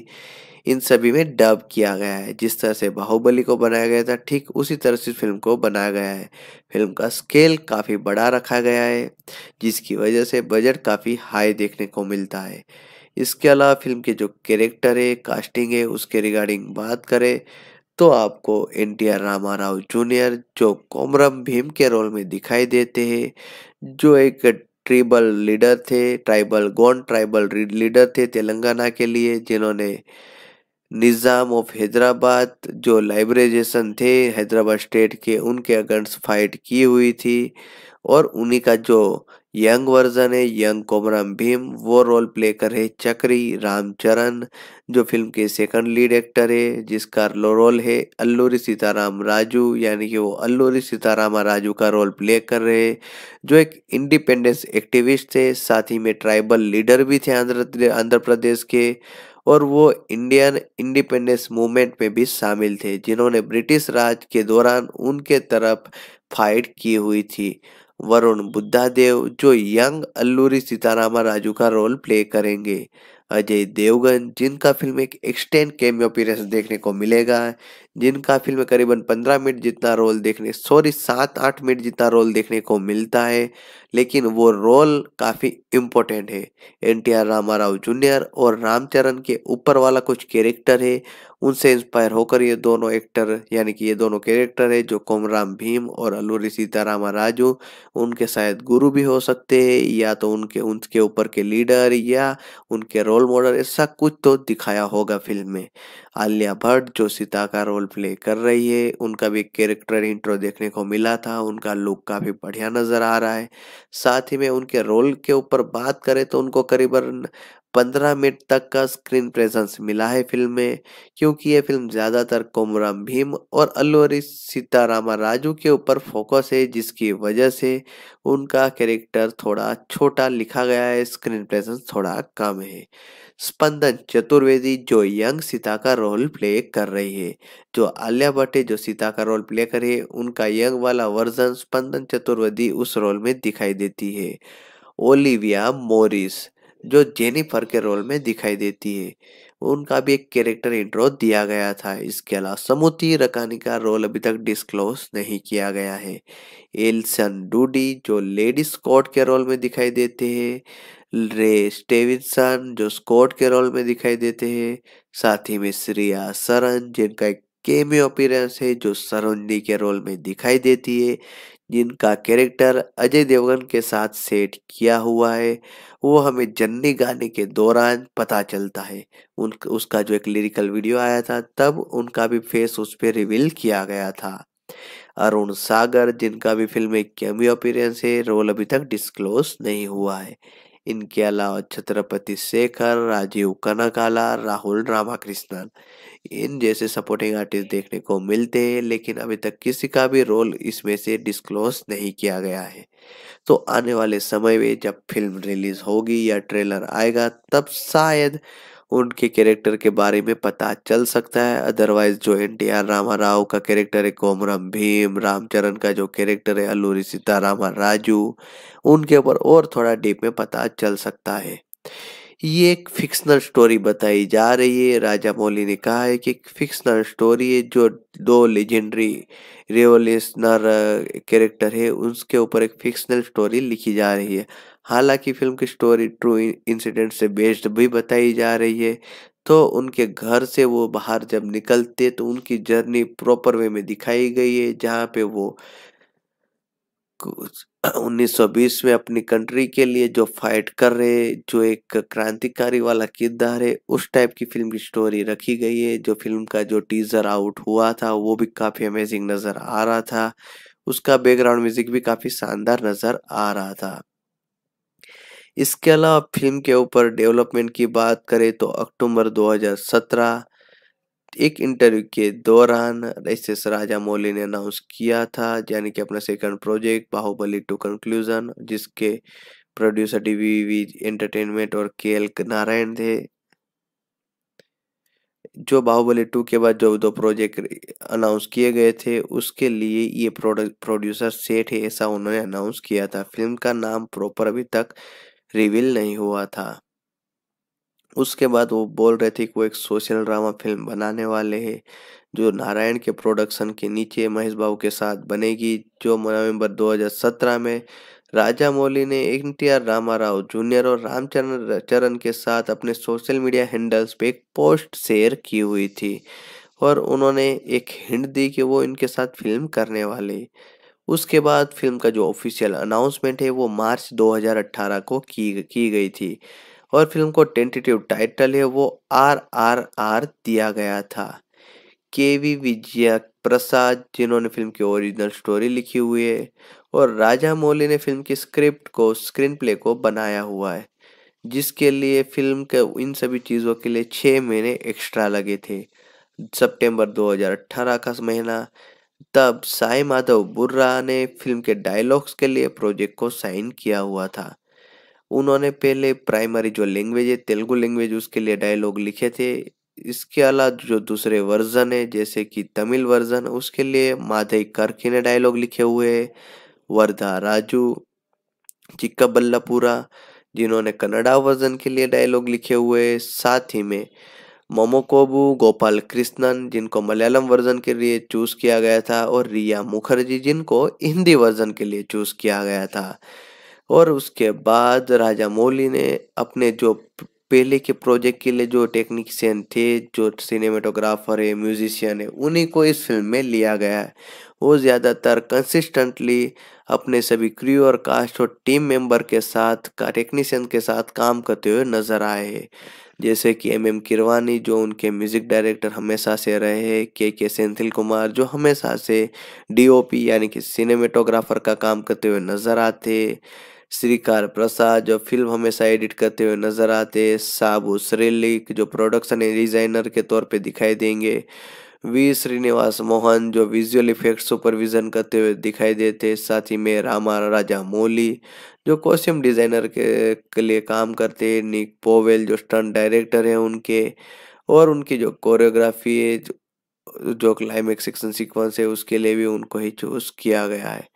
इन सभी में डब किया गया है जिस तरह से बाहुबली को बनाया गया था ठीक उसी तरह से फिल्म को बनाया गया है फिल्म का स्केल काफ़ी बड़ा रखा गया है जिसकी वजह से बजट काफ़ी हाई देखने को मिलता है इसके अलावा फिल्म के जो कैरेक्टर है कास्टिंग है उसके रिगार्डिंग बात करें तो आपको N T R Rama Rao junior जो कोमरम भीम के रोल में दिखाई देते हैं जो एक ट्रिबल लीडर थे ट्राइबल गॉन ट्राइबल लीडर थे तेलंगाना के लिए जिन्होंने निज़ाम ऑफ हैदराबाद जो लाइब्रेजेशन थे हैदराबाद स्टेट के उनके अगेंस्ट फाइट की हुई थी और उन्हीं का जो यंग वर्जन है यंग कोमराम भीम वो रोल प्ले कर रहे चक्री रामचरण जो फिल्म के सेकंड लीड एक्टर है जिसका रोल है अल्लूरी सीताराम राजू यानी कि वो अल्लूरी सीतारामा राजू का रोल प्ले कर रहे जो एक इंडिपेंडेंस एक्टिविस्ट थे साथ ही में ट्राइबल लीडर भी थे आंध्र आंध्र प्रदेश के और वो इंडियन इंडिपेंडेंस मूवमेंट में भी शामिल थे जिन्होंने ब्रिटिश राज के दौरान उनके तरफ फाइट की हुई थी वरुण बुद्धादेव जो यंग अल्लूरी सीतारामा राजू का रोल प्ले करेंगे अजय देवगन जिनका फिल्म एक एक्सटेंड कैमियो अपीयरेंस देखने को मिलेगा जिनका फिल्म करीबन पंद्रह मिनट जितना रोल देखने सॉरी सात आठ मिनट जितना रोल देखने को मिलता है लेकिन वो रोल काफ़ी इम्पोर्टेंट है N T R Rama Rao junior और रामचरण के ऊपर वाला कुछ कैरेक्टर है उनसे इंस्पायर होकर ये दोनों एक्टर यानी कि ये दोनों कैरेक्टर है जो कोमराम भीम और अल्लूरी सीतारामा राजू उनके शायद गुरु भी हो सकते हैं या तो उनके उनके ऊपर के लीडर या उनके रोल मॉडल ऐसा कुछ तो दिखाया होगा फिल्म में आलिया भट्ट जो सीता का रोल प्ले कर रही है उनका भी कैरेक्टर इंट्रो देखने को मिला था उनका लुक काफ़ी बढ़िया नज़र आ रहा है साथ ही में उनके रोल के ऊपर बात करें तो उनको करीबन पंद्रह मिनट तक का स्क्रीन प्रेजेंस मिला है फिल्म में क्योंकि ये फिल्म ज़्यादातर कोमराम भीम और अल्लूरी सीतारामा राजू के ऊपर फोकस है जिसकी वजह से उनका कैरेक्टर थोड़ा छोटा लिखा गया है स्क्रीन प्रेजेंस थोड़ा कम है स्पंदन चतुर्वेदी जो यंग सीता का रोल प्ले कर रही है जो आलिया भट्टे जो सीता का रोल प्ले करे उनका यंग वाला वर्जन स्पंदन चतुर्वेदी उस रोल में दिखाई देती है ओलिविया मोरिस जो जेनिफर के रोल में दिखाई देती है उनका भी एक कैरेक्टर इंट्रो दिया गया था इसके अलावा समुति रकानी का रोल अभी तक डिस्क्लोज नहीं किया गया है एलसन डूडी जो लेडी स्कॉट के रोल में दिखाई देते हैं रे स्टेविनसन जो स्कॉट के रोल में दिखाई देते हैं साथ ही में श्रिया सरन जिनका एक केमियो अपीयरेंस है जो सरोजनी के रोल में दिखाई देती है जिनका कैरेक्टर अजय देवगन के साथ सेट किया हुआ है वो हमें जन्नी गाने के दौरान पता चलता है उन उसका जो एक लिरिकल वीडियो आया था तब उनका भी फेस उस पर रिवील किया गया था अरुण सागर जिनका भी फिल्म में कैमियो अपीरेंस है रोल अभी तक डिस्क्लोज नहीं हुआ है इनके अलावा छत्रपति शेखर राजीव कनकाला राहुल रामाकृष्णन इन जैसे सपोर्टिंग आर्टिस्ट देखने को मिलते हैं लेकिन अभी तक किसी का भी रोल इसमें से डिस्क्लोज नहीं किया गया है तो आने वाले समय में जब फिल्म रिलीज होगी या ट्रेलर आएगा तब शायद उनके कैरेक्टर के बारे में पता चल सकता है अदरवाइज जो N T R Rama Rao का कैरेक्टर है कोमरम भीम रामचरण का जो कैरेक्टर है अल्लूरी सीतारामा राजू उनके ऊपर और थोड़ा डीप में पता चल सकता है ये एक फिक्सनल स्टोरी बताई जा रही है राजा मौली ने कहा है कि एक फिक्सनल स्टोरी है जो दो लेजेंडरी रेवोल्यूशनर कैरेक्टर है उसके ऊपर एक फिक्सनल स्टोरी लिखी जा रही है हालांकि फिल्म की स्टोरी ट्रू इंसिडेंट से बेस्ड भी बताई जा रही है तो उनके घर से वो बाहर जब निकलते तो उनकी जर्नी प्रॉपर वे में दिखाई गई है जहाँ पे वो 1920 में अपनी कंट्री के लिए जो फाइट कर रहे जो एक क्रांतिकारी वाला किरदार है उस टाइप की फिल्म की स्टोरी रखी गई है जो फिल्म का जो टीजर आउट हुआ था वो भी काफ़ी अमेजिंग नज़र आ रहा था उसका बैकग्राउंड म्यूजिक भी काफ़ी शानदार नज़र आ रहा था इसके अलावा फिल्म के ऊपर डेवलपमेंट की बात करें तो अक्टूबर 2017 एक इंटरव्यू के दौरान एस राजा मौली ने अनाउंस किया था यानी कि अपना second project Baahubali two conclusion जिसके प्रोड्यूसर डीवीवी एंटरटेनमेंट और के एल नारायण थे जो बाहुबली टू के बाद जो दो प्रोजेक्ट अनाउंस किए गए थे उसके लिए ये प्रोड्यूसर सेठ है ऐसा उन्होंने अनाउंस किया था फिल्म का नाम प्रॉपर अभी तक रिवील नहीं हुआ था उसके बाद वो बोल रहे थे कि वो एक सोशल ड्रामा फिल्म बनाने वाले हैं जो नारायण के प्रोडक्शन के नीचे महेश बाबू के साथ बनेगी जो नवंबर 2017 में राजा मौली ने N T R Rama Rao junior और रामचरण चरण के साथ अपने सोशल मीडिया हैंडल्स पे एक पोस्ट शेयर की हुई थी और उन्होंने एक हिंट दी कि वो इनके साथ फिल्म करने वाले उसके बाद फिल्म का जो ऑफिशियल अनाउंसमेंट है वो मार्च 2018 को की की गई थी और फिल्म को टेंटेटिव टाइटल है वो आर आर आर दिया गया था के वी विजय प्रसाद जिन्होंने फिल्म की ओरिजिनल स्टोरी लिखी हुई है और राजा मौली ने फिल्म की स्क्रिप्ट को स्क्रीन प्ले को बनाया हुआ है जिसके लिए फिल्म के इन सभी चीज़ों के लिए छः महीने एक्स्ट्रा लगे थे सितंबर 2018 का महीना तब साई माधव बुर्रा ने फिल्म के डायलॉग्स के लिए प्रोजेक्ट को साइन किया हुआ था उन्होंने पहले प्राइमरी जो लैंग्वेज है तेलुगु लैंग्वेज उसके लिए डायलॉग लिखे थे इसके अलावा जो दूसरे वर्जन है जैसे कि तमिल वर्जन उसके लिए माधवी करके ने डायलॉग लिखे हुए है वर्धा राजू चिक्का बल्लापुरा जिन्होंने कन्नड़ा वर्जन के लिए डायलॉग लिखे हुए साथ ही में मोमोकोबू गोपाल कृष्णन जिनको मलयालम वर्जन के लिए चूज किया गया था और रिया मुखर्जी जिनको हिंदी वर्जन के लिए चूज किया गया था और उसके बाद राजा मौली ने अपने जो पहले के प्रोजेक्ट के लिए जो टेक्निशियन थे जो सिनेमेटोग्राफर है म्यूजिशियन है उन्हीं को इस फिल्म में लिया गया है वो ज़्यादातर कंसिस्टेंटली अपने सभी क्रू और कास्ट और टीम मेंबर के साथ का टेक्नीशियन के साथ काम करते हुए नजर आए जैसे कि एम एम किरवानी जो उनके म्यूज़िक डायरेक्टर हमेशा से रहे के के सेंथिल कुमार जो हमेशा से डीओपी यानी कि सिनेमेटोग्राफर का काम करते हुए नज़र आते श्रीकार प्रसाद जो फिल्म हमेशा एडिट करते हुए नज़र आते साबु श्रेलिक जो प्रोडक्शन डिज़ाइनर के तौर पे दिखाई देंगे वी श्रीनिवास मोहन जो विजुअल इफेक्ट सुपरविजन करते हुए दिखाई देते साथ ही में रामा राजा मोली जो कॉस्ट्यूम डिज़ाइनर के, के लिए काम करते हैं निक पोवेल जो स्टंट डायरेक्टर हैं उनके और उनकी जो कोरियोग्राफी है जो, जो क्लाइमेक्स एक्शन सीक्वेंस है उसके लिए भी उनको ही चूज़ किया गया है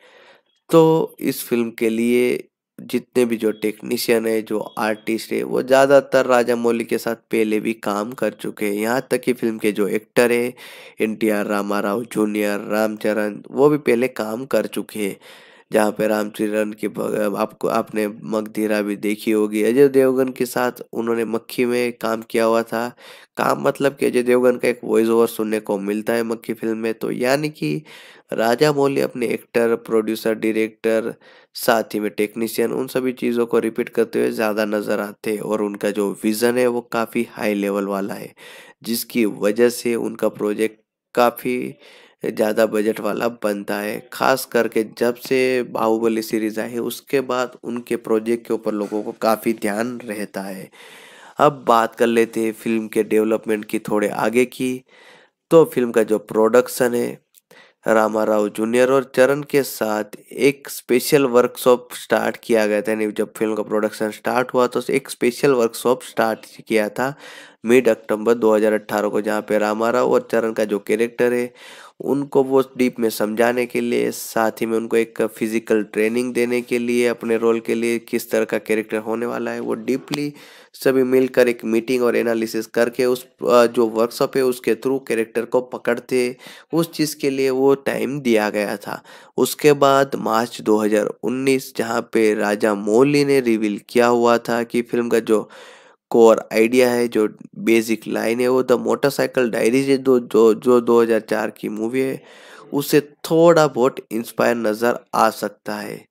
तो इस फिल्म के लिए जितने भी जो टेक्नीशियन है जो आर्टिस्ट है वो ज़्यादातर राजा मौली के साथ पहले भी काम कर चुके हैं यहाँ तक कि फिल्म के जो एक्टर है N T R Rama Rao junior Ramcharan वो भी पहले काम कर चुके हैं जहाँ पे रामचरण की आपको आपने मकधीरा भी देखी होगी अजय देवगन के साथ उन्होंने मक्खी में काम किया हुआ था काम मतलब कि अजय देवगन का एक वॉइस ओवर सुनने को मिलता है मक्खी फिल्म में तो यानी कि राजा मौली अपने एक्टर प्रोड्यूसर डायरेक्टर साथ ही में टेक्नीशियन उन सभी चीज़ों को रिपीट करते हुए ज़्यादा नज़र आते हैं और उनका जो विज़न है वो काफ़ी हाई लेवल वाला है जिसकी वजह से उनका प्रोजेक्ट काफ़ी ज़्यादा बजट वाला बनता है खास करके जब से बाहुबली सीरीज आई उसके बाद उनके प्रोजेक्ट के ऊपर लोगों को काफ़ी ध्यान रहता है अब बात कर लेते हैं फिल्म के डेवलपमेंट की थोड़े आगे की तो फिल्म का जो प्रोडक्शन है रामा राव जूनियर और चरण के साथ एक स्पेशल वर्कशॉप स्टार्ट किया गया था यानी जब फिल्म का प्रोडक्शन स्टार्ट हुआ तो एक स्पेशल वर्कशॉप स्टार्ट किया था मिड अक्टूबर 2018 को जहाँ पे रामा राव और चरण का जो कैरेक्टर है उनको वो डीप में समझाने के लिए साथ ही में उनको एक फिजिकल ट्रेनिंग देने के लिए अपने रोल के लिए किस तरह का कैरेक्टर होने वाला है वो डीपली सभी मिलकर एक मीटिंग और एनालिसिस करके उस जो वर्कशॉप है उसके थ्रू कैरेक्टर को पकड़ते उस चीज़ के लिए वो टाइम दिया गया था उसके बाद मार्च 2019 जहाँ पे राजा मौली ने रिवील किया हुआ था कि फिल्म का जो कोर आइडिया है जो बेसिक लाइन है वो द मोटरसाइकिल डायरीज जो दो जो जो 2004 की मूवी है उससे थोड़ा बहुत इंस्पायर नज़र आ सकता है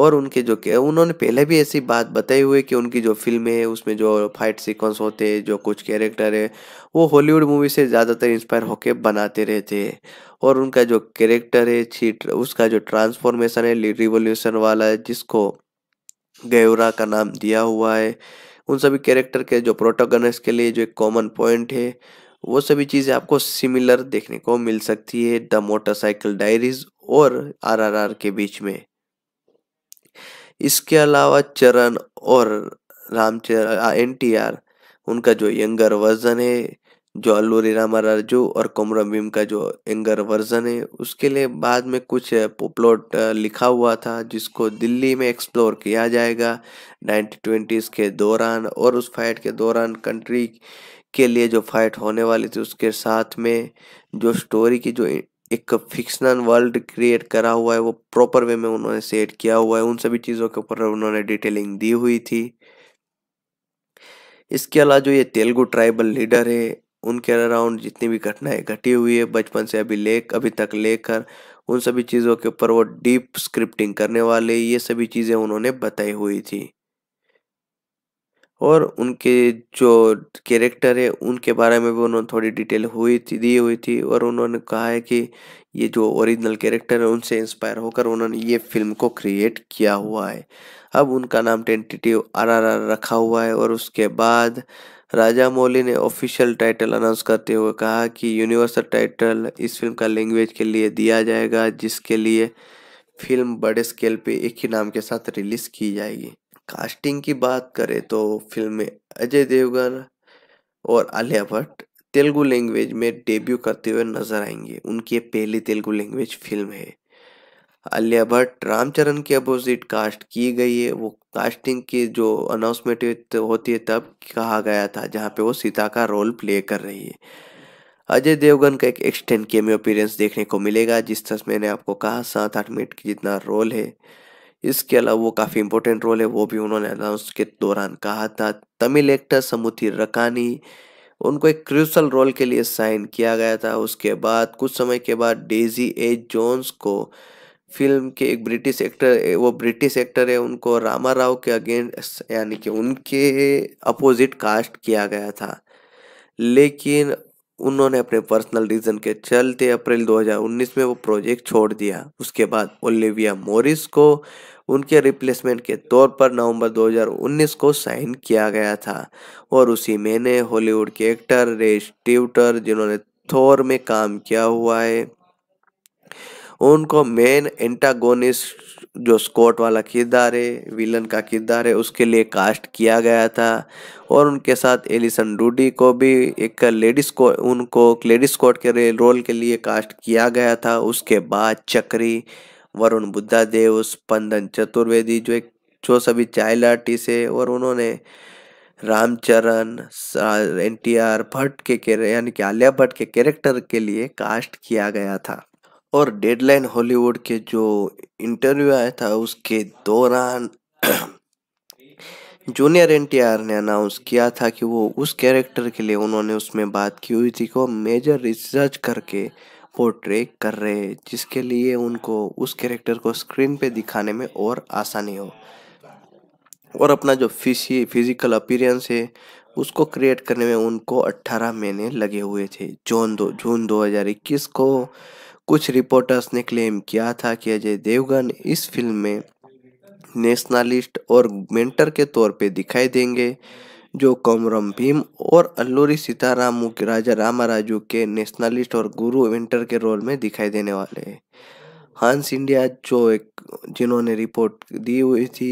और उनके जो उन्होंने पहले भी ऐसी बात बताई हुई कि उनकी जो फिल्म है उसमें जो फाइट सीक्वेंस होते हैं जो कुछ कैरेक्टर है वो हॉलीवुड मूवी से ज़्यादातर इंस्पायर होकर बनाते रहते हैं और उनका जो कैरेक्टर है छीट उसका जो ट्रांसफॉर्मेशन है रिवोल्यूशन वाला है जिसको गेवरा का नाम दिया हुआ है उन सभी कैरेक्टर के जो प्रोटोगनिस्ट के लिए जो एक कॉमन पॉइंट है वो सभी चीज़ें आपको सिमिलर देखने को मिल सकती है द मोटरसाइकिल डायरीज और आरआरआर के बीच में इसके अलावा चरण और रामचरण एन टी आर उनका जो यंगर वर्जन है जो अल्लू रीराम राजू और कोमरम भीम का जो एंगर वर्जन है उसके लिए बाद में कुछ प्लॉट लिखा हुआ था जिसको दिल्ली में एक्सप्लोर किया जाएगा नाइनटीन ट्वेंटीज़ के दौरान और उस फाइट के दौरान कंट्री के लिए जो फाइट होने वाली थी उसके साथ में जो स्टोरी की जो एक फिक्शनल वर्ल्ड क्रिएट करा हुआ है वो प्रॉपर वे में उन्होंने सेट किया हुआ है उन सभी चीज़ों के ऊपर उन्होंने डिटेलिंग दी हुई थी इसके अलावा जो ये तेलुगु ट्राइबल लीडर है उनके अराउंड जितनी भी घटनाएं घटी हुई है बचपन से अभी ले अभी तक लेकर उन सभी चीज़ों के ऊपर वो डीप स्क्रिप्टिंग करने वाले ये सभी चीज़ें उन्होंने बताई हुई थी और उनके जो कैरेक्टर है उनके बारे में भी उन्होंने थोड़ी डिटेल हुई थी दी हुई थी और उन्होंने कहा है कि ये जो ओरिजिनल कैरेक्टर है उनसे इंस्पायर होकर उन्होंने ये फिल्म को क्रिएट किया हुआ है अब उनका नाम टेंटेटिव आर रखा हुआ है और उसके बाद राजा मौली ने ऑफिशियल टाइटल अनाउंस करते हुए कहा कि यूनिवर्सल टाइटल इस फिल्म का लैंग्वेज के लिए दिया जाएगा जिसके लिए फिल्म बड़े स्केल पे एक ही नाम के साथ रिलीज की जाएगी कास्टिंग की बात करें तो फिल्म में अजय देवगन और आलिया भट्ट तेलुगु लैंग्वेज में डेब्यू करते हुए नजर आएंगे उनकी पहली तेलुगु लैंग्वेज फिल्म है आलिया भट्ट रामचरण के अपोजिट कास्ट की गई है वो कास्टिंग की जो अनाउंसमेंट होती है तब कहा गया था जहाँ पे वो सीता का रोल प्ले कर रही है अजय देवगन का एक एक्सटेंड केमियो अपीयरेंस देखने को मिलेगा जिस तरह मैंने आपको कहा सात आठ मिनट की जितना रोल है इसके अलावा वो काफ़ी इंपॉर्टेंट रोल है वो भी उन्होंने अनाउंस के दौरान कहा था तमिल एक्टर समुथी रकानी उनको एक क्रिशल रोल के लिए साइन किया गया था उसके बाद कुछ समय के बाद डेजी ए जोन्स को फ़िल्म के एक ब्रिटिश एक्टर वो ब्रिटिश एक्टर है उनको रामा राव के अगेंस्ट यानी कि उनके अपोजिट कास्ट किया गया था लेकिन उन्होंने अपने पर्सनल रीजन के चलते अप्रैल 2019 में वो प्रोजेक्ट छोड़ दिया उसके बाद ओलिविया मोरिस को उनके रिप्लेसमेंट के तौर पर नवंबर 2019 को साइन किया गया था और उसी महीने हॉलीवुड के एक्टर रेस ट्यूटर जिन्होंने थोर में काम किया हुआ है उनको मेन एंटागोनिस्ट जो स्कॉट वाला किरदार है विलन का किरदार है उसके लिए कास्ट किया गया था और उनके साथ एलिसन डूडी को भी एक लेडीज को उनको लेडीज स्कॉट के रोल के लिए कास्ट किया गया था उसके बाद चक्री वरुण बुद्धा देव स्पंदन चतुर्वेदी जो एक जो सभी चाइल्ड आर्टिस्ट है और उन्होंने Ramcharan N T R Bhatt के यानी कि आलिया भट्ट के कैरेक्टर के लिए कास्ट किया गया था और डेडलाइन हॉलीवुड के जो इंटरव्यू आया था उसके दौरान जूनियर एन ने अनाउंस किया था कि वो उस कैरेक्टर के लिए उन्होंने उसमें बात की हुई थी को मेजर रिसर्च करके पोर्ट्रे कर रहे जिसके लिए उनको उस कैरेक्टर को स्क्रीन पे दिखाने में और आसानी हो और अपना जो फिशी फिजिकल अपीरेंस है उसको क्रिएट करने में उनको 18 महीने लगे हुए थे जून दो जून 2021 को कुछ रिपोर्टर्स ने क्लेम किया था कि अजय देवगन इस फिल्म में नेशनलिस्ट और मेंटर के तौर पे दिखाई देंगे जो कौमरम भीम और अल्लूरी सीताराम राजा राजू के नेशनलिस्ट और गुरु मेंटर के रोल में दिखाई देने वाले हैं हंस इंडिया जो एक जिन्होंने रिपोर्ट दी हुई थी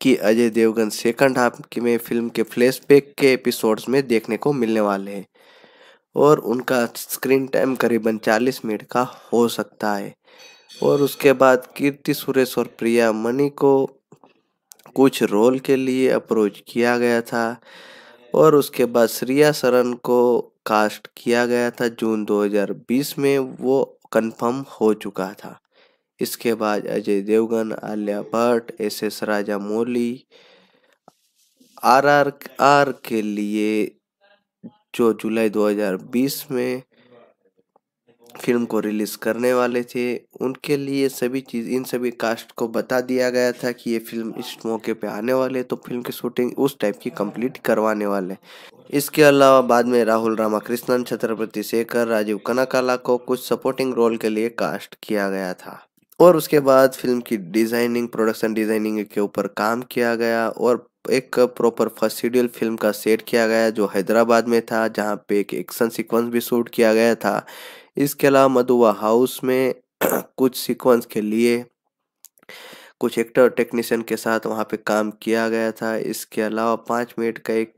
कि अजय देवगन सेकंड हाफ में फिल्म के फ्लैशबैक के एपिसोड्स में देखने को मिलने वाले हैं और उनका स्क्रीन टाइम करीबन 40 मिनट का हो सकता है और उसके बाद कीर्ति सुरेश और प्रिया मणि को कुछ रोल के लिए अप्रोच किया गया था और उसके बाद श्रिया सरन को कास्ट किया गया था जून 2020 में वो कंफर्म हो चुका था इसके बाद अजय देवगन आलिया भट्ट एस एस राजा मौली आर आर आर के लिए जो जुलाई 2020 में फिल्म को रिलीज करने वाले थे उनके लिए सभी चीज़ इन सभी कास्ट को बता दिया गया था कि ये फिल्म इस मौके पे आने वाले तो फिल्म की शूटिंग उस टाइप की कंप्लीट करवाने वाले इसके अलावा बाद में राहुल रामाकृष्णन छत्रपति शेखर राजीव कनाकाला को कुछ सपोर्टिंग रोल के लिए कास्ट किया गया था और उसके बाद फिल्म की डिज़ाइनिंग प्रोडक्शन डिज़ाइनिंग के ऊपर काम किया गया और एक प्रॉपर फर्स्ट शेड्यूल फिल्म का सेट किया गया जो हैदराबाद में था जहाँ पे एक एक्शन सीक्वेंस भी शूट किया गया था इसके अलावा मधुबा हाउस में कुछ सीक्वेंस के लिए कुछ एक्टर टेक्नीशियन के साथ वहाँ पे काम किया गया था इसके अलावा पाँच मिनट का एक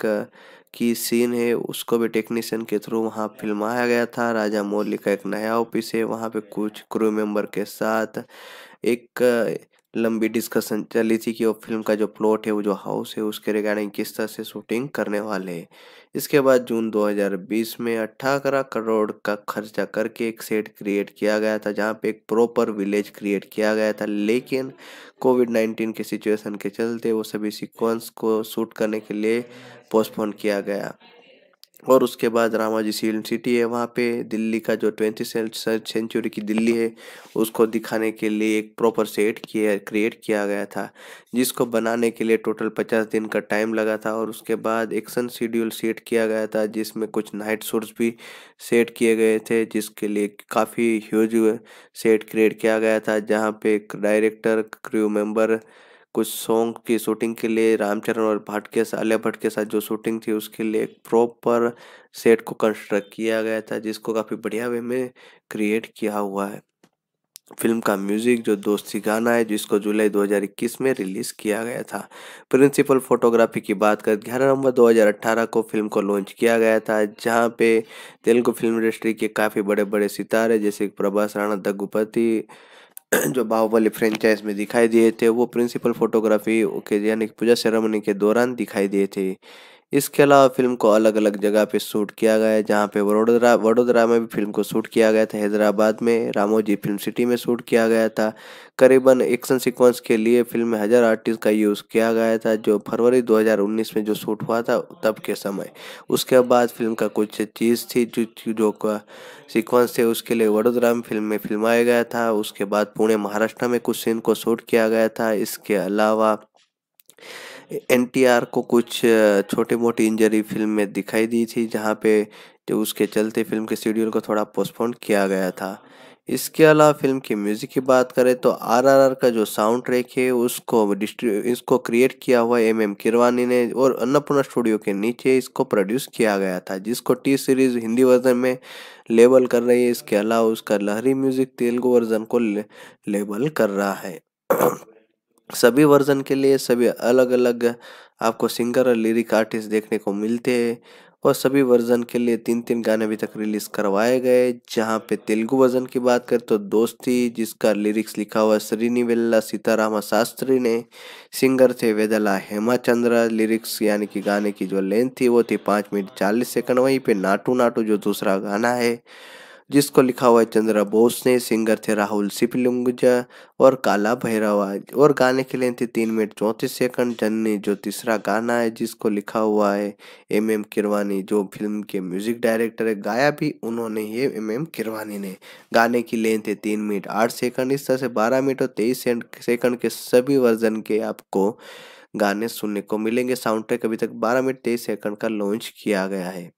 की uh, सीन है उसको भी टेक्नीशियन के थ्रू वहाँ फिल्माया गया था राजा मौर्य का एक नया ऑफिस है वहाँ पे कुछ क्रू मेंबर के साथ एक uh, लंबी डिस्कशन चली थी कि वो फिल्म का जो प्लॉट है वो जो हाउस है उसके रिगार्डिंग किस तरह से शूटिंग करने वाले इसके बाद जून 2020 में अट्ठारह करोड़ का खर्चा करके एक सेट क्रिएट किया गया था जहाँ पे एक प्रॉपर विलेज क्रिएट किया गया था लेकिन कोविड 19 के सिचुएशन के चलते वो सभी सीक्वेंस को शूट करने के लिए पोस्टपोन किया गया और उसके बाद रामाजी सी सिटी है वहाँ पे दिल्ली का जो ट्वेंटी सेंचुरी की दिल्ली है उसको दिखाने के लिए एक प्रॉपर सेट किया क्रिएट किया गया था जिसको बनाने के लिए टोटल पचास दिन का टाइम लगा था और उसके बाद एक्शन शेड्यूल सेट किया गया था जिसमें कुछ नाइट शूट्स भी सेट किए गए थे जिसके लिए काफ़ी ह्यूज सेट क्रिएट किया गया था जहाँ पे डायरेक्टर क्रू मेम्बर कुछ सॉन्ग की शूटिंग के लिए रामचरण और भट्ट के साथ आलिया भट्ट के साथ जो शूटिंग थी उसके लिए एक प्रॉपर सेट को कंस्ट्रक्ट किया गया था जिसको काफ़ी बढ़िया वे में क्रिएट किया हुआ है फिल्म का म्यूजिक जो दोस्ती गाना है जिसको जुलाई 2021 में रिलीज किया गया था प्रिंसिपल फोटोग्राफी की बात कर ग्यारह नवंबर 2018 को फिल्म को लॉन्च किया गया था जहां पे तेलुगु फिल्म इंडस्ट्री के काफ़ी बड़े बड़े सितारे जैसे प्रभास राणा दगुपति जो बाहुबली फ्रेंचाइज में दिखाई दिए थे वो प्रिंसिपल फोटोग्राफी के यानी पूजा सेरेमनी के दौरान दिखाई दिए थे इसके अलावा फिल्म को अलग अलग जगह पे शूट किया गया है जहाँ पे वडोदरा वडोदरा में भी फिल्म को शूट किया गया था हैदराबाद में रामोजी फिल्म सिटी में शूट किया गया था करीबन एक्शन सीक्वेंस के लिए फिल्म में हज़ार आर्टिस्ट का यूज़ किया गया था जो फरवरी 2019 में जो शूट हुआ था तब के समय उसके बाद फिल्म का कुछ चीज़ थी जो जो सिक्वेंस थे उसके लिए वडोदरा में फिल्म में फिल्माया गया था उसके बाद पुणे महाराष्ट्र में कुछ सीन को शूट किया गया था इसके अलावा एनटीआर को कुछ छोटी मोटी इंजरी फिल्म में दिखाई दी थी जहाँ पे जो उसके चलते फिल्म के शेड्यूल को थोड़ा पोस्टपोन किया गया था इसके अलावा फिल्म के म्यूज़िक की बात करें तो आरआरआर का जो साउंड ट्रैक है उसको इसको क्रिएट किया हुआ एम एम किरवानी ने और अन्नपूर्णा स्टूडियो के नीचे इसको प्रोड्यूस किया गया था जिसको टी सीरीज़ हिंदी वर्जन में लेबल कर रही है इसके अलावा उसका लहरी म्यूज़िक तेलुगु वर्जन को ले, लेबल कर रहा है सभी वर्जन के लिए सभी अलग अलग आपको सिंगर और लिरिक आर्टिस्ट देखने को मिलते हैं और सभी वर्जन के लिए तीन तीन गाने अभी तक रिलीज करवाए गए जहाँ पे तेलुगु वर्जन की बात करें तो दोस्ती जिसका लिरिक्स लिखा हुआ श्रीनी श्रीनिवेल्ला सीतारामा शास्त्री ने सिंगर थे वेदला हेमाचंद्र लिरिक्स यानी कि गाने की जो लेंथ थी वो थी पाँच मिनट चालीस सेकंड वहीं पे नाटू नाटू जो दूसरा गाना है जिसको लिखा हुआ है चंद्रा बोस ने सिंगर थे राहुल सिपलुंगजा और काला भैरवा और गाने के लिए थे तीन मिनट चौंतीस सेकंड जन्नी जो तीसरा गाना है जिसको लिखा हुआ है एम एम किरवानी जो फिल्म के म्यूजिक डायरेक्टर है गाया भी उन्होंने ही एम एम किरवानी ने गाने की लेंथ है तीन मिनट आठ सेकंड इस तरह से बारह मिनट और तेईस सेकंड के सभी वर्जन के आपको गाने सुनने को मिलेंगे साउंड ट्रैक अभी तक बारह मिनट तेईस सेकंड का लॉन्च किया गया है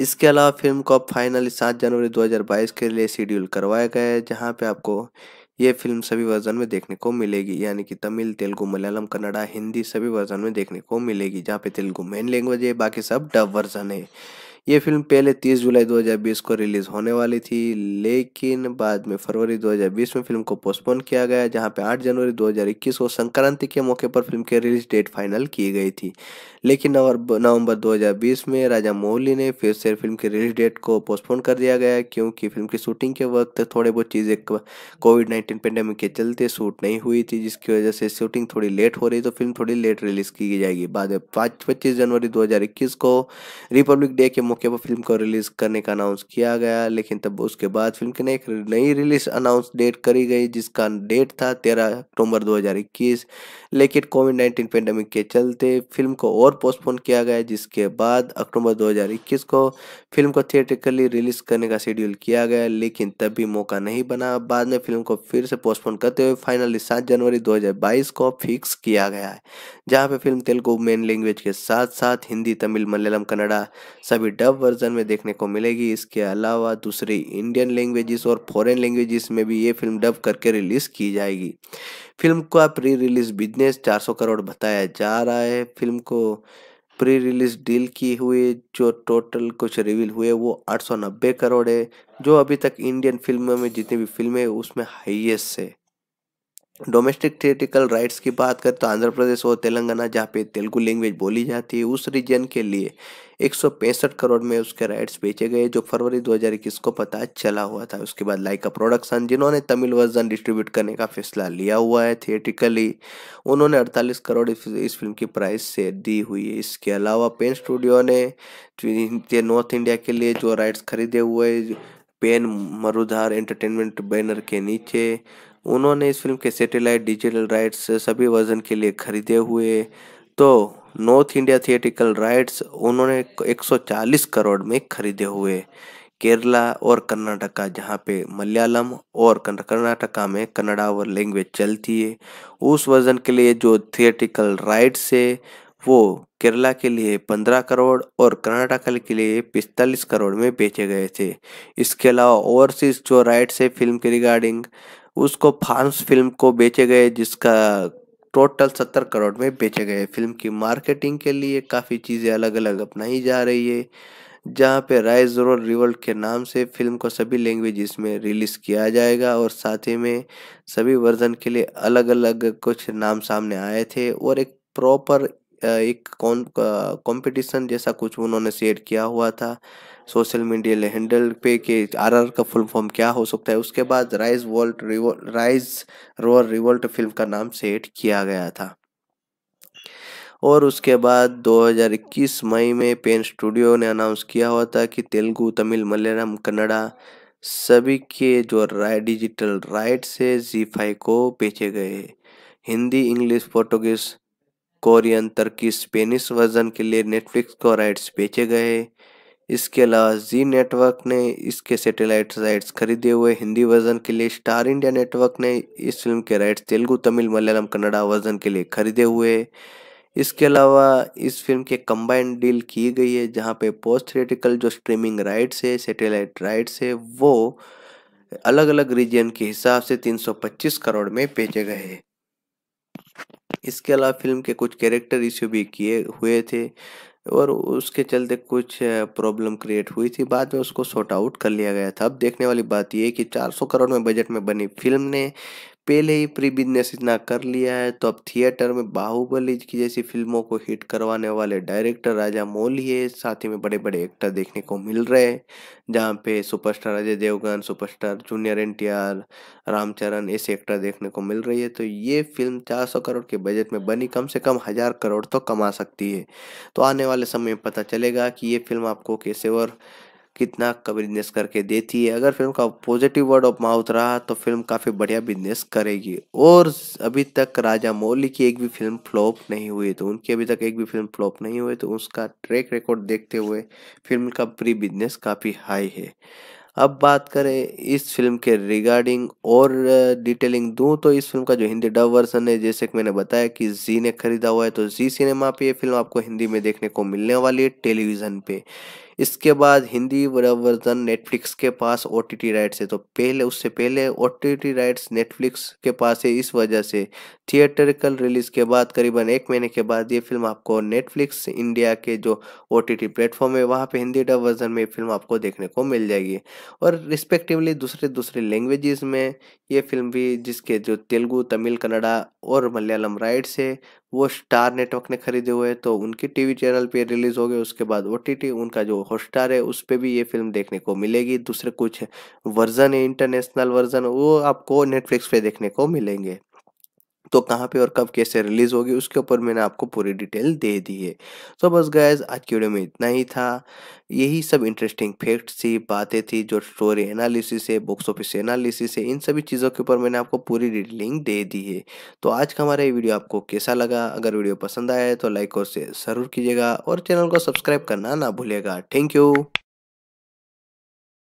इसके अलावा फिल्म को फाइनल सात जनवरी 2022 के लिए शेड्यूल करवाया गया है जहाँ पे आपको ये फिल्म सभी वर्जन में देखने को मिलेगी यानी कि तमिल तेलुगु मलयालम कन्नड़ा हिंदी सभी वर्जन में देखने को मिलेगी जहाँ पे तेलुगु मेन लैंग्वेज है बाकी सब डब वर्जन है ये फिल्म पहले 30 जुलाई 2020 को रिलीज़ होने वाली थी लेकिन बाद में फरवरी 2020 में फिल्म को पोस्टपोन किया गया जहां पे 8 जनवरी 2021 को संक्रांति के मौके पर फिल्म की रिलीज डेट फाइनल की गई थी लेकिन नवंबर 2020 में राजा मोहली ने फिर से फिल्म की रिलीज डेट को पोस्टपोन कर दिया गया क्योंकि फिल्म की शूटिंग के वक्त थोड़े बहुत चीज़ें कोविड नाइन्टीन पेंडेमिक के चलते शूट नहीं हुई थी जिसकी वजह से शूटिंग थोड़ी लेट हो रही तो फिल्म थोड़ी लेट रिलीज़ की जाएगी बाद में पाँच पच्चीस जनवरी दो को रिपब्लिक डे के मौके पर फिल्म को रिलीज़ करने का अनाउंस किया गया लेकिन तब उसके बाद फिल्म की एक नई रिलीज अनाउंस डेट करी गई जिसका डेट था तेरह अक्टूबर दो लेकिन कोविड नाइन्टीन पेंडेमिक के चलते फिल्म को और पोस्टपोन किया गया जिसके बाद अक्टूबर 2021 को फिल्म को थिएटरिकली रिलीज करने का शेड्यूल किया गया लेकिन तब भी मौका नहीं बना बाद में फिल्म को फिर से पोस्टपोन करते हुए फाइनली 7 जनवरी 2022 को फिक्स किया गया है जहां पे फिल्म तेलुगु मेन लैंग्वेज के साथ साथ हिंदी तमिल मलयालम कन्नडा सभी डब वर्जन में देखने को मिलेगी इसके अलावा दूसरी इंडियन लैंग्वेजेस और फॉरेन लैंग्वेजेस में भी ये फिल्म डब करके रिलीज की जाएगी फिल्म का प्री रिलीज बिजनेस 400 करोड़ बताया जा रहा है फिल्म को प्री रिलीज डील की हुए जो टोटल कुछ रिवील हुए वो 890 करोड़ है जो अभी तक इंडियन फिल्मों में जितनी भी फिल्में है उसमें हाईएस्ट है डोमेस्टिक थिएटिकल राइट्स की बात करें तो आंध्र प्रदेश और तेलंगाना जहाँ पे तेलुगु लैंग्वेज बोली जाती है उस रीजन के लिए एक करोड़ में उसके राइट्स बेचे गए जो फरवरी 2021 को पता चला हुआ था उसके बाद लाइका प्रोडक्शन जिन्होंने तमिल वर्जन डिस्ट्रीब्यूट करने का फैसला लिया हुआ है थिएटिकली उन्होंने 48 करोड़ इस फिल्म की प्राइस से दी हुई है इसके अलावा पेन स्टूडियो ने नॉर्थ इंडिया के लिए जो राइट्स खरीदे हुए पेन मरुधार एंटरटेनमेंट बैनर के नीचे उन्होंने इस फिल्म के सैटेलाइट डिजिटल राइट्स सभी वर्जन के लिए खरीदे हुए तो नॉर्थ इंडिया थिएटिकल राइट्स उन्होंने 140 करोड़ में खरीदे हुए केरला और कर्नाटका जहाँ पे मलयालम और कर्नाटका में कन्नड़ा और लैंग्वेज चलती है उस वर्जन के लिए जो थिएटिकल राइट्स है वो केरला के लिए 15 करोड़ और कर्नाटका के लिए 45 करोड़ में बेचे गए थे इसके अलावा ओवरसीज जो राइट्स है फिल्म के रिगार्डिंग उसको फार्म्स फिल्म को बेचे गए जिसका टोटल सत्तर करोड़ में बेचे गए फिल्म की मार्केटिंग के लिए काफ़ी चीज़ें अलग अलग अपनाई जा रही है जहाँ पे राइज रोल रिवर्ल्ड के नाम से फिल्म को सभी लैंग्वेजेस में रिलीज़ किया जाएगा और साथ ही में सभी वर्जन के लिए अलग अलग कुछ नाम सामने आए थे और एक प्रॉपर एक कॉम्पिटिशन जैसा कुछ उन्होंने सेट किया हुआ था सोशल मीडिया हैंडल पे के आरआर का फुल फॉर्म क्या हो सकता है उसके बाद rise world rise roar revolt film का नाम सेट किया गया था और उसके बाद 2021 मई में पेन स्टूडियो ने अनाउंस किया हुआ था कि तेलुगु तमिल मलयालम कन्नड़ा सभी के जो राय, डिजिटल राइट से जी फाइव को बेचे गए Hindi English Portuguese Korean तर्की Spanish version के लिए नेटफ्लिक्स को राइट्स बेचे गए इसके अलावा जी नेटवर्क ने इसके सैटेलाइट राइट्स खरीदे हुए हिंदी वर्जन के लिए स्टार इंडिया नेटवर्क ने इस फिल्म के राइट्स तेलुगु तमिल मलयालम कन्नड़ा वर्जन के लिए खरीदे हुए इसके अलावा इस फिल्म के कंबाइंड डील की गई है जहाँ पे पोस्ट थ्रेटिकल जो स्ट्रीमिंग राइट्स है सैटेलाइट राइट्स है वो अलग अलग रीजन के हिसाब से तीन करोड़ में बेचे गए हैं इसके अलावा फिल्म के कुछ कैरेक्टर इश्यू भी किए हुए थे और उसके चलते कुछ प्रॉब्लम क्रिएट हुई थी बाद में उसको शॉर्ट आउट कर लिया गया था अब देखने वाली बात यह कि 400 करोड़ में बजट में बनी फिल्म ने पहले ही प्री बिजनेस इतना कर लिया है तो अब थिएटर में बाहुबली की जैसी फिल्मों को हिट करवाने वाले डायरेक्टर राजा मौली है साथ ही में बड़े बड़े एक्टर देखने को मिल रहे हैं जहाँ पे superstar Ajay Devgan superstar junior N Ramcharan ऐसे एक्टर देखने को मिल रही है तो ये फिल्म 400 करोड़ के बजट में बनी कम से कम हज़ार करोड़ तो कमा सकती है तो आने वाले समय में पता चलेगा कि ये फिल्म आपको कैसे और कितना का बिजनेस करके देती है अगर फिल्म का पॉजिटिव वर्ड ऑफ माउथ रहा तो फिल्म काफ़ी बढ़िया बिजनेस करेगी और अभी तक राजा मौली की एक भी फिल्म फ्लॉप नहीं हुई तो उनकी अभी तक एक भी फिल्म फ्लॉप नहीं हुई तो उसका ट्रैक रिकॉर्ड देखते हुए फिल्म का प्री बिजनेस काफ़ी हाई है अब बात करें इस फिल्म के रिगार्डिंग और डिटेलिंग दूं तो इस फिल्म का जो हिंदी डब वर्सन है जैसे कि मैंने बताया कि जी ने खरीदा हुआ है तो जी सिनेमा पे ये फिल्म आपको हिंदी में देखने को मिलने वाली है टेलीविज़न पे इसके बाद हिंदी वर्जन नेटफ्लिक्स के पास ओ टी राइट्स है तो पहले उससे पहले ओ टी राइट्स नेटफ्लिक्स के पास है इस वजह से थिएटरिकल रिलीज के बाद करीबन एक महीने के बाद ये फिल्म आपको नेटफ्लिक्स इंडिया के जो ओ टी टी प्लेटफॉर्म है वहाँ पे हिंदी डब वर्जन में फिल्म आपको देखने को मिल जाएगी और रिस्पेक्टिवली दूसरे दूसरे लैंग्वेजेस में ये फिल्म भी जिसके जो तेलुगू तमिल कन्नडा और मलयालम राइट्स है वो स्टार नेटवर्क ने खरीदे हुए हैं तो उनके टीवी चैनल पे रिलीज़ हो गए उसके बाद ओ उनका जो हॉटस्टार है उस पर भी ये फिल्म देखने को मिलेगी दूसरे कुछ वर्जन है इंटरनेशनल वर्जन वो आपको नेटफ्लिक्स पे देखने को मिलेंगे तो कहाँ पे और कब कैसे रिलीज़ होगी उसके ऊपर मैंने आपको पूरी डिटेल दे दी है तो बस गैस आज की वीडियो में इतना ही था यही सब इंटरेस्टिंग फैक्ट्स थी बातें थी जो स्टोरी एनालिसिस है बॉक्स ऑफिस एनालिसिस है इन सभी चीज़ों के ऊपर मैंने आपको पूरी डिटेलिंग दे दी है तो आज का हमारा ये वीडियो आपको कैसा लगा अगर वीडियो पसंद आया है तो लाइक और शेयर ज़रूर कीजिएगा और चैनल को सब्सक्राइब करना ना भूलेगा थैंक यू